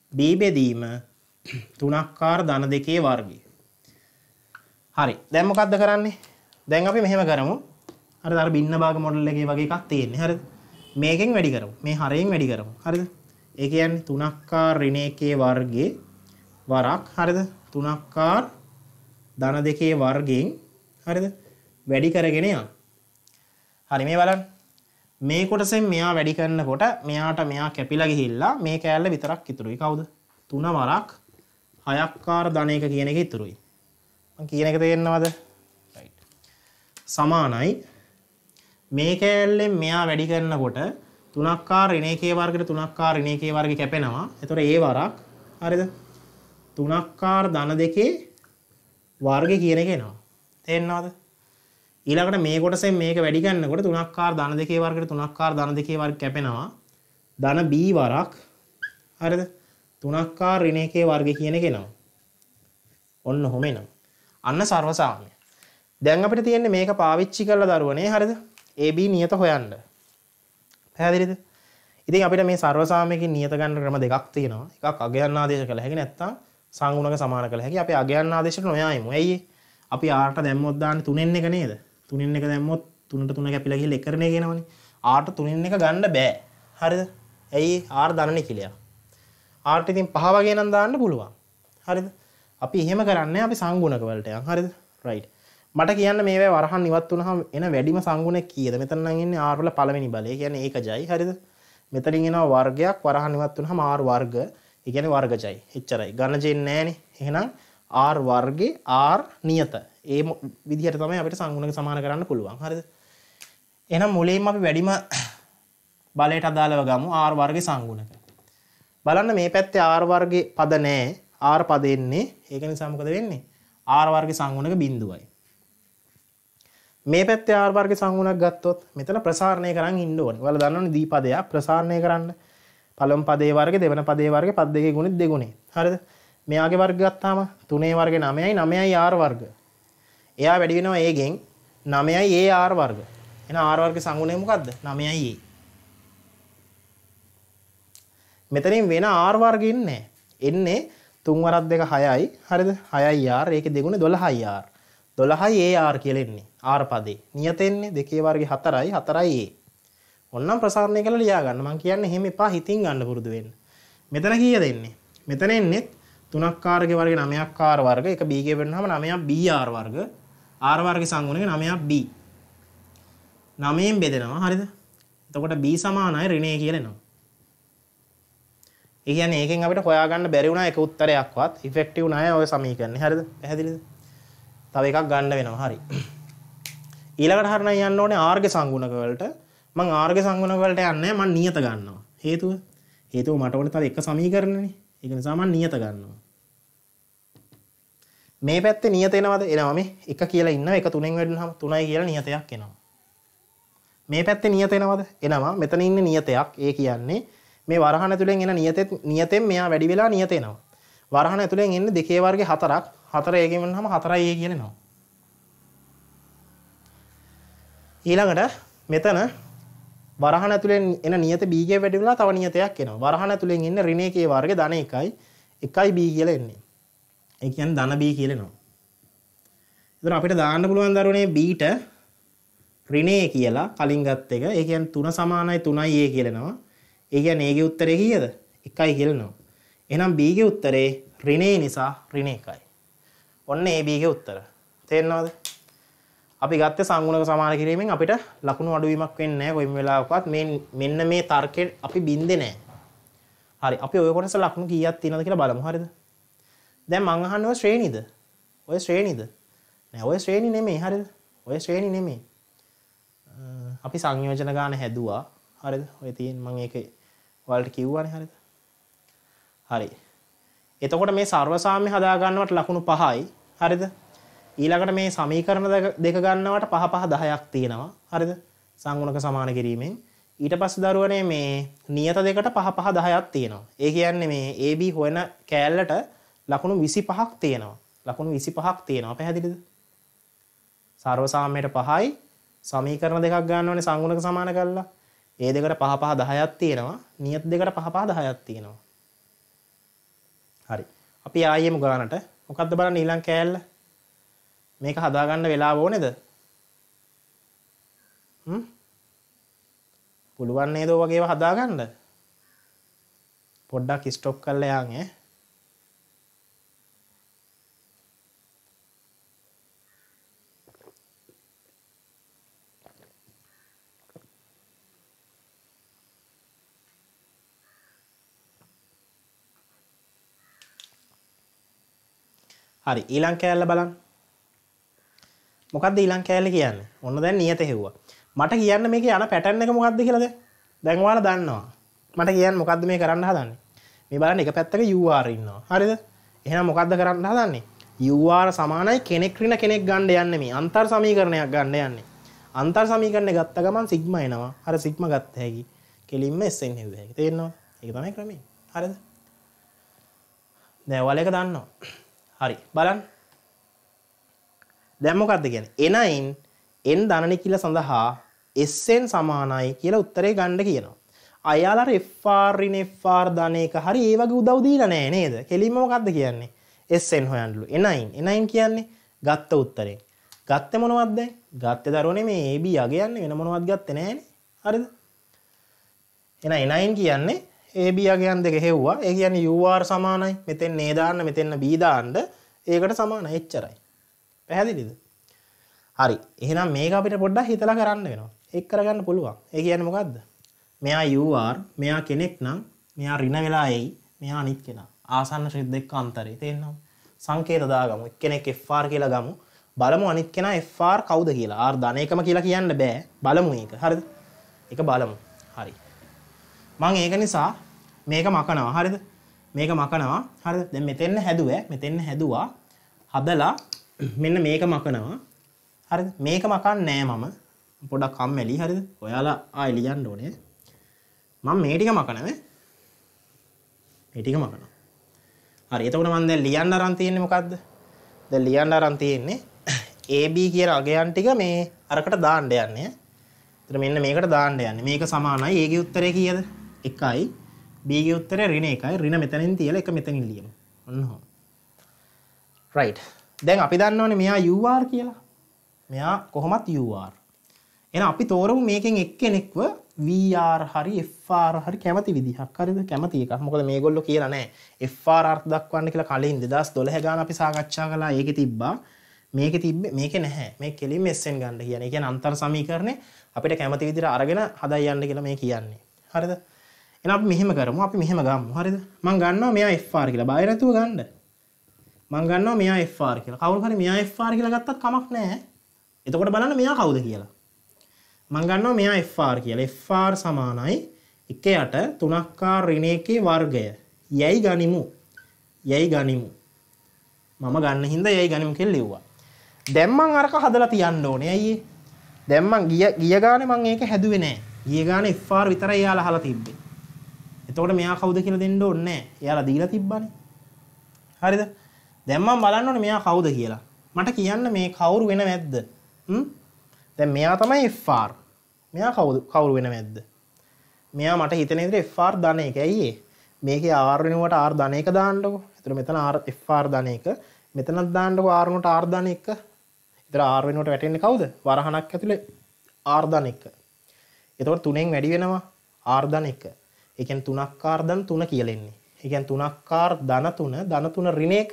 B බෙදීම තුනක්කාර ධන දෙකේ වර්ගය. හරි. දැන් මොකද්ද කරන්නේ? දැන් අපි මෙහෙම කරමු. අර බින්න භාග මොඩල් එකේ වගේ එකක් තියෙන්නේ හරිද මේකෙන් වැඩි කරමු මේ හරයෙන් වැඩි කරමු හරිද ඒ කියන්නේ 3ක් ඍණ 1 වර්ගයේ වරක් හරිද 3ක් ධන 2 වර්ගයෙන් හරිද වැඩි කරගෙන යන්න හරි මේ බලන්න මේ කොටසෙන් මෙයා වැඩි කරනකොට මෙයාට මෙයා කැපිලා ගිහිල්ලා මේ කෑල්ල විතරක් ඉතුරුයි කවුද 3 වරක් 6ක් ආර ධන 1 කියන එක ඉතුරුයි මම කියන එක තේරෙනවද සමානයි මේ කෑල්ලෙන් මෙයා වැඩි කරනකොට තුනක්කාර ඍණේකේ වර්ගයට තුනක්කාර ඍණේකේ වර්ගය කැපෙනවා. ඒතොර ඒ වරක් හරිද? තුනක්කාර ධන දෙකේ වර්ගය කියන එක එනවා. තේරෙනවද? ඊළඟට මේ කොටසෙන් මේක වැඩි ගන්නකොට තුනක්කාර ධන දෙකේ වර්ගයට තුනක්කාර ධන දෙකේ වර්ග කැපෙනවා. ධන B වරක් හරිද? තුනක්කාර ඍණ එකේ වර්ගය කියන එක එනවා. ඔන්න ඔහොම එනවා. අන්න සර්වසාමය. දැන් අපිට තියෙන්නේ මේක පාවිච්චි කරලා දරුවනේ හරිද? AB නියත හොයන්න. පැහැදිලිද? ඉතින් අපිට මේ සර්වසාමයකින් නියත ගන්න ක්‍රම දෙකක් තියෙනවා. එකක් අගයන් ආදේශ කළ හැකි නැත්නම් සංගුණක සමාන කළ හැකි. අපි අගයන් ආදේශයට නොයා යමු. ඇයි අපි R ට දැම්මොත් දාන්නේ 3න් එක නේද? 3න් එක දැම්මොත් 3ට 3 කැපිලා ගිහලා එකරණේ කියනවනේ. R ට 3න් එක ගන්න බෑ. හරිද? ඇයි R දනනේ කියලා. R ට ඉතින් 5 වගේ නම් දාන්න පුළුවන්. හරිද? අපි එහෙම කරන්නේ අපි සංගුණක වලට යන්. හරිද? right. මට කියන්න මේ වරහන් නිවත් වනහම එන වැඩිම සංගුණ කියද මෙතන්නගන්න ආර්ල පලවෙනි බලය කියන ඒක ජයි හරිද මෙතරින් එෙන වර්ගයක් වරහන් නිවත් වනහ මාර් වර්ග ඉගැන වර්ගජයි එච්චරයි ගණජෙන් නෑන එහෙනම් ආර් වර්ගේ ආර් නියත ඒ විදිහට තමයි අපට සංගුණක සමාන කරන්න පුළුවන් හරිද එනම් මුලේම අපි වැඩිම බලයට අදාළව ගමු ආර් වර්ග සංගුණක බලන්න මේ පැත්තේ ආර් වර්ගේ පද නෑ ආර් පදෙන්නේ ඒක නිසාමකද වෙන්නේ ආර් වර්ග සංගුණක බිඳුවයි මේ පැත්තේ ආර් වර්ග සංගුණක් ගත්තොත් මෙතන ප්‍රසාරණය කරන් ඉන්න ඕනේ. ඔයාලා දන්නවනේ දීපදයක් ප්‍රසාරණය කරන්න. පළවෙනි පදේ වර්ගය, දෙවෙනි පදේ වර්ගය, පද දෙකේ ගුණිත දෙගුණේ. හරිද? මෙයාගේ වර්ග ගත්තාම 3 වර්ගේ 9යි 9යි ආර් වර්ග. එයා වැඩි වෙනවා ඒගෙන් 9යි ඒ ආර් වර්ග. එහෙනම් ආර් වර්ග සංගුණය මොකද්ද? 9යි ඒ. මෙතනින් වෙන ආර් වර්ග ඉන්නේ එන්නේ 3 වරක් දෙක 6යි. හරිද? 6යි ආර්. ඒකේ දෙගුණේ 12යි ආර්. 12යි AR කියලෙන්නේ. R පදේ. නියතෙන්නේ දෙකේ වර්ගේ 4යි 4යි A. ඔන්නම් ප්‍රසාරණය කරලා ලියා ගන්න. මම කියන්නේ එහෙම එපා හිතින් ගන්න පුරුදු වෙන්න. මෙතන කීයද එන්නේ? මෙතන එන්නේ 3ක් R ගේ වර්ගේ 9ක් R වර්ග. ඒක B ගේ වෙනවම 9ක් BR වර්ග. R වර්ගයේ සංගුණක 9ක් B. 9ෙන් බෙදෙනවා. හරිද? එතකොට B සමානයි ඍණේ කියලා එනවා. ඒ කියන්නේ ඒකෙන් අපිට හොයාගන්න බැරි වුණා එක උත්තරයක්වත් ඉෆෙක්ටිව් නැහැ ඔය සමීකරණේ. හරිද? පැහැදිලිද? තව එකක් ගන්න වෙනවා හරි. ඊළඟට හරණයි යන්න ඕනේ ආර්ග සංගුණක වලට. මං ආර්ග සංගුණක වලට යන්නේ මං නියත ගන්නවා. හේතුව හේතුව මට ඕනේ තව එක සමීකරණනේ. ඒක නිසා මං නියත ගන්නවා. මේ පැත්තේ නියත එනවද? එනවා මේ. 1 කියලා ඉන්නවා. 1 3ෙන් වැඩුණාම 3යි කියලා නියතයක් එනවා. මේ පැත්තේ නියත එනවද? එනවා. මෙතන ඉන්නේ නියතයක්. ඒ කියන්නේ මේ වරහන තුලින් එන නියතෙත් නියතෙන් මෙයා වැඩි වෙලා නියත එනවා. වරහන ඇතුළෙන් එන්නේ දෙකේ වර්ගේ හතරක්. හතර ඒකෙම නම් හතරයි ඒ කියනවා. ඊළඟට මෙතන වරහන ඇතුළෙන් එන නියත බීජය වැඩි වෙලා තව නියතයක් එනවා. වරහන ඇතුළෙන් එන්නේ ඍණ එකේ වර්ගේ ධන එකයි එකයි b කියලා එන්නේ. ඒ කියන්නේ ධන b කියලා එනවා. එතන අපිට දාන්න පුළුවන් දරුවනේ b ට ඍණේ කියලා කලින් ගත් එක. ඒ කියන්නේ 3 සමානයි 3යි a කියලා එනවා. ඒ කියන්නේ ඒකේ උත්තරේ කීයද? 1යි කියලා එනවා. එහෙනම් B ගේ උත්තරේ ඍණේ නිසා ඍණ එකයි. ඔන්න A B ගේ උත්තර. තේරෙනවද? අපි ගත්තේ සංගුණක සමාන කිරීමෙන් අපිට ලකුණු අඩුවීමක් වෙන්නේ නැහැ කොයිම වෙලාවකවත්. මේ මෙන්න මේ තර්කෙ අපි බින්දේ නැහැ. හරි. අපි ඔය කොටස ලකුණු කීයක් තියෙනවද කියලා බලමු. හරිද? දැන් මං අහන්නේ ඔය ශ්‍රේණිද? ඔය ශ්‍රේණිද? නෑ ඔය ශ්‍රේණි නෙමෙයි. හරිද? ඔය ශ්‍රේණි නෙමෙයි. අපි සංයෝජන ගාන හැදුවා. හරිද? ඔය තියෙන මම ඒක ඔයාලට කිව්වනේ. හරිද? හරි. එතකොට මේ සර්වසාම්‍ය හදාගන්නවට ලකුණු 5යි. හරිද? ඊළඟට මේ සමීකරණ දෙක ගන්නවට 5 5 10ක් තියෙනවා. හරිද? සංගුණක සමාන කිරීමෙන් ඊට පස්සේ දරුවනේ මේ නියත දෙකට 5 5 10ක් තියෙනවා. ඒ කියන්නේ මේ AB හොයන කෑල්ලට ලකුණු 25ක් තියෙනවා. ලකුණු 25ක් තියෙනවා. පැහැදිලිද? සර්වසාම්‍යයට 5යි. සමීකරණ දෙකක් ගන්නවනේ සංගුණක සමාන කරලා. ඒ දෙකට 5 5 10ක් තියෙනවා. නියත දෙකට 5 5 10ක් තියෙනවා. හරි. අපි ආයෙම ගානට මොකද්ද බලන්න ඊළඟ කෑල්ල? මේක හදාගන්න වෙලාව ඕනේද? හ්ම්? පුළුවන් නේද ඔය වගේ ඒවා හදාගන්න? පොඩ්ඩක් ස්ටොප් කරලා යන් ඈ. හරි ඊළං කෑල්ල බලන් මොකක්ද ඊළං කෑල්ල කියන්න ඔන්න දැන් නියත හෙව්වා මට කියන්න මේක යන පැටන් එක මොකක්ද කියලද දැන්වාල දන්නවා මට කියන්න මොකක්ද මේ කරන්න හදන්නේ මේ බලන්න එක පැත්තක යවාර ඉන්නවා හරිද එහෙන මොකක්ද කරන්න හදන්නේ යවාර සමානයි කෙනෙක්්‍රින කෙනෙක් ගණ්ඩ යන්න මේ අන්තර් සමීකරණයක් ගණ්ඩ යන්නේ අන්තර් සමීකරණය ගත්ත ගමන් සිග්ම එනවා හර සිග්ම ගත්ත හැකි කෙලින්ම එස්සෙන් හිද හැකි තේරෙනවා එක තමයි ක්‍රමේ හරිද දැවල එක දන්නවා හරි බලන් දැම්මොකක්ද ගැන එනයින් එන් දනනි කියල සඳහා එස්සෙන් සමානයි කියලා උත්තරේ ගණ්ඩ කියනවා. අයාලර එෆාර්රින එෆාර් ධනයක හරි ඒ වගේ උදව්දීල නෑ නේද කෙලින්මකක්ද කියන්නේ එස්සෙන් හොයන්ඩලු එනයින් එනයින් කියන්නේ ගත්ත උත්තරේ ගත්ත මොනවත්ද ගත්ත දරුවන මේ ඒබී අගයන්න වෙන මොනවත් ගත්ත නෑන හරිද එන එනයින් කියන්නේ AB අගයන් දෙක හෙව්වා. ඒ කියන්නේ UR සමානයි. මෙතෙන් A දාන්න මෙතෙන් B දාන්න ඒකට සමානයි එච්චරයි. පැහැදිලිද? හරි. එහෙනම් මේක අපිට පොඩ්ඩක් හිතලා කරන්න වෙනවා. ඒක කරගන්න පුළුවන්. ඒ කියන්නේ මොකද්ද? මෙයා UR මෙයා කෙනෙක් නම් මෙයා ඍණ වෙලා එයි. මෙයා අනිත් කෙනා. ආසන්න ශ්‍රේත දෙක අතරේ තේරෙනවද? සංකේත දාගමු. එක්කෙනෙක් FR කියලා ගමු. බලමු අනිත් කෙනා FR කවුද කියලා. R ධන එකම කියලා කියන්න බෑ. බලමු ඒක. හරිද? ඒක බලමු. හරි. මම ඒක නිසා මේක මකනවා හරිද මේක මකනවා හරිද දැන් මෙතෙන්න හැදුවා මෙතෙන්න හැදුවා හදලා මෙන්න මේක මකනවා හරිද මේක මකන්නේ නෑ මම පොඩක් කම්මැලි හරිද ඔයාලා ආයෙ ලියන්න ඕනේ මම මේ ටික මකනවා මේ ටික මකනවා හරි එතකොට මම දැන් ලියන්න අරන් තියෙන්නේ මොකද්ද දැන් ලියන්න අරන් තියෙන්නේ AB කියන අගයන් ටික මේ අරකට දාන්න යන්නේ එතන මෙන්න මේකට දාන්න යන්නේ මේක සමානයි ඒකේ උත්තරේ කීයද 1යි බේග උත්තර රින එකයි රින මෙතනින් තියල එක මෙතනින් ලියන ඔන්නහෝ රයි් දැන් අපි දන්නවන මෙයා යුවාර් කියලා මෙයා කොහොමත් යුවාර් එන අපි තෝරමු මේකෙන් එක්කෙනෙක්ව වR හරි Fර හරි කැමති විදිහක් හරිද කැමති එකක් මොකද මේගොල්ලො කියලා නෑ Fර අර්ථ දක්වන්න කියලා කලින් දෙදස් දොළහ ගාන අපි සාකච්ඡා කලා ඒක තිබ්බා මේක තිබ මේක නැහැ මේ කෙලි මෙස්සෙන් ගන්න කියන එක අන්තර් සමීකරණය අපිට කැමති විදිර අරගෙන හදයි යන්න කියලා මේ කියන්නේ හරිද එලා අපි මෙහෙම කරමු අපි මෙහෙම ගමු හරිද මං ගන්නවා මෙයා FR කියලා බය නැතුව ගන්න මං ගන්නවා මෙයා FR කියලා කවුරු හරි මෙයා FR කියලා ගත්තත් කමක් නැහැ එතකොට බලන්න මෙයා කවුද කියලා මං ගන්නවා මෙයා FR කියලා FR සමානයි 1යට 3k ඍණ 1 වර්ගය යයි ගනිමු යයි ගනිමු මම ගන්න හින්දා යයි ගනිමු කියලා ලිව්වා දැන් මං අරක හදලා තියන්න ඕනේ අයියේ දැන් මං ගිය ගිය ගානේ මං ඒක හැදුවේ නැහැ ගිය ගානේ FR විතරයි යාලා අහලා තිබ්බේ එතකොට මෙයා කවුද කියලා දෙන්න ඕනේ එයාලා දීලා තිබ්බනේ. හරිද? දැන් මම බලන්න ඕනේ මෙයා කවුද කියලා. මට කියන්න මේ කවුරු වෙන මැද්ද? හ්ම්? දැන් මෙයා තමයි FR. මෙයා කවුද කවුරු වෙන මැද්ද? මෙයා මට හිතෙන විදිහට FR ධන එක. ඇයි ඒ? මේකේ R වෙනුවට R ධන එක දාන්නකො. ඒතර මෙතන R FR ධන එක. මෙතනත් දාන්නකො R වෙනුවට R ධන එක. ඒතර R වෙනුවට වැටෙන්නේ කවුද? වරහණක් ඇතුලේ R ධන එක. එතකොට තුනෙන් වැඩි වෙනවා R ධන එක. එකන් තුනක්කාර ධන තුන කියලෙන්නේ එකන් තුනක්කාර් ධන තුන ධන තුන රිණේක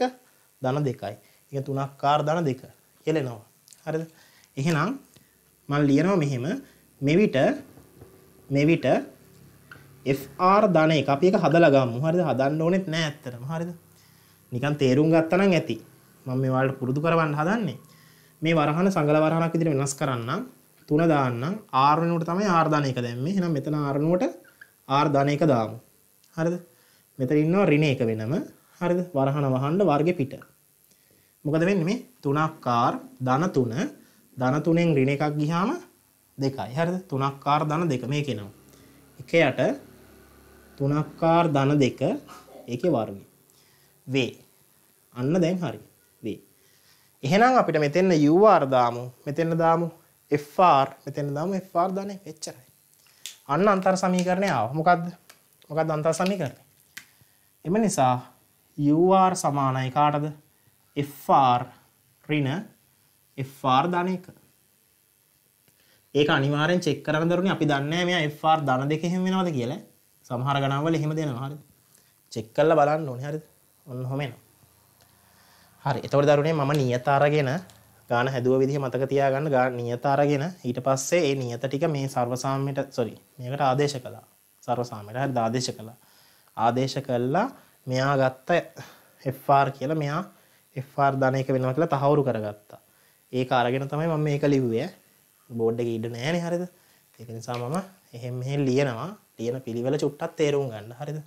ධන දෙකයි එක තුනක්කාර් ධන දෙක කියලෙනවා හරිද එහෙනම් මන් ලියනවා මෙහෙම මෙවිට මෙවිට FR ධන එක අපි එක හදලා ගමු. හරිද? හදන්න ඕනෙත් නෑ ඇත්තටම. හරිද? නිකන් තේරුම් ගත්තා නම් ඇති. මම මේ වලට පුරුදු කරවන්න හදන්නේ. මේ වරහන සංගල වරහනක් විදිහට වෙනස් කරන්නම්. තුන දාන්නම්. R වෙනුවට තමයි R ධන එක දැම්මේ. එහෙනම් මෙතන R වෙනුවට R ධන එක දාමු. හරිද? මෙතන ඉන්නවා ඍණ එක වෙනම. හරිද? වරහන වහන්න වර්ගෙ පිට. මොකද වෙන්නේ මේ 3ක් R ධන 3 ධන 3ෙන් ඍණ එකක් ගියාම 2යි. හරිද? 3ක් R ධන 2 මේක එනවා. එක යට 3ක් R ධන 2 ඒකේ වර්ගය. V. අන්න දැන් හරි. V. එහෙනම් අපිට මෙතන UR දාමු. මෙතන දාමු FR. මෙතන දාමු FR ධනෙ. එච්චරයි. අන්න අන්තර් සමීකරණය ආව මොකක්ද මොකක්ද අන්තර් සමීකරණය එම නිසා UR සමානයි කාටද FR ඍණ FR ධන එක ඒක අනිවාර්යෙන් චෙක් කරන්න දරුණි අපි දන්නේ නැහැ මෙයා FR ධන දෙක එහෙම වෙනවද කියලා සමහර ගණන්වල එහෙම දෙනවා හරිද චෙක් කරලා බලන්න ඕනේ හරිද ඔන්න ඔහම එනවා හරි එතකොට දරුණේ මම නියත අරගෙන ගාන හැදුව විදිහ මතක තියාගන්න ගාන නියත අරගෙන ඊට පස්සේ ඒ නියත ටික මේ සර්වසාමයට සොරි මේකට ආදේශ කළා සර්වසාමයට හරි ආදේශ කළා ආදේශ කළා මෙයා ගත්ත FR කියලා මෙයා FR ධන එක වෙනවා කියලා තහවුරු කරගත්තා ඒක අරගෙන තමයි මම මේක ලිව්වේ බෝඩ් එකේ ඉඩ නැහැ හරිද ඒක නිසා මම එහෙම මෙහෙම ලියනවා ලියන පිළිවෙල චුට්ටක් තේරුම් ගන්න හරිද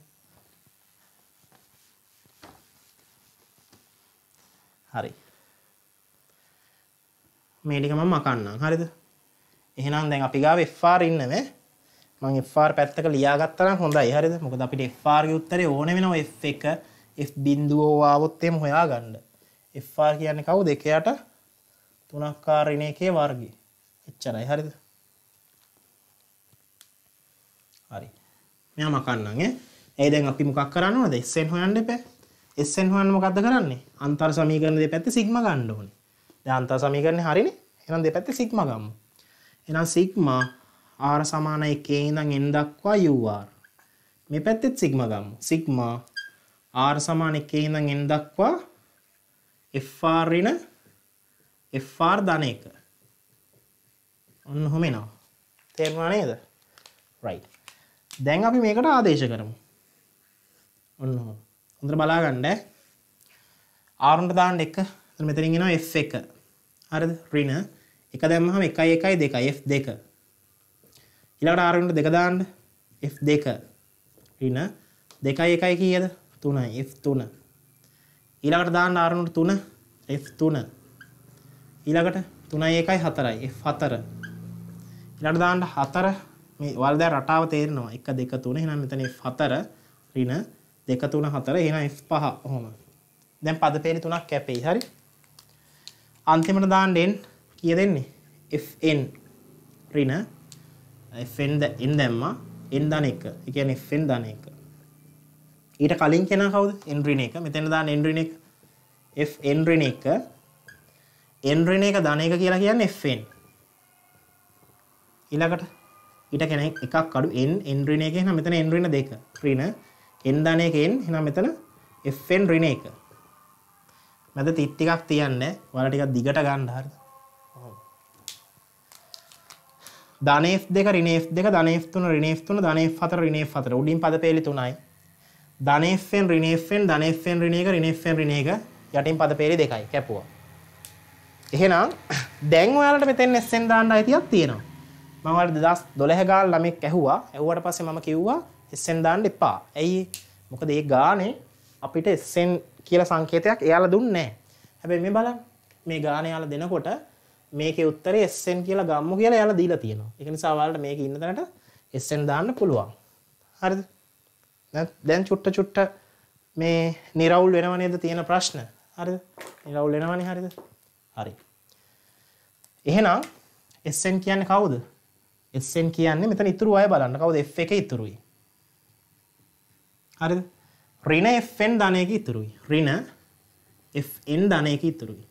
හරි මේටිකම මකන්නම් හරිද එහෙනම් දැන් අපි ගාව Fr ඉන්නම මම Fr පැත්තක ලියාගත්තා නම් හොඳයි හරිද මොකද අපිට Fr ගේ උත්තරේ ඕන වෙනවා F1 F බිඳුවෝ ආවොත් එහෙම හොයාගන්න Fr කියන්නේ කවුද 1යට 3ක් R ඉන එකේ වර්ගය එච්චරයි හරිද හරි මෙයා මකන්නම් ඈ ඒ දැන් අපි මොකක් කරන්න ඕනද SN හොයන්න එපා SN හොයන්න මොකද්ද කරන්නේ අන්තර් සමීකරණ දෙපැත්තේ සිග්මා ගන්න ඕනේ අන්ත සමීකරණය හරිනේ එහෙනම් දෙපැත්ත සිග්මා ගමු. එහෙනම් සිග්මා r සමාන 1 ඉඳන් n දක්වා ur. මේ පැත්තෙත් සිග්මා ගමු. සිග්මා r සමාන 1 ඉඳන් n දක්වා fr ඉන fr ධන 1. ඔන්න ඔහොම එනවා. තේරුණා නේද? right. දැන් අපි මේකට ආදේශ කරමු. ඔන්න ඔහොම. හොඳට බලා ගන්න ඈ. r උන්ට දාන්න 1. එතන මෙතනින් එනවා f1. හරිද ඍණ එක දැම්මහම 1 1 2 F2 ඊළඟට R වලට 2 දාන්න F2 ඍණ 2 1 කීයද 3යි F3 ඊළඟට දාන්න R වලට 3 F3 ඊළඟට 3යි 1යි 4යි F4 ඊළඟට දාන්න 4 මේ වල දැන් රටාව තේරෙනවා 1 2 3 එහෙනම් මෙතන F4 ඍණ 2 3 4 එහෙනම් F5 ඔහොම දැන් පදපේරි තුනක් කැපෙයි හරි අන්තිමට දාන්න n කිය දෙන්නේ fn ඍණ fn ද n දැම්මා n ධන 1 ඒ කියන්නේ fn ධන 1 ඊට කලින් කෙනා කවුද n ඍණ 1 මෙතන දාන්න n ඍණ 1 fn ඍණ 1 n ඍණ 1 ධන 1 කියලා කියන්නේ fn ඊළඟට ඊට කෙනෙක් එකක් අඩු n n ඍණ 1 එහෙනම් මෙතන n ඍණ 2 ඍණ n ධන 1 n එහෙනම් මෙතන fn ඍණ 1 මැද තිත් ටිකක් තියන්න වල ටිකක් දිගට ගන්න හරිද ධනේස් දෙක ඍණේස් දෙක ධනේස් තුන ඍණේස් තුන ධනේස් හතර ඍණේස් හතර උඩින් පදපේලි තුනයි ධනේස්ෙන් ඍණේස්ෙන් ධනේස්ෙන් ඍණ එක ඍණේස්ෙන් ඍණ එක යටින් පදපේලි දෙකයි කැපුවා එහෙනම් දැන් ඔයාලට මෙතෙන් එස්සෙන් දාන්න අයිතියක් තියෙනවා මම ඔයාලට 2012 ගාන ළමෙක් ඇහුවා ඇහුවට පස්සේ මම කිව්වා එස්සෙන් දාන්න එපා ඇයි මොකද ඒ ගානේ අපිට එස්සෙන් කියලා සංකේතයක් එයාලා දුන්නේ නැහැ. මේ බලන්න මේ ගාන යාලා දෙනකොට මේකේ උත්තරේ SN කියලා ගම්මු කියලා යාලා දීලා තියෙනවා. ඒක නිසා ඔයාලට මේක ඉන්න තැනට SN දාන්න පුළුවන්. හරිද? දැන් චුට්ට චුට්ට මේ නිරවුල් වෙනව නේද තියෙන ප්‍රශ්න. හරිද? නිරවුල් වෙනවනේ හරිද? හරි. එහෙනම් SN කියන්නේ කවුද? SN කියන්නේ මෙතන ඉතුරු අය බලන්න. කවුද F1 ඉතුරුයි? හරිද? රින Fන් ධනයක ඉතුරුයි රින Fn ධනයක ඉතුරුයි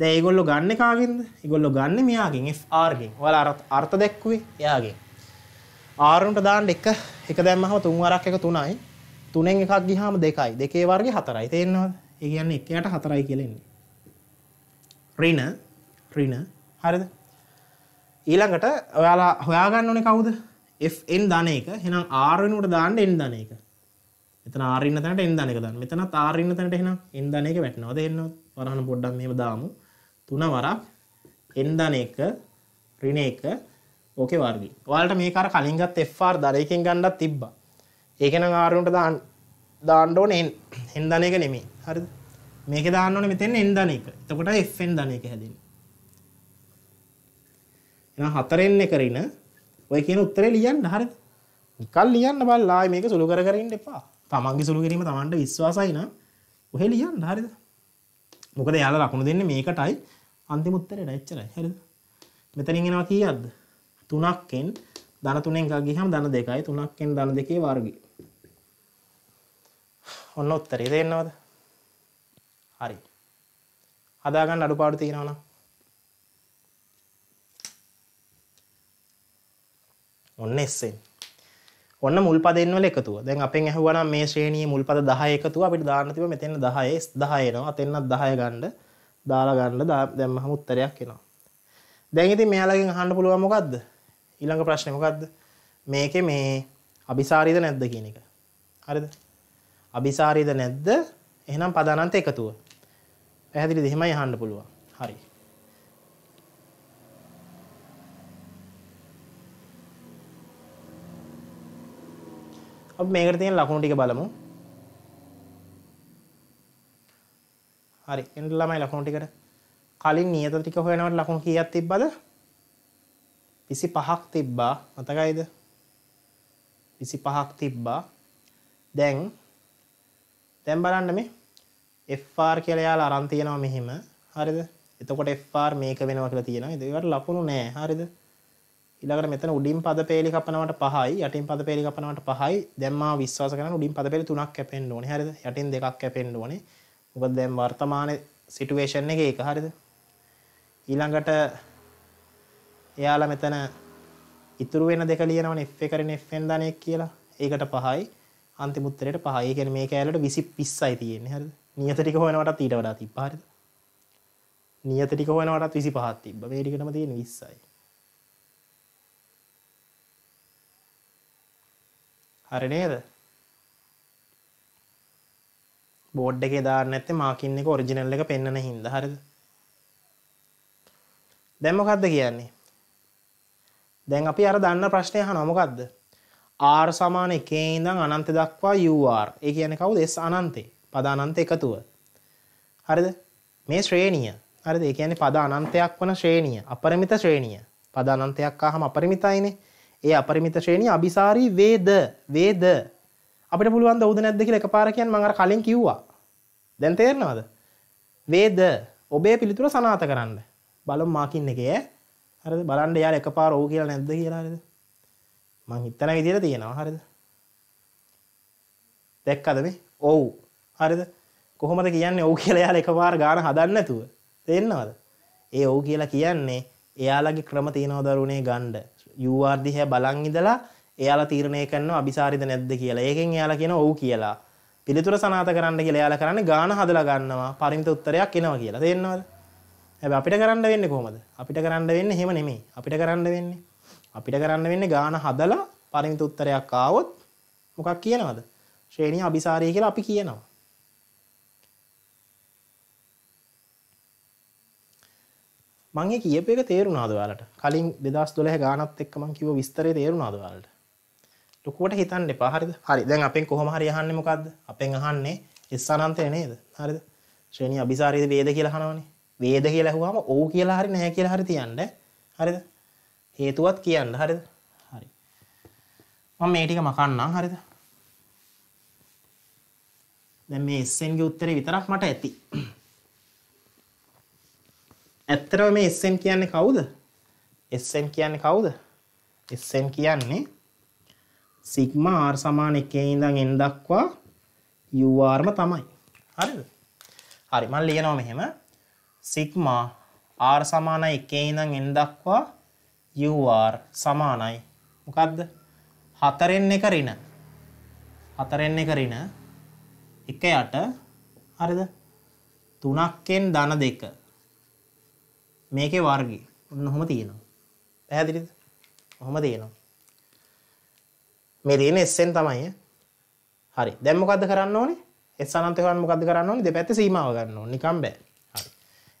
දැන් ඒගොල්ලෝ ගන්න කාගෙන්ද ඒගොල්ලෝ ගන්න මෙයාගෙන් Fr ගෙන් ඔයාලා අර්ථ දැක්කුවේ එයාගෙන් R උන්ට දාන්න එක එක දැම්මහම තුන් වරක් එක තුනයි තුනෙන් එකක් ගියාම දෙකයි දෙකේ වර්ගය හතරයි තේරෙනවද ඒ කියන්නේ එකයට හතරයි කියලා එන්නේ රින රින හරිද ඊළඟට ඔයාලා හොයාගන්න ඕනේ කවුද Fn ධන එක එහෙනම් R වෙනුවට දාන්න n ධන එක එතන ආරින්න තැනට එන්දන එක දාන්න. මෙතනත් ආරින්න තැනට එහෙනම් එන්දන එක වැටෙනවා. දැන් එන්න වරහන පොඩ්ඩක් මෙහෙම දාමු. තුන වරක් එන්දන එක ඍණ එක ඕකේ වර්ගය. ඔයාලට මේක අර කලින් ගත් FR දර එකෙන් ගන්නත් තිබ්බා. ඒක නම් ආරුන්ට දාන්න දාන්න ඕනේ එන්දන එක නෙමෙයි. හරිද? මේක දාන්න ඕනේ මෙතෙන් එන්දන එක. එතකොට FN දන එක හැදෙන්නේ. එහෙනම් හතරෙන් එක ඍණ ඔය කියන උත්තරේ ලියන්න හරිද? නිකන් ලියන්න බලලා මේක සුළු කර කර ඉන්න එපා. තමන්ගේ සුළු කිරීම තමන්ට විශ්වාසයි නම් ඔහෙ ලියන්න හරිද මොකද යාලා ලකුණු දෙන්නේ මේකටයි අන්තිම උත්තරේට එච්චරයි හරිද මෙතනින් එනවා කීයක්ද 3කින් ධන 3ෙන් එකක් ගියහම ධන 2යි 3කින් ධන 2කේ වර්ගය ඔන්න උත්තරේ තේරෙනවද හරි හදාගන්න අඩුපාඩු තියෙනවා නම් ඔන්න එස්සෙන් ඔන්න මුල්පදෙන්වල එකතුව දැන් අපෙන් ඇහුවන මේ ශ්‍රේණී මුල්පද දහ එකතුව අපිට දානතිව මෙතන දහයේ දහයනවා අතෙන්න්නත් දහය ගණ්ඩ දාලා ගණ්ඩ දැම්ම හමුත්තරයක් එනවා දැන්ඉති මෙයාලගින් හන්න පුළුව මොකක්ද ඊළඟ ප්‍රශ්නමකක්ද මේක මේ අභිසාරිද නැද්ද කියන එක හරිද අභිසාරිද නැද්ද එහනම් පදානන්ත එකතුව පැහැදිලි දෙහෙමයි හන්න පුළුවන් හරි මේකට තියෙන ලකුණු ටික බලමු. හරි එන්න ළමයි ලකුණු ටිකට. කලින් නියත ටික හොයනවට ලකුණු කීයක් තිබ්බද? 25ක් තිබ්බා. මතකයිද? 25ක් තිබ්බා. දැන් දැන් බලන්න මේ FR කියලා යාලා අරන් තියෙනවා මෙහිම. හරිද? එතකොට FR මේක වෙනවා කියලා තියෙනවා. ඒකට ලකුණු නෑ. හරිද? ඊළඟට මෙතන උඩින් පදපේලි කපනවට 5යි යටින් පදපේලි කපනවට 5යි දැන් මා විශ්වාස කරන්නේ උඩින් පදපේලි 3ක් කැපෙන්න ඕනේ හරිද යටින් දෙකක් කැපෙන්න ඕනේ මොකද දැන් වර්තමාන සිටුේෂන් එකේ ඒක හරිද ඊළඟට එයාලා මෙතන ඉතුරු වෙන දෙක ලියනවනේ f එකරින් fn ධනෙක් කියලා ඒකට 5යි අන්තිම උත්තරේට 5යි ඒ කියන්නේ මේ කැලේට 20 20යි තියෙන්නේ හරිද නියත ටික හොයනවටත් ඊට වඩා තිබ්බා හරිද නියත ටික හොයනවටත් 25ක් තිබ්බා මේ ටිකටම තියෙන්නේ 20යි හරි නේද බෝඩ් එකේ දාන්න ඇත්තේ මාකින් එක ඔරිජිනල් එක පෙන්වන හින්දා හරිද දැන් මොකද්ද කියන්නේ දැන් අපි අර දන්න ප්‍රශ්නය අහනවා මොකද්ද r සමාන 1 ඉඳන් අනන්ත දක්වා ur ඒ කියන්නේ කවුද s අනන්තේ පද අනන්ත එකතුව හරිද මේ ශ්‍රේණිය හරිද ඒ කියන්නේ පද අනන්තයක් වන ශ්‍රේණිය අපරිමිත ශ්‍රේණිය පද අනන්තයක් ආවම අපරිමිතයිනේ ඒ අපරිමිත ශ්‍රේණිය අභිසාරී වේද වේද අපිට පුළුවන් ද උද නැද්ද කියලා එකපාර කියන්න මම අර කලින් කිව්වා දැන් තේරෙනවද වේද ඔබේ පිළිතුර සනාථ කරන්න බලමු මාකින් එකේ හරිද බලන්න යාර එකපාර ඔව් කියලා නැද්ද කියලා හරිද මං හිතන විදිහට තියෙනවා හරිද දැක්කද මේ ඔව් හරිද කොහොමද කියන්නේ ඔව් කියලා යාර එකපාර ගාන හදන්න නැතුව තේරෙනවද ඒ ඔව් කියලා කියන්නේ එයාලගේ ක්‍රම තියෙනව දරුණේ ගණ්ඩ UR දිහා බලන් ඉඳලා එයාලා තීරණය කරනවා අபிසාරිද නැද්ද කියලා. ඒකෙන් එයාලා කියන ඔව් කියලා. පිළිතුර සනාත කරන්න කියලා එයාලා කරන්නේ ගාන හදලා ගන්නවා. පරිමිත උත්තරයක් එනවා කියලා. තේරෙනවද? හැබැයි අපිට කරන්න වෙන්නේ කොහමද? අපිට කරන්න වෙන්නේ එහෙම නෙමෙයි. අපිට කරන්න වෙන්නේ අපිට කරන්න වෙන්නේ ගාන හදලා පරිමිත උත්තරයක් ආවොත් මොකක් කියනවද? ශ්‍රේණිය අபிසාරී කියලා අපි කියනවා. මගේ කියප එක තේරුණාද යාලට කලින් දෙදස් දොලහ ගානත් එක්ක මං කිව විස්තර තේරුණාද යාලට ලොකුවට හිතන්න පහරිද හරි දැන් අපෙන් කොහොම හරි අහන්නේ මොකද්ද අපෙන් අහන්නේ එස් අනන්තය නේද හරිද ශ්‍රේණිය අභිසාරීද වේද කියලා අහනවනේ වේද කියලා අහුවාම ඔව් කියලා හරි නැහැ කියලා හරි තියන්න හරිද හේතුවත් කියන්න හරිද හරි මම මේ ටික මකන්නම් හරිද දැන් මේ SN ගේ උත්තරේ විතරක් මට ඇති ඇත්තටම මේ SM කියන්නේ කවුද? SM කියන්නේ කවුද? SM කියන්නේ සිග්මා r සමාන 1 ඉඳන් n දක්වා URම තමයි. හරිද? හරි මම ලියනවා මෙහෙම සිග්මා r සමානයි 1 ඉඳන් n දක්වා UR සමානයි මොකක්ද? 4න් 1 ඍණ 4න් 1 ඍණ 1 යට හරිද? 3ක්ෙන් ධන 2 මේකේ වර්ගය ඔන්න ඔහොම තියෙනවා. පැහැදිලිද? ඔහොම තියෙනවා. මේ තියෙන SN තමයි. හරි. දැන් මොකද්ද කරන්න ඕනේ? S අනන්ත හොයන්න මොකද්ද කරන්න ඕනේ? දෙපැත්තේ සීමාව ගන්න ඕනේ. නිකන් බෑ. හරි.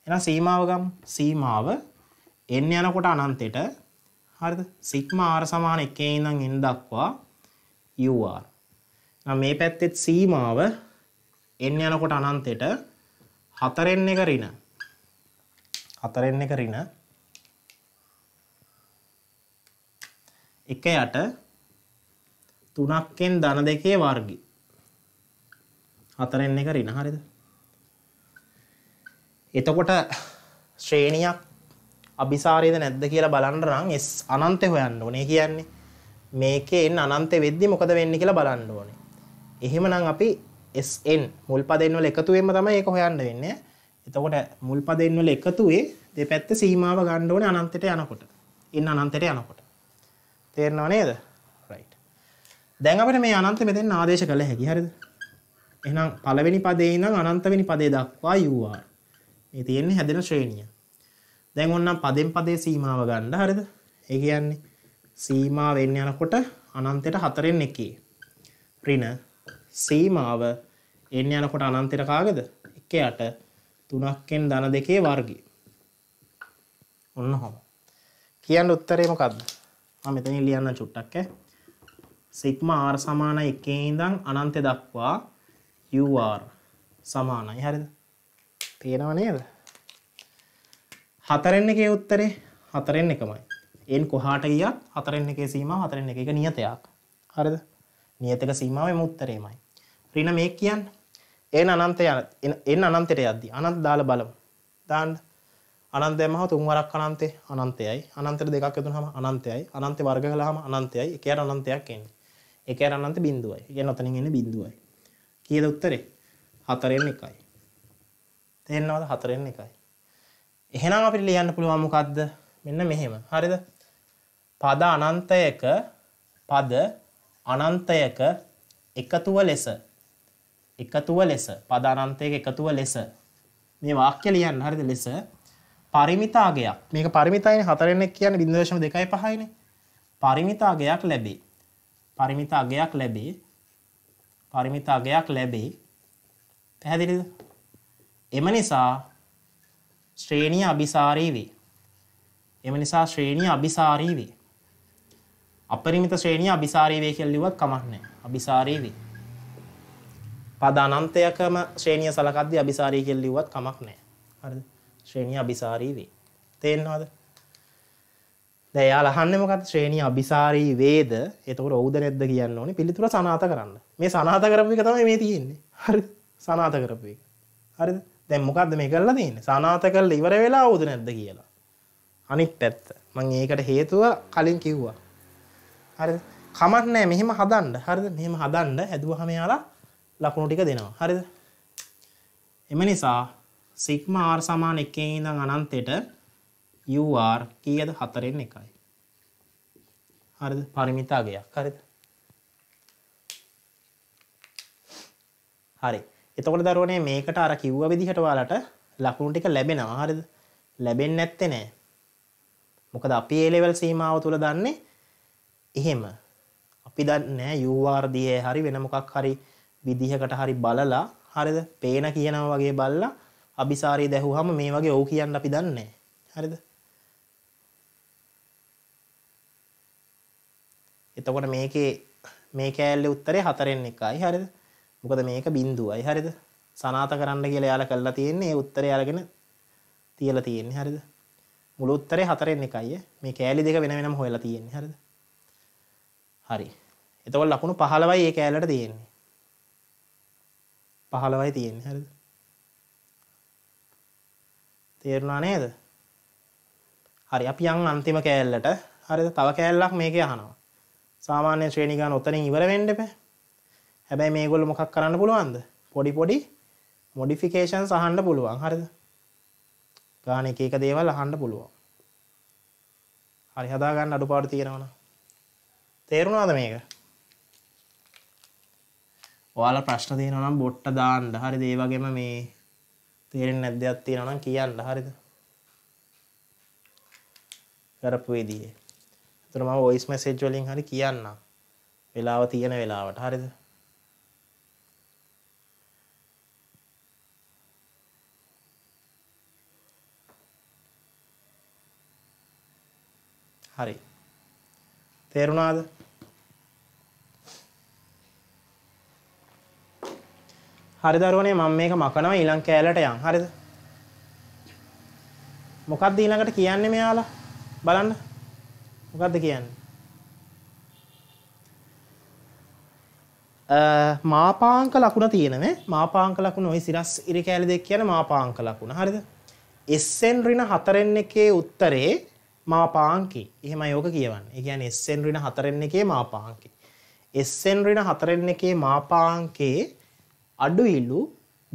එහෙනම් සීමාව ගමු. සීමාව n යනකොට අනන්තයට හරිද? සිග්මා r සමාන 1 ඉඳන් n දක්වා UR. නම් මේ පැත්තේ සීමාව n යනකොට අනන්තයට 4n එක ඍණ හතරෙන් එක ඍණ එක යට තුනක්ෙන් ධන දෙකේ වර්ගි හතරෙන් එක ඍණ හරිද එතකොට ශ්‍රේණියක් අභිසාරයේද නැද්ද කියලා බලන්න නම් S අනන්තේ හොයන්න ඕනේ කියන්නේ මේකේ n අනන්තේ වෙද්දි මොකද වෙන්නේ කියලා බලන්න ඕනේ එහෙමනම් අපි SN මුල් පදෙන් වල එකතුවෙන්ම තමයි ඒක හොයන්න වෙන්නේ එතකොට මුල් පදයෙන් වල එකතු වේ දෙපැත්ත සීමාව ගන්න ඕනේ අනන්තයට යනකොට. ඉන්න අනන්තයට යනකොට. තේරෙනව නේද? right. දැන් අපිට මේ අනන්ත මෙතෙන් ආදේශ කළ හැකි හරිද? එහෙනම් පළවෙනි පදේ ඉඳන් අනන්ත වෙනි පදේ දක්වා u r. මේ තියෙන්නේ හැදෙන ශ්‍රේණිය. දැන් ඕනනම් පදෙන් පදේ සීමාව ගන්න හරිද? ඒ කියන්නේ සීමා වෙන්න යනකොට අනන්තයට හතරෙන් එකේ. ඍණ සීමාව එන්න යනකොට අනන්තයට කාගේද? 1 8 3කින් ධන දෙකේ වර්ගය. ඔන්න ඔහොම. කියන්න උත්තරේ මොකද්ද? මම මෙතනින් ලියන්න චුට්ටක් ඈ. සිග්මා r සමාන 1 ඉඳන් අනන්තය දක්වා u r සමානයි. හරිද? තේරෙනව නේද? හතරෙන් එකේ උත්තරේ හතරෙන් එකමයි. එන් කොහාට ගියත් හතරෙන් එකේ සීමාව හතරෙන් එක එක නියතයක්. හරිද? නියතක සීමාවෙම උත්තරේමයි. රින මේක කියන්නේ එන අනන්තය එන්න අනන්තයට යද්දි අනන්ත දාලා බලමු. දාන්න. අනන්තයම හා තුන් වරක් අනන්තේ අනන්තයයි. අනන්තයට දෙකක් යදුනහම අනන්තයයි. අනන්ත වර්ග කළාම අනන්තයයි. එකේ අනන්තයක් එන්නේ. එකේ අනන්ත බිඳුවයි. කියන්නේ ඔතනින් එන්නේ බිඳුවයි. කීයද උත්තරේ? 4න් 1යි. තේරෙනවද? 4න් 1යි. එහෙනම් අපිට ලියන්න පුළුවන් මොකද්ද? මෙන්න මෙහෙම. හරිද? පද අනන්තයක පද අනන්තයක එකතුව ලෙස එකතුව ලෙස පදානන්තයක එකතුව ලෙස මේ වාක්‍ය ලියන්න හරිද ලෙස පරිමිතාගයක් මේක පරිමිතයිනේ හතරෙන් එක් කියන්නේ 0.25යිනේ පරිමිතාගයක් ලැබේ පරිමිතාගයක් ලැබේ පරිමිතාගයක් ලැබේ පැහැදිලිද එම නිසා ශ්‍රේණිය අபிසාරී වේ එම නිසා ශ්‍රේණිය අபிසාරී වේ අපරිමිත ශ්‍රේණිය අபிසාරී වේ කියලා ලිව්වත් කමක් නැහැ අபிසාරී වේ පදානන්තයකම ශ්‍රේණිය සලකද්දී අபிසාරී කියලා ලිව්වත් කමක් නැහැ. හරිද? ශ්‍රේණිය අபிසාරී වේ. තේරෙනවද? දැන් යාළ අහන්නේ මොකක්ද ශ්‍රේණිය අபிසාරී වේද? එතකොට ඔව්ද නැද්ද කියන්න ඕනේ. පිළිතුර සනාත කරන්න. මේ සනාත කරපු එක තමයි මේ තියෙන්නේ. හරිද? සනාත කරපු එක. හරිද? දැන් මොකද්ද මේ කරලා තියෙන්නේ? සනාත කරලා ඉවර වෙලා ඔව්ද නැද්ද කියලා. අනිත් පැත්ත. මම ඒකට හේතුව කලින් කිව්වා. හරිද? කමක් නැහැ මෙහෙම හදන්න. හරිද? මෙහෙම හදන්න හැදුවාම යාලා ලකුණු ටික දෙනවා. හරිද? එම නිසා සිග්මා r සමාන 1 ඉඳන් අනන්තයට UR කීයද 4න් 1යි. හරිද? පරිමිත අගයක්. හරිද? හරි. එතකොට දරුවනේ මේකට අර කිව්ව විදිහට ඔයාලට ලකුණු ටික ලැබෙනවා. හරිද? ලැබෙන්නේ නැත්තේ නෑ. මොකද අපි A level සීමාව තුල දන්නේ එහෙම. අපි දන්නේ UR දිහේ හරි වෙන මොකක් හරි විදිහකට හරි බලලා හරිද පේන කියනවා වගේ බලලා අபிසාරී දැහුවාම මේ වගේ ඔව් කියන්න අපි දන්නේ හරිද එතකොට මේකේ මේ කෑල්ලේ උත්තරේ හතරෙන් එකයි හරිද මොකද මේක බිඳුවයි හරිද සනාත කරන්න කියලා යාලා කරලා තියෙන්නේ ඒ උත්තරය අරගෙන තියලා තියෙන්නේ හරිද මුළු උත්තරේ හතරෙන් එකයි මේ කෑලි දෙක වෙන වෙනම හොයලා තියෙන්නේ හරිද හරි එතකොට ලකුණු 15යි ඒ කෑල්ලට තියෙන්නේ 15යි තියෙන්නේ හරිද තේරුණා නේද හරි අපි යන් අන්තිම කෑල්ලට හරිද තව කෑල්ලක් මේකේ අහනවා සාමාන්‍ය ශ්‍රේණි ගන්න උතරින් ඉවර වෙන්න එපා හැබැයි මේගොල්ලෝ මොකක් කරන්න පුළුවන්ද පොඩි පොඩි මොඩිෆිකේෂන්ස් අහන්න පුළුවන් හරිද ගාන එක එක දේවල් අහන්න පුළුවන් හරි හදාගන්න අඩුපාඩු තියෙනවනේ තේරුණාද මේක ඔයාල ප්‍රශ්න තියෙනනම් බොට්ට දාන්න හරි දේවගේම මේ තේරෙන් නැද්දයක් තියෙනනම් කියන්න හරිද කරපු විදිහේ එතකොට මම වොයිස් මැසේජ් වලින් හරි කියන්න වෙලාව තියෙන වෙලාවට හරිද හරි තේරුණාද හරි දරුවනේ මම මේක මකනවා ඊළඟ කෑලට යන්. හරිද? මොකක්ද ඊළඟට කියන්නේ මෙයාලා? බලන්න. මොකක්ද කියන්නේ? මාපාංක ලකුණ තියෙනනේ මාපාංක ලකුණ ওই සිරස් ඉරි කෑලි දෙක කියන මාපාංක ලකුණ හරිද SN ඍණ 4n එකේ උත්තරේ මාපාංකේ එහෙමයි ඕක කියවන්නේ. ඒ කියන්නේ SN ඍණ 4n එකේ මාපාංකේ. SN ඍණ 4n එකේ මාපාංකේ අඩු ඉල්ලු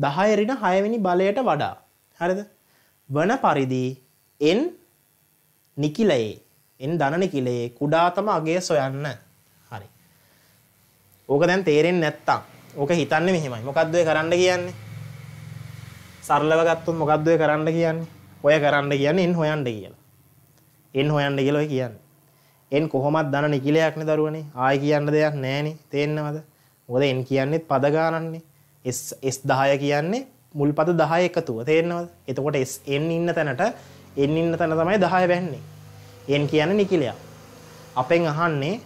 දහයරින හයවෙනි බලයට වඩා හරද වන පරිදි එන් නිකිලයේ එන් දනනිකිලේ කුඩාතම අගේ සොයන්න හරි ඕක දැන් තේරෙන් නැත්තම් ඕක හිතන්න මෙහෙමයි මොකක්දය කරන්න කියන්නේ සරලවගත්තුත් මොකක්දය කරන්න කියන්නේ ඔය කරන්න කියන්න එන් හොයන්ඩ කියලා එන් හොයන්ඩ කියලොයි කියන්න එන් කොහොමත් දන නිකිලයක්න දරුවනේ ආය කියන්න දෙයක් නෑනේ තේන්නවද මොකද එන් කියන්නෙත් පදගානන්නේ S දහය කියන්නේ මුල් පද දහය එකතුව තේරෙනවද එතකොට එන් ඉන්න තැනට එන් ඉන්න තැන තමයි දහය වැන්නේ එන් කියන නිකිලයක් අපෙන් අහන්නේ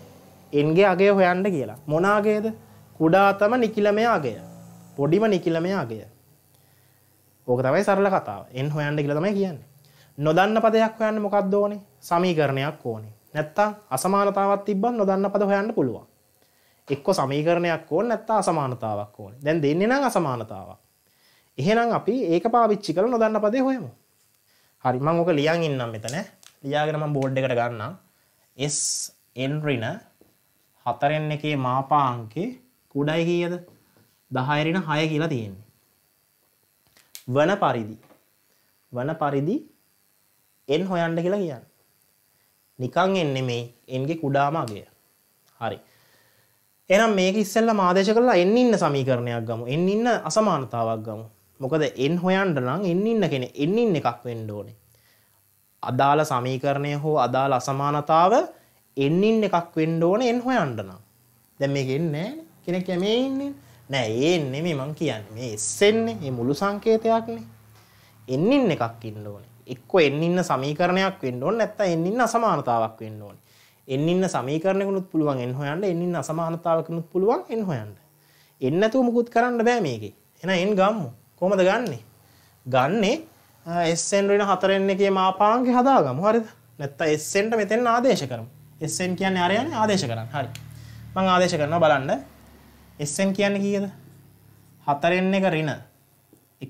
එන්ගේ අගය හොයන්න කියලා මොනාගේද කුඩාතම නිකිලමයාගය පොඩිම නිකිලමයාගය ඕක තමයි සරල කතාව එන් හොයන්න කියලා තමයි කියන්නේ නොදන්න පදයක් හොයන්න මොකක්ද ඕනේ සමීකරණයක් ඕනේ නැත්තම් අසමානතාවක් තිබ්බම නොදන්න පද හොයන්න පුළුවන් එක්ක සමීකරණයක් ඕන නැත්තා අසමානතාවක් ඕන දැන් දෙන්නේ නම් අසමානතාවක් එහෙනම් අපි ඒක පාවිච්චි කරලා නොදන්න පදේ හොයමු හරි මම ඔක ලියන් ඉන්නම් මෙතන ලියාගෙන මම බෝඩ් එකට ගන්නම් S n ඍණ 4n එකේ මාපාංකේ කුඩයි කීයද 10 ඍණ 6 කියලා තියෙන්නේ වන පරිදි වන පරිදි n හොයන්න කියලා කියන්නේ නිකන් n නෙමෙයි n ගේ කුඩාම අගය හරි එනම් මේක ඉස්සල්ල මාදේශ කරලා එන්න ඉන්න සමීකරණයක් ගමු එන්න ඉන්න අසමානතාවක් ගමු මොකද එන් හොයන්ට නම් එන්න ඉන්න කෙන එන්න ඉන්න එකක් වෙන්න ඕනේ අදාළ සමීකරණය හෝ අදාළ අසමානතාව එන්නින් එකක් වෙන්න ඕනේ එන් හොයන්න නම් දැන් මේක එන්නේ කෙනෙක් මේ ඉන්නේ නෑ ඒ නෙමෙයි මං කියන්නේ මේ S එන්නේ මේ මුළු සංකේතයක්නේ එන්නින් එකක් ඉන්න ඕනේ එක්කෝ එන්නින්න සමීකරණයක් වෙන්න ඕනේ නැත්නම් එන්නින්න අසමානතාවක් වෙන්න ඕනේ එන්න ඉන්න සමීකරණයකුනුත් පුළුවන් එන් හොයන්න එන්න ඉන්න අසමානතාවකනුත් පුළුවන් එන් හොයන්න එන්න නැතුව මුකුත් කරන්න බෑ මේකේ එහෙනම් එන් ගම්මු කොහමද ගන්නෙ ගන්නෙ SN ඍණ 4n එකේ මාපාංගය හදාගමු හරිද නැත්තම් SN ට මෙතෙන් ආදේශ කරමු SN කියන්නේ අර යන්නේ ආදේශ කරන්න හරි මම ආදේශ කරනවා බලන්න SN කියන්නේ කීයද 4n එක ඍණ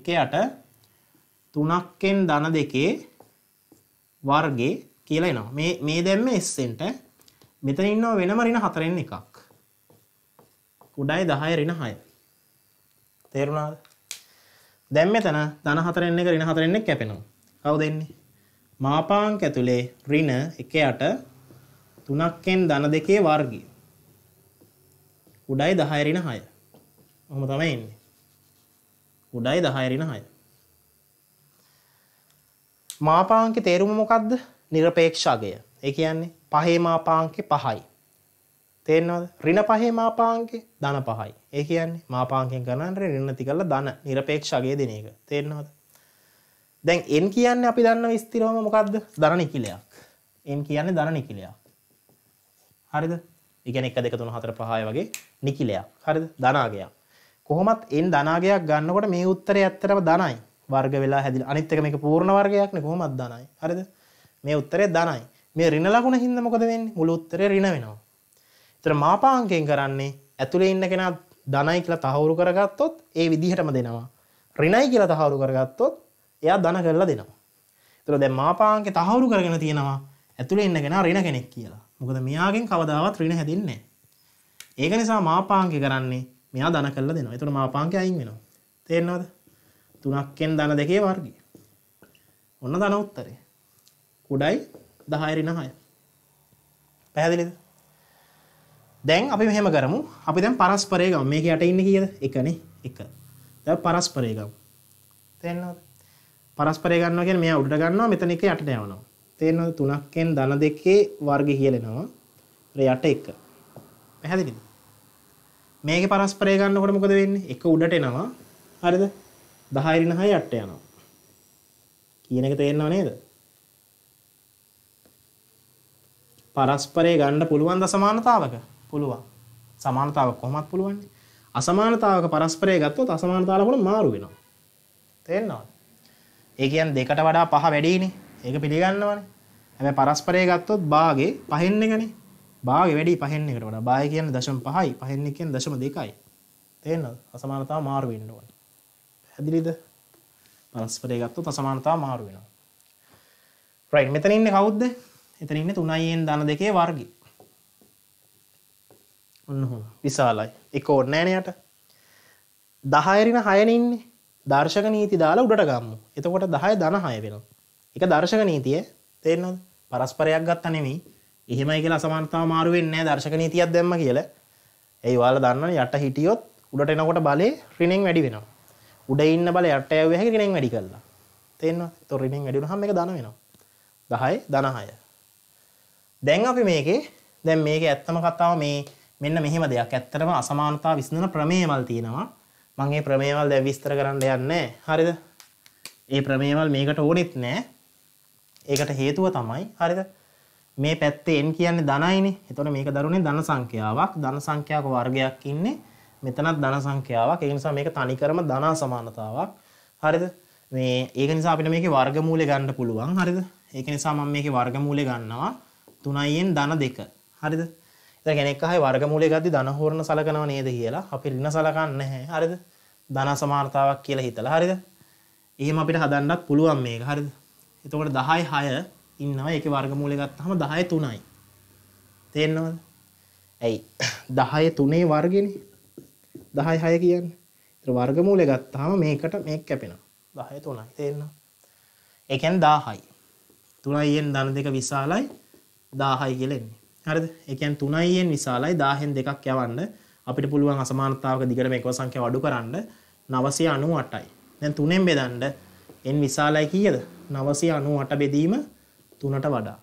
1 යට 3ක්ෙන් ධන දෙකේ වර්ගේ කියලා එනවා. මේ මේ දැම්ම s ට මෙතන ඉන්නවා වෙනම රින හතරෙන් එකක්. කුඩයි 10 රින 6. තේරුණාද? දැන් මෙතන ධන හතරෙන් එක රින හතරෙන් එක කැපෙනවා. කවුද එන්නේ? මාපාංක ඇතුලේ රින 1යට 3කින් ධන දෙකේ වර්ගය. කුඩයි 10 රින 6. ඔහොම තමයි එන්නේ. කුඩයි 10 රින 6. මාපාංකේ තේරුම මොකද්ද? নিরপেক্ষ අගය. ඒ කියන්නේ පහේමාපාංකෙ පහයි. තේනවද රින පහේ මාපාංකෙ ධන පහයි ඒ කියන්නේ මාපාංකෙන් කරන්න රින්නති කරලා ධන নিরপেক্ষගේ දෙන එක තේරෙනවද දැන් n කියන්නේ අපි දන්න විස්තරවම මොකද්ද ධන නිකිලයක් n කියන්නේ ධන නිකිලයක් හරිද ඒ කියන්නේ 1 2 3 4 5 වගේ නිකිලයක් හරිද ධනාගයක් කොහොමත් n ධනාගයක් ගන්නකොට මේ උත්තරේ ඇත්තටම ධනයි වර්ග වෙලා හැදිලා අනිත් එක මේක පූර්ණ වර්ගයක්නේ කොහොමත් ධනයි හරිද මේ උත්තරේ ධනයි මේ රින ලකුණ හින්ද මොකද වෙන්නේ මුළු උත්තරේ රින වෙනවා. ඒතර මාපාංකයෙන් කරන්නේ ඇතුලේ ඉන්න කෙනා ධනයි කියලා තහවුරු කරගත්තොත් ඒ විදිහටම දෙනවා. රිනයි කියලා තහවුරු කරගත්තොත් එයා ධන කරලා දෙනවා. ඒතර දැන් මාපාංකේ තහවුරු කරගෙන තියෙනවා ඇතුලේ ඉන්න කෙනා රින කෙනෙක් කියලා. මොකද මෙයාගෙන් කවදාවත් රින හැදෙන්නේ ඒක නිසා මාපාංකේ කරන්නේ මෙයා ධන කරලා දෙනවා. ඒතර මාපාංකේ අයින් වෙනවා. තේරෙනවද? 3ක්ෙන් ධන දෙකේ වර්ගය. ඔන්න ධන උත්තරේ. කුඩයි දහයරි නහය පැහැදිලිද දැන් අපි මෙහෙම කරමු අපි දැන් පරස්පරය ගම මේක යට ඉන්න කියද එකනේ එක දැන් පරස්පරය ගමු තේරෙනවද පරස්පරය ගන්නවා කියන්නේ මෙයා උඩට ගන්නවා මෙතන එක යටට යවනවා තේරෙනවද 3කින් ධන දෙකේ වර්ගය කියලෙනවා යට එක පැහැදිලිද මේකේ පරස්පරය ගන්නකොට මොකද වෙන්නේ එක උඩට එනවා හරිද 10 9 යට යනවා කියන එක තේරෙනව නේද පරස්පරේ ගන්න පුළුවන්ද සමානතාවක? පුළුවන්. සමානතාව කොහොමත් පුළුවන්. අසමානතාවක පරස්පරේ ගත්තොත් අසමානතාවල වල මාරු වෙනවා. තේරෙනවද? ඒ කියන්නේ දෙකට වඩා පහ වැඩිනේ. ඒක පිළිගන්නවනේ. හැබැයි පරස්පරේ ගත්තොත් භාගේ පහෙන් එකනේ. භාගේ වැඩි පහෙන් එකට වඩා. භාගය කියන්නේ 0.5යි, පහෙන් එක කියන්නේ 0.2යි. තේරෙනවද? අසමානතාව මාරු වෙන්න ඕන. පැහැදිලිද? පරස්පරේ ගත්තොත් අසමානතාව මාරු වෙනවා. රයිට් මෙතන ඉන්නේ කවුද? එතන ඉන්නේ 3යින් ධන දෙකේ වර්ගය. ඔන්න හොම විශාලයි. එක ඕනේ නෑනේ යට. 10 රින 6 නේ ඉන්නේ. දර්ශක නීති දාලා උඩට ගම්මු. එතකොට 10 ධන 6 වෙනවා. ඒක දර්ශක නීතිය තේරෙනවද? පරස්පරයක් ගත්තා නෙමෙයි. එහෙමයි කියලා අසමානතාව මාරු වෙන්නේ නෑ දර්ශක නීතියක් දැම්ම කියලා. ඒයි ඔයාලා දන්නවනේ යට හිටියොත් උඩට එනකොට බලේ රිනෙන් වැඩි වෙනවා. උඩ ඉන්න බල යට යව්වේ හැකි රිනෙන් වැඩි කළා. තේරෙනවද? ඒතොර රිනෙන් වැඩි වුණාම මේක ධන වෙනවා. 10 ධන 6. දැන් අපි මේකේ දැන් මේක ඇත්තම කතාව මේ මෙන්න මෙහෙම දෙයක් ඇත්තටම අසමානතා විසඳන ප්‍රමේයවල් තියෙනවා මම මේ ප්‍රමේයවල් දැන් විස්තර කරන්න යන්නේ හරිද මේ ප්‍රමේයවල් මේකට ඕනෙත් නෑ ඒකට හේතුව තමයි හරිද මේ පැත්තේ n කියන්නේ ධනයිනේ. එතකොට මේක දරුනේ ධන සංඛ්‍යාවක්. ධන සංඛ්‍යාවක වර්ගයක් ඉන්නේ. මෙතනත් ධන සංඛ්‍යාවක්. ඒ නිසා මේක තනිකරම ධන සමානතාවක්. හරිද? මේ ඒක නිසා අපිට මේකේ වර්ගමූලය ගන්න පුළුවන්. හරිද? ඒක නිසා මම මේකේ වර්ගමූලය ගන්නවා. තුනයියෙන් ධන දෙක හරිද ගැනෙක්හයි වර්ගමූලේ ගදදි දනහෝරණ සලකනව නේද කියලා අපි ලින සලකන්න හැ හරිද දන සමාර්තාවක් කියලා හිතලා හරිද එහෙම අපිට හදන්නත් පුළුවන් මේක හරිද එතකොට දහයි හය ඉන්නවා එක වර්ගමූලේ ගත්තහම දහය තුනයි තේරෙනවද ඇයි දහය තුනේ වර්ගෙන දහයි හය කියන්න වර්ගමූලේ ගත්තාම මේකට මේ කැපෙනවා දහය තුනයි තේරෙනවා එකන් දාහයි තුනයියෙන් දන දෙක විශාලයි දාහයි කියලෙන්නේ හරිද එකන් තුනයියෙන් විශාලයි දාහෙන් දෙකක් යවන්න අපිට පුළුවන් අසමානතාවක දිගට මේ එකව සංඛ්‍යාව අඩු කරන්න 998යි දැන් තුනෙන් බෙදන්න n විශාලයි කීයද 998 බෙදීම 3ට වඩා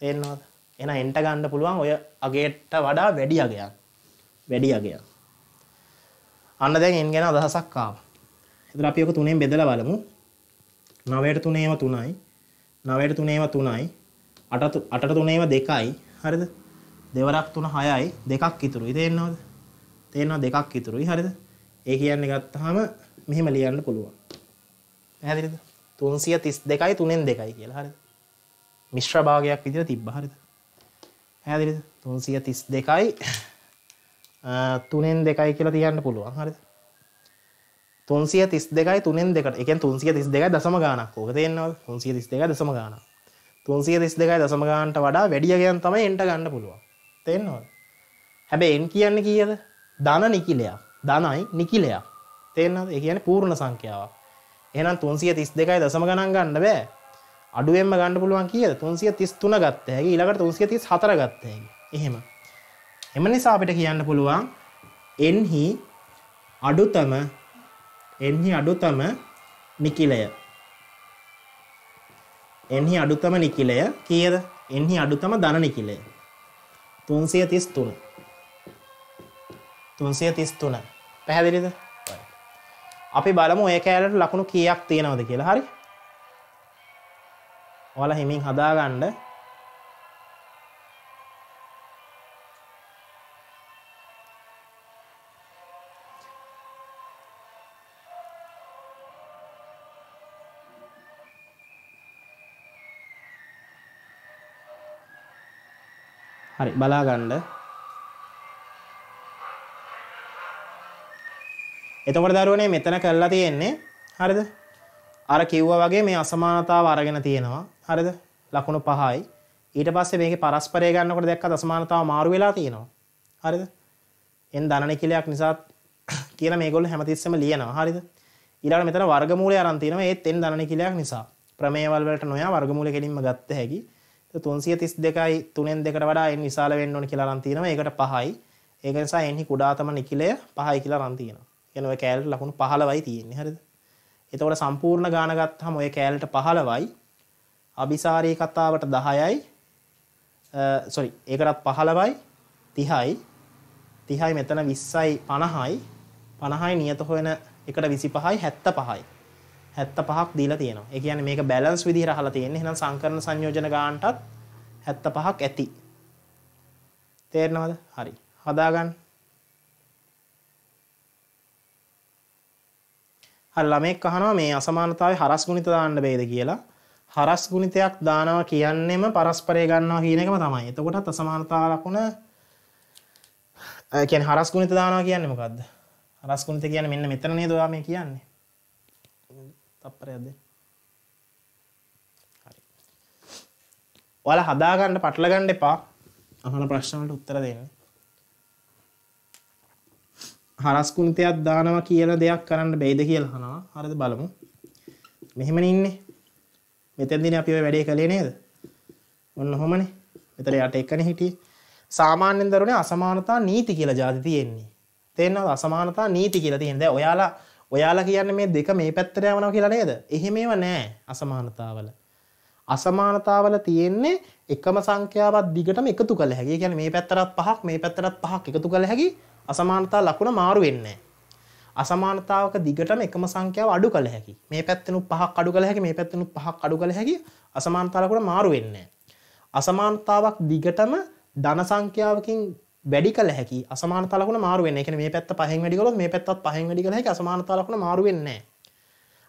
තේරෙනවද එහෙනම් එන්ට ගන්න පුළුවන් ඔය අගයට වඩා වැඩි අගයක් වැඩි අගයක් අන්න දැන් n ගැන අදහසක් ආවා එතන අපි ඔක තුනෙන් බෙදලා බලමු 9ට 3 ඒව 3යි 9ට 3 ඒව 3යි 8 8 තුනේම 2යි හරිද? දෙවරක් 3 6යි දෙකක් ඉතුරුයි තේරෙනවද? තේරෙනවා දෙකක් ඉතුරුයි හරිද? ඒ කියන්නේ ගත්තාම මෙහෙම ලියන්න පුළුවන්. පැහැදිලිද? 332යි 3න් 2යි කියලා හරිද? මිශ්‍ර භාගයක් විදිහට තිබ්බා හරිද? පැහැදිලිද? 332යි 3න් 2යි කියලා තියන්න පුළුවන් හරිද? 332යි 3න් 2ට. ඒ කියන්නේ 332 දශම ගාණක්. ඕක තේරෙනවද? 332 දශම ගාණක්. තුන්සිය දෙස් දෙකයි දසමගාන්ට වඩා වැඩියගයන් තමයි එන්ට ගන්න පුළුවන් තෙන්නවා හැබැයි එන් කියන්න කියද ධන නිකිලයක් ධනයි නිකිලයක් තෙන්න ඒ කියන පූර්ණ සංඛ්‍යාවක් එහෙනම් තුන්සිය තිස් දෙකයි දසම ගණන් ගන්න බෑ අඩුවෙන්ම ගන්න පුළුවන් කියද තුන්සිය තිස් තුන ගත්ත හැකි ඊළඟට තුන්සිය තිස් හතර ගත්ත හැකි එහෙම එම නිසා අපිට කියන්න පුළුවන් එන්හි අඩුතම එන්හි අඩුතම නිකිලය එහි අඩුතම නිකිලය කියද එහි අඩුතම දන නිකිලය තුන්සිය තිස් තුන තුන්සිය තිස් තුන පැහැදිලිද අපි බලමු ඒ කෑලට ලකුණු කියක් තියෙනවද කියලා හරි ඔල හිමින් හදාගණ්ඩ හරි බලා ගන්න. එතකොට දරුවනේ මෙතන කරලා තියෙන්නේ හරිද? අර කිව්වා වගේ මේ අසමානතාව අරගෙන තියෙනවා. හරිද? ලකුණු 5යි. ඊට පස්සේ මේකේ පරස්පරය ගන්නකොට දැක්කත් අසමානතාව මාරු වෙලා තියෙනවා. හරිද? එන් ධනනිකලයක් නිසා කියලා මේගොල්ලෝ හැමතිස්සෙම ලියනවා. හරිද? ඊළඟට මෙතන වර්ගමූලය අරන් තිනවා ඒත් එන් ධනනිකලයක් නිසා. ප්‍රමේයවල වලට නොයා වර්ගමූල කෙලින්ම ගත්ත හැකි. තුන්සිය තිස් දෙකයි තුනෙන් දෙකට වඩා එන් විශාල වෙන්න ඕන කියලා නම් තියෙනවා. ඒකට 5යි. ඒක නිසා එන්හි කුඩා තම නිකිලය 5යි කියලා නම් තියෙනවා. කියන ඔය කැලට ලකුණු 15යි තියෙන්නේ. හරිද? එතකොට සම්පූර්ණ ගාන ගත්තාම ඔය කැලට 15යි. අபிසාරී කතාවට 10යි. සොරි, ඒකටත් 15යි 30යි 30යි මෙතන 20යි 50යි 50යි නියත හොයන එකට 25යි 75යි 75ක් දීලා තියෙනවා. ඒ කියන්නේ මේක බැලන්ස් විදිහට අහලා තියෙන්නේ. එහෙනම් සංකරණ සංයෝජන ගානටත් 75ක් ඇති. තේරෙනවද? හරි. හදාගන්න. හරි ළමෙක් අහනවා මේ අසමානතාවයේ හරස් ගුණිත දාන්න බෑද කියලා. හරස් ගුණිතයක් දානවා කියන්නේම පරස්පරය ගන්නවා කියන එකම තමයි. එතකොටත් අසමානතාව ලකුණ ඒ කියන්නේ හරස් ගුණිත දානවා කියන්නේ මොකද්ද? හරස් ගුණිත කියන්නේ මෙන්න මෙතන නේද ඔයා මේ කියන්නේ. තප්පරයක් දෙන්න. හරි. ඔයාලා හදාගන්න පටලගන්න එපා. අහන ප්‍රශ්න වලට උත්තර දෙන්න. හරස් කුණිතයක් දානවා කියලා දෙයක් කරන්න බැයිද කියලා අහනවා. හරිද බලමු. මෙහෙමනේ ඉන්නේ. මෙතෙන්දනේ අපි ওই වැඩේ කළේ නේද? ඔන්න ඔහමනේ. මෙතන යට එකනේ හිටියේ. සාමාන්‍යයෙන් දරුවනේ අසමානතා නීති කියලා જાති තියෙන්නේ. තේරෙනවද? අසමානතා නීති කියලා තියෙන. දැන් ඔයාලා ඔයාලා කියන්න මේ දෙක මේ පැත්තර යමනව කියලා නේද එහෙමේව නෑ අසමානතාවල අසමානතාවල තියෙන්නේ එකම සංඛ්‍යාවත් දිගටම එකතු කළ හැකි කියන්නේ මේ පැත්තරත් පහක් මේ පැත්තරත් පහක් එකතු කළ හැකි අසමානතා ලකුණ මාරු වෙන්නේ අසමානතාවක දිගටම එකම සංඛ්‍යාව අඩු කළ හැකි මේ පැත්තෙනුත් පහක් අඩු කළ හැකි මේ පැත්තෙනුත් පහක් අඩු කළ හැකි අසමානතා ලකුණ මාරු වෙන්නේ අසමානතාවක් දිගටම ධන සංඛ්‍යාවකින් වැඩි කළ හැකි අසමානතලකුණ මාරුවෙන් එක මේ පැත් පහෙන් වැඩිකොත් මේ පැත්තත් පහෙන් වැඩි කළ හැකි අසමානතලකුණ මාරුවෙන්නේ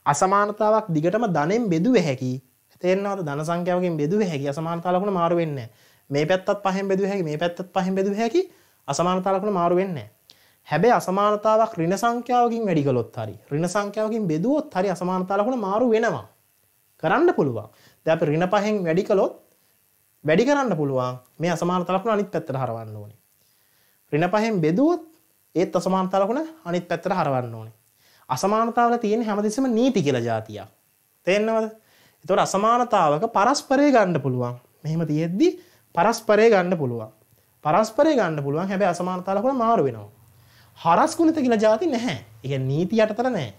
අසමානතාවක් දිගටම ධනෙන් බෙදුව හැකි තේරෙනවද ධන සංඛ්‍යාවකින් බෙදුව හැකි අසමානතලකුණ මාරුවෙන්නේ මේ පැත්තත් පහෙන් බෙදුව හැකි මේ පැත්තත් පහෙන් බෙදුව හැකි අසමානතලකුණ මාරුවෙන්නේ හැබැයි අසමානතාවක් ඍණ සංඛ්‍යාවකින් වැඩි කළොත් හරි ඍණ සංඛ්‍යාවකින් බෙදුවොත් හරි අසමානතලකුණ මාරු වෙනවා කරන්න පුළුවන් දැන් අපි ඍණ පහෙන් වැඩි කළොත් වැඩි කරන්න පුළුවන් මේ අසමානතලකුණ අනිත් පැත්තට හරවන්න ඕනේ ඍණ පහෙන් බෙදුවොත් ඒත් අසමානතා ලකුණ අනිත් පැත්තට හරවන්න ඕනේ. අසමානතාවල තියෙන හැමතිස්සම නීති කියලා જાතියක්. තේරෙනවද? ඒතකොට අසමානතාවක පරස්පරය ගන්න පුළුවන්. මෙහෙම තියෙද්දි පරස්පරය ගන්න පුළුවන්. පරස්පරය ගන්න පුළුවන්. හැබැයි අසමානතා ලකුණ මාරු වෙනවා. හරස් ගුණිත කියලා જાති නැහැ. ඒ කියන්නේ නීති යටතට නැහැ.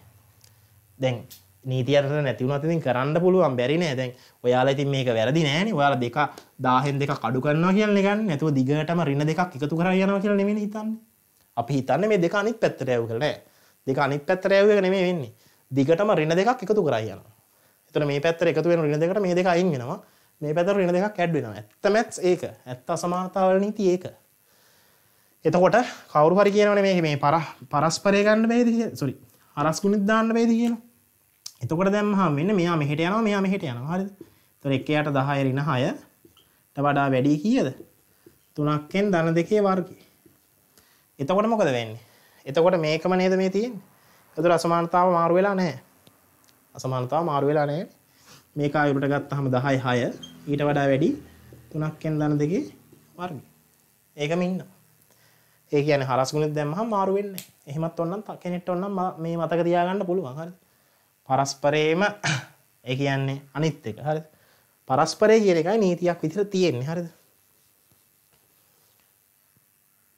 දැන් නීතියට නැතිවුණත් ඉතින් කරන්න පුළුවන් බැරි නෑ දැන් ඔයාලා ඉතින් මේක වැරදි නෑනේ ඔයාලා දෙක 1000න් දෙකක් අඩු කරනවා කියලා නෙගන්නේ නැතුව දිගටම ඍණ දෙකක් එකතු කරලා යනවා කියලා නෙමෙයි හිතන්නේ අපි හිතන්නේ මේ දෙක අනිත් පැත්තට යවු කියලා නෑ දෙක අනිත් පැත්තට යවු එක නෙමෙයි වෙන්නේ දිගටම ඍණ දෙකක් එකතු කරලා යනවා එතන මේ පැත්තට එකතු වෙන ඍණ දෙකට මේ දෙක අයින් වෙනවා මේ පැත්තට ඍණ දෙකක් ඇඩ් වෙනවා ඇත්ත මැත්ස් ඒක ඇත්ත අසමානතාවල නීති ඒක එතකොට කවුරු හරි කියනවනේ මේක මේ පරස්පරය ගන්න බෑද කියලා සෝරි අරස් ගුණිත දාන්න බෑද කියලා එතකොට දැම්මහා මෙන්න මෙයා මෙහෙට යනවා මෙයා මෙහෙට යනවා හරිද? එතකොට 1 යට 10 ඍණ 6 ට වඩා වැඩි කීයද? 3කින් ධන 2කේ වර්ගය. එතකොට මොකද වෙන්නේ? එතකොට මේකම නේද මේ තියෙන්නේ? එතකොට අසමානතාව මාරු වෙලා නැහැ. අසමානතාව මාරු වෙලා නැහැ. මේක ආයුරට ගත්තාම 10 6 ඊට වඩා වැඩි 3කින් ධන 2කේ වර්ගය. ඒකම ඉන්නවා. ඒ කියන්නේ හරස් ගුණෙත් දැම්මහම මාරු වෙන්නේ නැහැ. එහෙමත් ඔන්නම් කෙනෙක්ට ඔන්නම් මේ මතක තියාගන්න පුළුවන්. හරිද? පරස්පරේම ඒ කියන්නේ අනිත් එක හරිද පරස්පරය කියන එකයි නීතියක් විදිහට තියෙන්නේ හරිද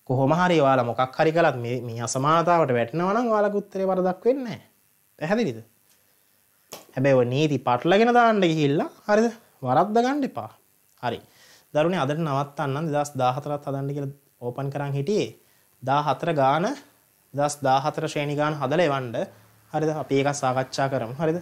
කොහොම හරි ඔයාලා මොකක් හරි කළත් මේ මේ අසමානතාවට වැටෙනවා නම් ඔයාලගේ උත්තරේ වරදක් වෙන්නේ නැහැ පැහැදිලිද හැබැයි ඔය නීති පටලගෙන දාන්න ගිහිල්ලා හරිද වරද්ද ගන්න එපා හරි දරුණේ අදට නවත්තන්න 2014ත් හදන්න කියලා ඕපන් කරන් හිටියේ 14 ගාන 2014 ශ්‍රේණි ගාන හදලා එවන්න හරිද අපි ඒකත් සාකච්ඡා කරමු හරිද